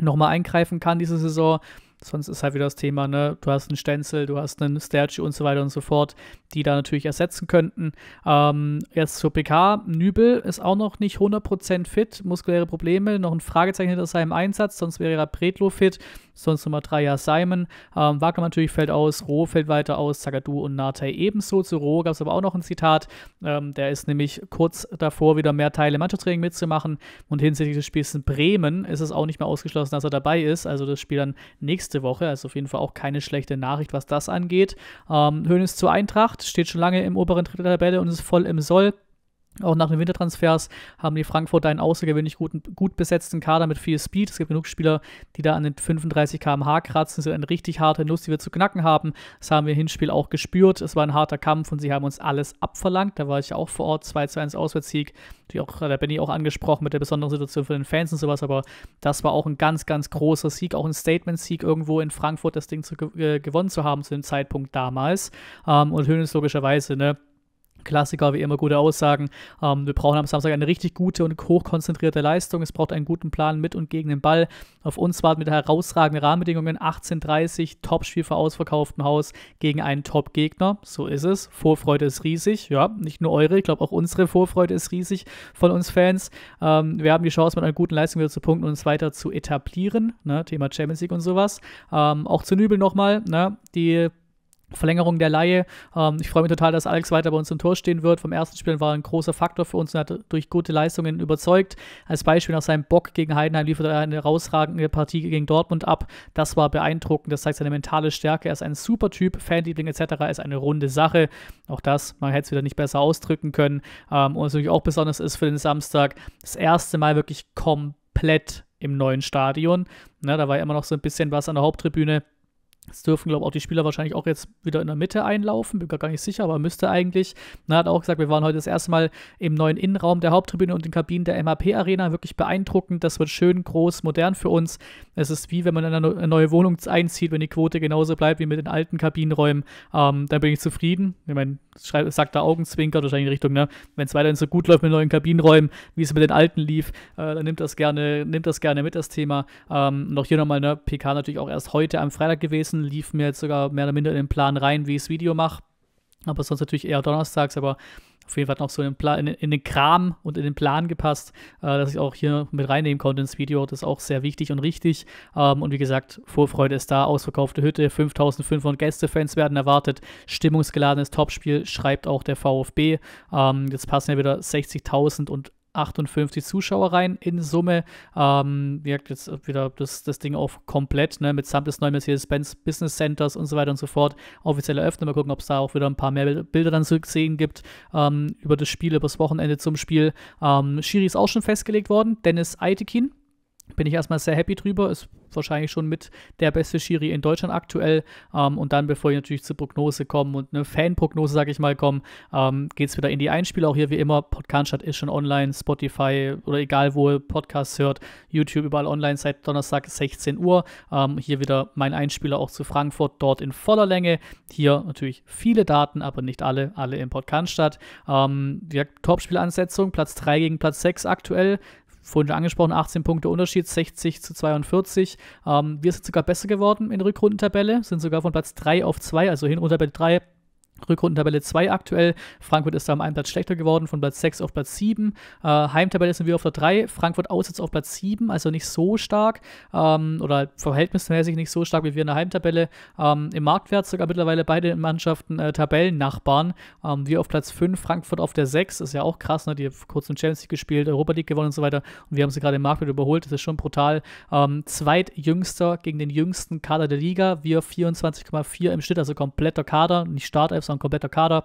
S1: nochmal eingreifen kann diese Saison. Sonst ist halt wieder das Thema, ne? Du hast einen Stenzel, du hast einen Sterci und so weiter und so fort, die da natürlich ersetzen könnten. Ähm, jetzt zur PK. Nübel ist auch noch nicht 100% fit, muskuläre Probleme, noch ein Fragezeichen hinter seinem Einsatz, sonst wäre er Pretlo fit. Sonst Nummer 3 ja Simon. Ähm, Wagner natürlich fällt aus, Roh fällt weiter aus, Zagadou und Natay ebenso. Zu Roh gab es aber auch noch ein Zitat. Ähm, der ist nämlich kurz davor, wieder mehr Teile im Mannschaftstraining mitzumachen. Und hinsichtlich des Spiels in Bremen ist es auch nicht mehr ausgeschlossen, dass er dabei ist. Also das Spiel dann nächste Woche. Also auf jeden Fall auch keine schlechte Nachricht, was das angeht. Ähm, Hönes zur Eintracht steht schon lange im oberen Drittel der Tabelle und ist voll im Soll. Auch nach den Wintertransfers haben die Frankfurter einen außergewöhnlich guten, gut besetzten Kader mit viel Speed. Es gibt genug Spieler, die da an den 35 km/h kratzen. Das ist eine richtig harte Nuss, die wir zu knacken haben. Das haben wir im Hinspiel auch gespürt. Es war ein harter Kampf und sie haben uns alles abverlangt. Da war ich ja auch vor Ort. 2 zu 1 Auswärtssieg. Die auch, da bin ich auch angesprochen mit der besonderen Situation für den Fans und sowas. Aber das war auch ein ganz, ganz großer Sieg. Auch ein Statement-Sieg irgendwo in Frankfurt, das Ding zu, äh, gewonnen zu haben zu dem Zeitpunkt damals. Ähm, und ist logischerweise, ne? Klassiker wie immer gute Aussagen. Ähm, wir brauchen am Samstag eine richtig gute und hochkonzentrierte Leistung. Es braucht einen guten Plan mit und gegen den Ball. Auf uns warten mit herausragenden Rahmenbedingungen 18:30 Top-Spiel vor ausverkauftem Haus gegen einen Top-Gegner. So ist es. Vorfreude ist riesig. Ja, nicht nur eure, ich glaube auch unsere Vorfreude ist riesig von uns Fans. Ähm, wir haben die Chance, mit einer guten Leistung wieder zu punkten und uns weiter zu etablieren. Ne? Thema Champions League und sowas. Ähm, auch zu Nübel nochmal. Ne? Die Verlängerung der Laie. Ähm, ich freue mich total, dass Alex weiter bei uns im Tor stehen wird. Vom ersten Spiel war er ein großer Faktor für uns und hat durch gute Leistungen überzeugt. Als Beispiel nach seinem Bock gegen Heidenheim liefert er eine herausragende Partie gegen Dortmund ab. Das war beeindruckend. Das zeigt seine mentale Stärke. Er ist ein super Typ. Fanliebling etc. ist eine runde Sache. Auch das, man hätte es wieder nicht besser ausdrücken können. Ähm, und was natürlich auch besonders ist für den Samstag, das erste Mal wirklich komplett im neuen Stadion. Ne, da war ja immer noch so ein bisschen was an der Haupttribüne es dürfen, glaube ich, auch die Spieler wahrscheinlich auch jetzt wieder in der Mitte einlaufen. Bin gar nicht sicher, aber müsste eigentlich. Na, hat auch gesagt, wir waren heute das erste Mal im neuen Innenraum der Haupttribüne und den Kabinen der MHP-Arena. Wirklich beeindruckend. Das wird schön groß, modern für uns. Es ist wie, wenn man in eine neue Wohnung einzieht, wenn die Quote genauso bleibt wie mit den alten Kabinenräumen. Ähm, dann bin ich zufrieden. Ich meine, sagt da Augenzwinker wahrscheinlich in Richtung, ne? Wenn es weiterhin so gut läuft mit neuen Kabinenräumen, wie es mit den alten lief, äh, dann nimmt das gerne, nimmt das gerne mit, das Thema. Ähm, und auch hier nochmal, ne? PK natürlich auch erst heute am Freitag gewesen Essen lief mir jetzt sogar mehr oder minder in den Plan rein, wie ich das Video mache. Aber sonst natürlich eher donnerstags, aber auf jeden Fall noch so in den, Plan, in, in den Kram und in den Plan gepasst, äh, dass ich auch hier mit reinnehmen konnte ins Video. Das ist auch sehr wichtig und richtig. Ähm, und wie gesagt, Vorfreude ist da. Ausverkaufte Hütte, 5500 Gästefans werden erwartet. Stimmungsgeladenes Topspiel schreibt auch der VfB. Ähm, jetzt passen ja wieder 60.000 und 58 Zuschauer rein in Summe. Ähm, wirkt jetzt wieder das, das Ding auf komplett, ne, mitsamt des neuen Mercedes-Benz Business Centers und so weiter und so fort. Offiziell eröffnet. Mal gucken, ob es da auch wieder ein paar mehr Bilder dann zu sehen gibt ähm, über das Spiel, über das Wochenende zum Spiel. Ähm, Schiri ist auch schon festgelegt worden. Dennis Aitekin bin ich erstmal sehr happy drüber. Ist wahrscheinlich schon mit der beste Schiri in Deutschland aktuell. Ähm, und dann, bevor ich natürlich zur Prognose komme und eine Fanprognose, sage ich mal, komme, ähm, geht es wieder in die Einspiele. Auch hier wie immer, Podcast ist schon online, Spotify oder egal wo Podcasts hört, YouTube überall online seit Donnerstag 16 Uhr. Ähm, hier wieder mein Einspieler auch zu Frankfurt, dort in voller Länge. Hier natürlich viele Daten, aber nicht alle, alle im Podcast statt. Ähm, ja, Topspielansetzung, Platz 3 gegen Platz 6 aktuell vorhin schon angesprochen, 18 Punkte Unterschied, 60 zu 42. Ähm, wir sind sogar besser geworden in der Rückrundentabelle, sind sogar von Platz 3 auf 2, also Hinrundentabelle 3, Rückrundentabelle 2 aktuell. Frankfurt ist da um einen Platz schlechter geworden, von Platz 6 auf Platz 7. Äh, Heimtabelle sind wir auf der 3, Frankfurt auswärts auf Platz 7, also nicht so stark ähm, oder verhältnismäßig nicht so stark wie wir in der Heimtabelle. Ähm, Im Marktwert sogar mittlerweile beide Mannschaften äh, Tabellennachbarn. Ähm, wir auf Platz 5, Frankfurt auf der 6, ist ja auch krass, ne? die haben kurz in Champions League gespielt, Europa League gewonnen und so weiter und wir haben sie gerade im Marktwert überholt, das ist schon brutal. Ähm, zweitjüngster gegen den jüngsten Kader der Liga, wir 24,4 im Schnitt, also kompletter Kader, nicht Startelf, uncle Beto Carter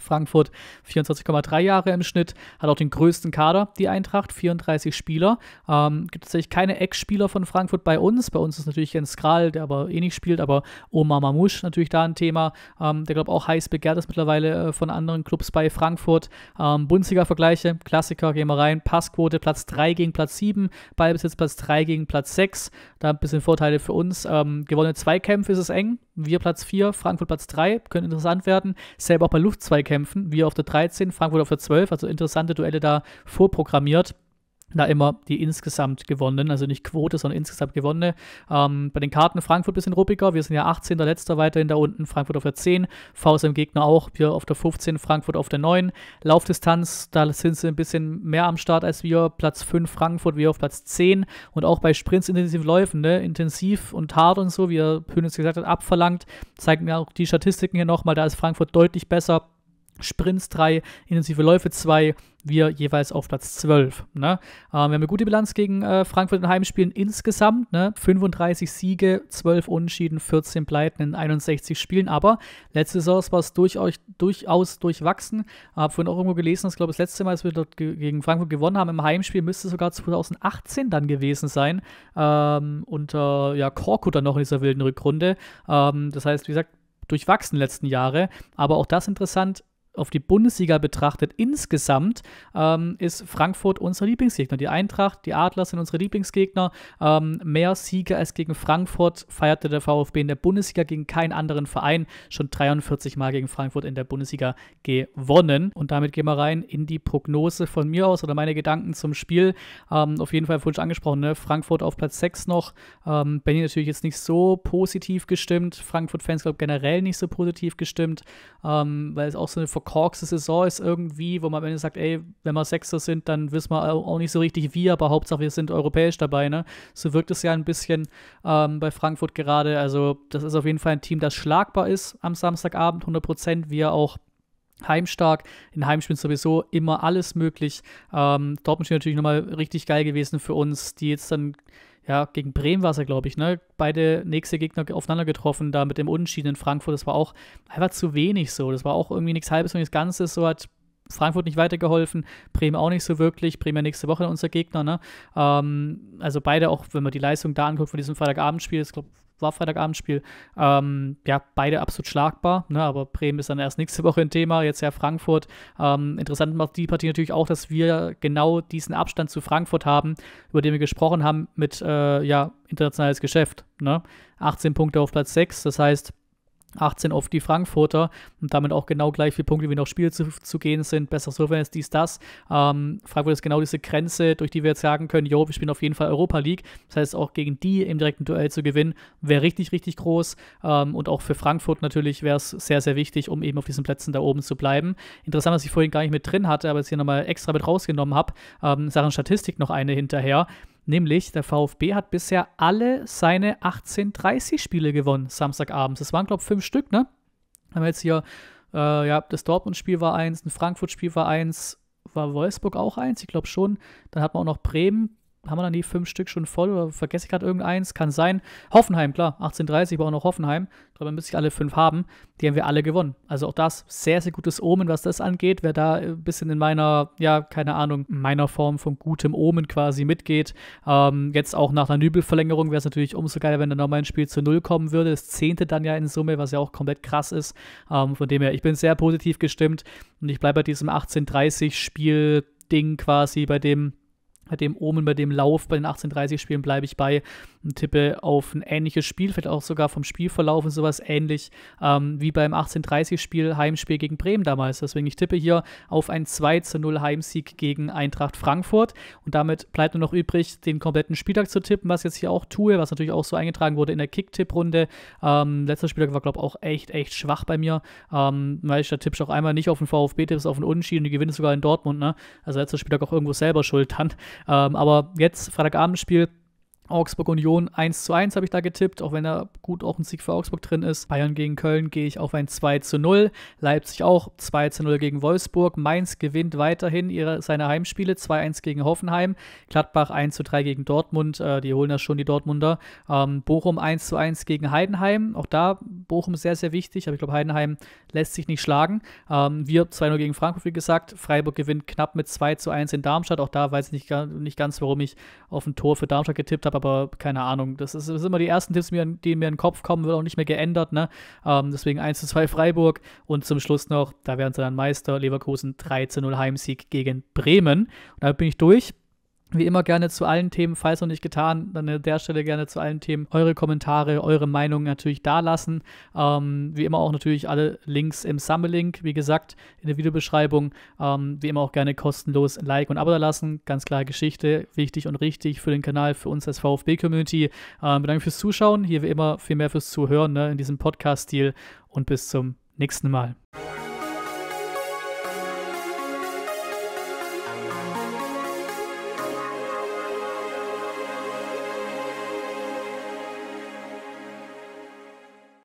S1: Frankfurt 24,3 Jahre im Schnitt, hat auch den größten Kader, die Eintracht, 34 Spieler. Ähm, gibt es tatsächlich keine Ex-Spieler von Frankfurt bei uns. Bei uns ist natürlich Jens Kral, der aber eh nicht spielt, aber Omar Mamouche natürlich da ein Thema, ähm, der glaube auch heiß begehrt ist mittlerweile äh, von anderen Clubs bei Frankfurt. Ähm, Bundesliga-Vergleiche, Klassiker, gehen wir rein. Passquote Platz 3 gegen Platz 7, Ballbesitz Platz 3 gegen Platz 6. Da ein bisschen Vorteile für uns. Ähm, gewonnene Zweikämpfe ist es eng. Wir Platz 4, Frankfurt Platz 3, können interessant werden. Selber auch bei Luftzweikämpfen kämpfen. Wir auf der 13, Frankfurt auf der 12, also interessante Duelle da vorprogrammiert da immer die insgesamt gewonnenen, also nicht Quote, sondern insgesamt gewonnene. Ähm, bei den Karten Frankfurt ein bisschen ruppiger, wir sind ja 18. Der Letzter weiterhin da unten, Frankfurt auf der 10, VSM Gegner auch, wir auf der 15, Frankfurt auf der 9. Laufdistanz, da sind sie ein bisschen mehr am Start als wir, Platz 5 Frankfurt, wir auf Platz 10 und auch bei Sprints intensiv Läufen, ne? intensiv und hart und so, wie Pönitz gesagt hat, abverlangt, zeigen mir auch die Statistiken hier nochmal, da ist Frankfurt deutlich besser Sprints 3, intensive Läufe 2, wir jeweils auf Platz 12. Ne? Ähm, wir haben eine gute Bilanz gegen äh, Frankfurt in Heimspielen insgesamt. Ne? 35 Siege, 12 Unentschieden, 14 Pleiten in 61 Spielen. Aber letzte Saison war es durchaus, durchaus durchwachsen. Äh, Habe vorhin auch irgendwo gelesen, dass glaube das letzte Mal, als wir dort ge gegen Frankfurt gewonnen haben im Heimspiel, müsste sogar 2018 dann gewesen sein. Ähm, unter äh, ja, Korkut dann noch in dieser wilden Rückrunde. Ähm, das heißt, wie gesagt, durchwachsen letzten Jahre. Aber auch das interessant, auf die Bundesliga betrachtet, insgesamt ähm, ist Frankfurt unser Lieblingsgegner. Die Eintracht, die Adler sind unsere Lieblingsgegner. Ähm, mehr Siege als gegen Frankfurt feierte der VfB in der Bundesliga gegen keinen anderen Verein. Schon 43 Mal gegen Frankfurt in der Bundesliga gewonnen. Und damit gehen wir rein in die Prognose von mir aus oder meine Gedanken zum Spiel. Ähm, auf jeden Fall falsch angesprochen, ne? Frankfurt auf Platz 6 noch. Ähm, Benny natürlich jetzt nicht so positiv gestimmt. Frankfurt-Fans, glaube generell nicht so positiv gestimmt, ähm, weil es auch so eine Ver verkorkste Saison ist irgendwie, wo man am Ende sagt, ey, wenn wir Sechster sind, dann wissen wir auch nicht so richtig wie, aber Hauptsache wir sind europäisch dabei, ne? So wirkt es ja ein bisschen ähm, bei Frankfurt gerade. Also, das ist auf jeden Fall ein Team, das schlagbar ist am Samstagabend, 100 Prozent, wie auch heimstark. In Heimspielen sowieso immer alles möglich. Ähm, Dortmund ist natürlich nochmal richtig geil gewesen für uns, die jetzt dann ja, gegen Bremen war es ja, glaube ich, ne? Beide nächste Gegner aufeinander getroffen, da mit dem Unentschieden in Frankfurt. Das war auch einfach zu wenig so. Das war auch irgendwie nichts Halbes und nichts Ganzes. So hat Frankfurt nicht weitergeholfen, Bremen auch nicht so wirklich. Bremen ja nächste Woche unser Gegner, ne? Ähm, also beide auch, wenn man die Leistung da anguckt von diesem Freitagabendspiel, ist, glaube, ich, war Freitagabendspiel. Ähm, ja, beide absolut schlagbar, ne? aber Bremen ist dann erst nächste Woche ein Thema, jetzt ja Frankfurt. Ähm, interessant macht die Partie natürlich auch, dass wir genau diesen Abstand zu Frankfurt haben, über den wir gesprochen haben mit äh, ja, internationales Geschäft. Ne? 18 Punkte auf Platz 6, das heißt, 18 auf die Frankfurter und damit auch genau gleich viele Punkte, wie noch Spiele zu, zu gehen sind. Besser so, wenn es dies, das. Ähm, Frankfurt ist genau diese Grenze, durch die wir jetzt sagen können, jo, wir spielen auf jeden Fall Europa League. Das heißt, auch gegen die im direkten Duell zu gewinnen, wäre richtig, richtig groß. Ähm, und auch für Frankfurt natürlich wäre es sehr, sehr wichtig, um eben auf diesen Plätzen da oben zu bleiben. Interessant, dass ich vorhin gar nicht mit drin hatte, aber jetzt hier nochmal extra mit rausgenommen habe. Ähm, Sachen Statistik noch eine hinterher. Nämlich der VfB hat bisher alle seine 18:30 Spiele gewonnen, Samstagabends. Das waren, glaube ich, fünf Stück, ne? Haben wir jetzt hier, äh, ja, das Dortmund-Spiel war eins, ein Frankfurt-Spiel war eins, war Wolfsburg auch eins, ich glaube schon. Dann hat man auch noch Bremen, haben wir dann nie fünf Stück schon voll oder vergesse ich gerade irgendeins? Kann sein. Hoffenheim, klar, 18.30 war auch noch Hoffenheim. Darüber müsste ich alle fünf haben. Die haben wir alle gewonnen. Also auch das sehr, sehr gutes Omen, was das angeht. Wer da ein äh, bisschen in meiner, ja, keine Ahnung, meiner Form von gutem Omen quasi mitgeht. Ähm, jetzt auch nach einer Nübelverlängerung wäre es natürlich umso geiler, wenn dann nochmal ein Spiel zu Null kommen würde. Das zehnte dann ja in Summe, was ja auch komplett krass ist. Ähm, von dem her, ich bin sehr positiv gestimmt und ich bleibe bei diesem 18.30 Spiel-Ding quasi, bei dem bei dem Omen, bei dem Lauf, bei den 1830-Spielen bleibe ich bei und tippe auf ein ähnliches Spiel, vielleicht auch sogar vom Spielverlauf und sowas ähnlich ähm, wie beim 1830-Spiel, Heimspiel gegen Bremen damals. Deswegen ich tippe hier auf einen 2 zu 0 Heimsieg gegen Eintracht Frankfurt und damit bleibt nur noch übrig, den kompletten Spieltag zu tippen, was ich jetzt hier auch tue, was natürlich auch so eingetragen wurde in der Kick-Tipp-Runde. Ähm, letzter Spieltag war, glaube ich, auch echt, echt schwach bei mir, ähm, weil ich da tippst auch einmal nicht auf den VfB, tippst auf den Unentschieden, die gewinnst sogar in Dortmund, ne? Also letzter Spieltag auch irgendwo selber schuld dann. Ähm, aber jetzt Freitagabendspiel Augsburg Union 1 zu 1 habe ich da getippt, auch wenn da gut auch ein Sieg für Augsburg drin ist. Bayern gegen Köln gehe ich auf ein 2 zu 0. Leipzig auch 2 zu 0 gegen Wolfsburg. Mainz gewinnt weiterhin ihre, seine Heimspiele 2-1 gegen Hoffenheim. Gladbach 1 zu 3 gegen Dortmund. Äh, die holen das schon, die Dortmunder. Ähm, Bochum 1 zu 1 gegen Heidenheim. Auch da Bochum sehr, sehr wichtig. Aber ich glaube, Heidenheim lässt sich nicht schlagen. Ähm, wir 2 0 gegen Frankfurt, wie gesagt. Freiburg gewinnt knapp mit 2 zu 1 in Darmstadt. Auch da weiß ich nicht, nicht ganz, warum ich auf ein Tor für Darmstadt getippt habe aber keine Ahnung. Das, ist, das sind immer die ersten Tipps, die mir in den Kopf kommen, wird auch nicht mehr geändert. Ne? Ähm, deswegen 1 zu 2 Freiburg und zum Schluss noch, da werden sie dann Meister, Leverkusen 13 0 Heimsieg gegen Bremen. Und damit bin ich durch. Wie immer gerne zu allen Themen, falls noch nicht getan, dann an der Stelle gerne zu allen Themen eure Kommentare, eure Meinung natürlich dalassen. Ähm, wie immer auch natürlich alle Links im summit wie gesagt, in der Videobeschreibung. Ähm, wie immer auch gerne kostenlos ein Like und Abo da lassen. Ganz klare Geschichte, wichtig und richtig für den Kanal, für uns als VfB-Community. Ähm, bedanke fürs Zuschauen, hier wie immer viel mehr fürs Zuhören ne, in diesem Podcast-Stil und bis zum nächsten Mal.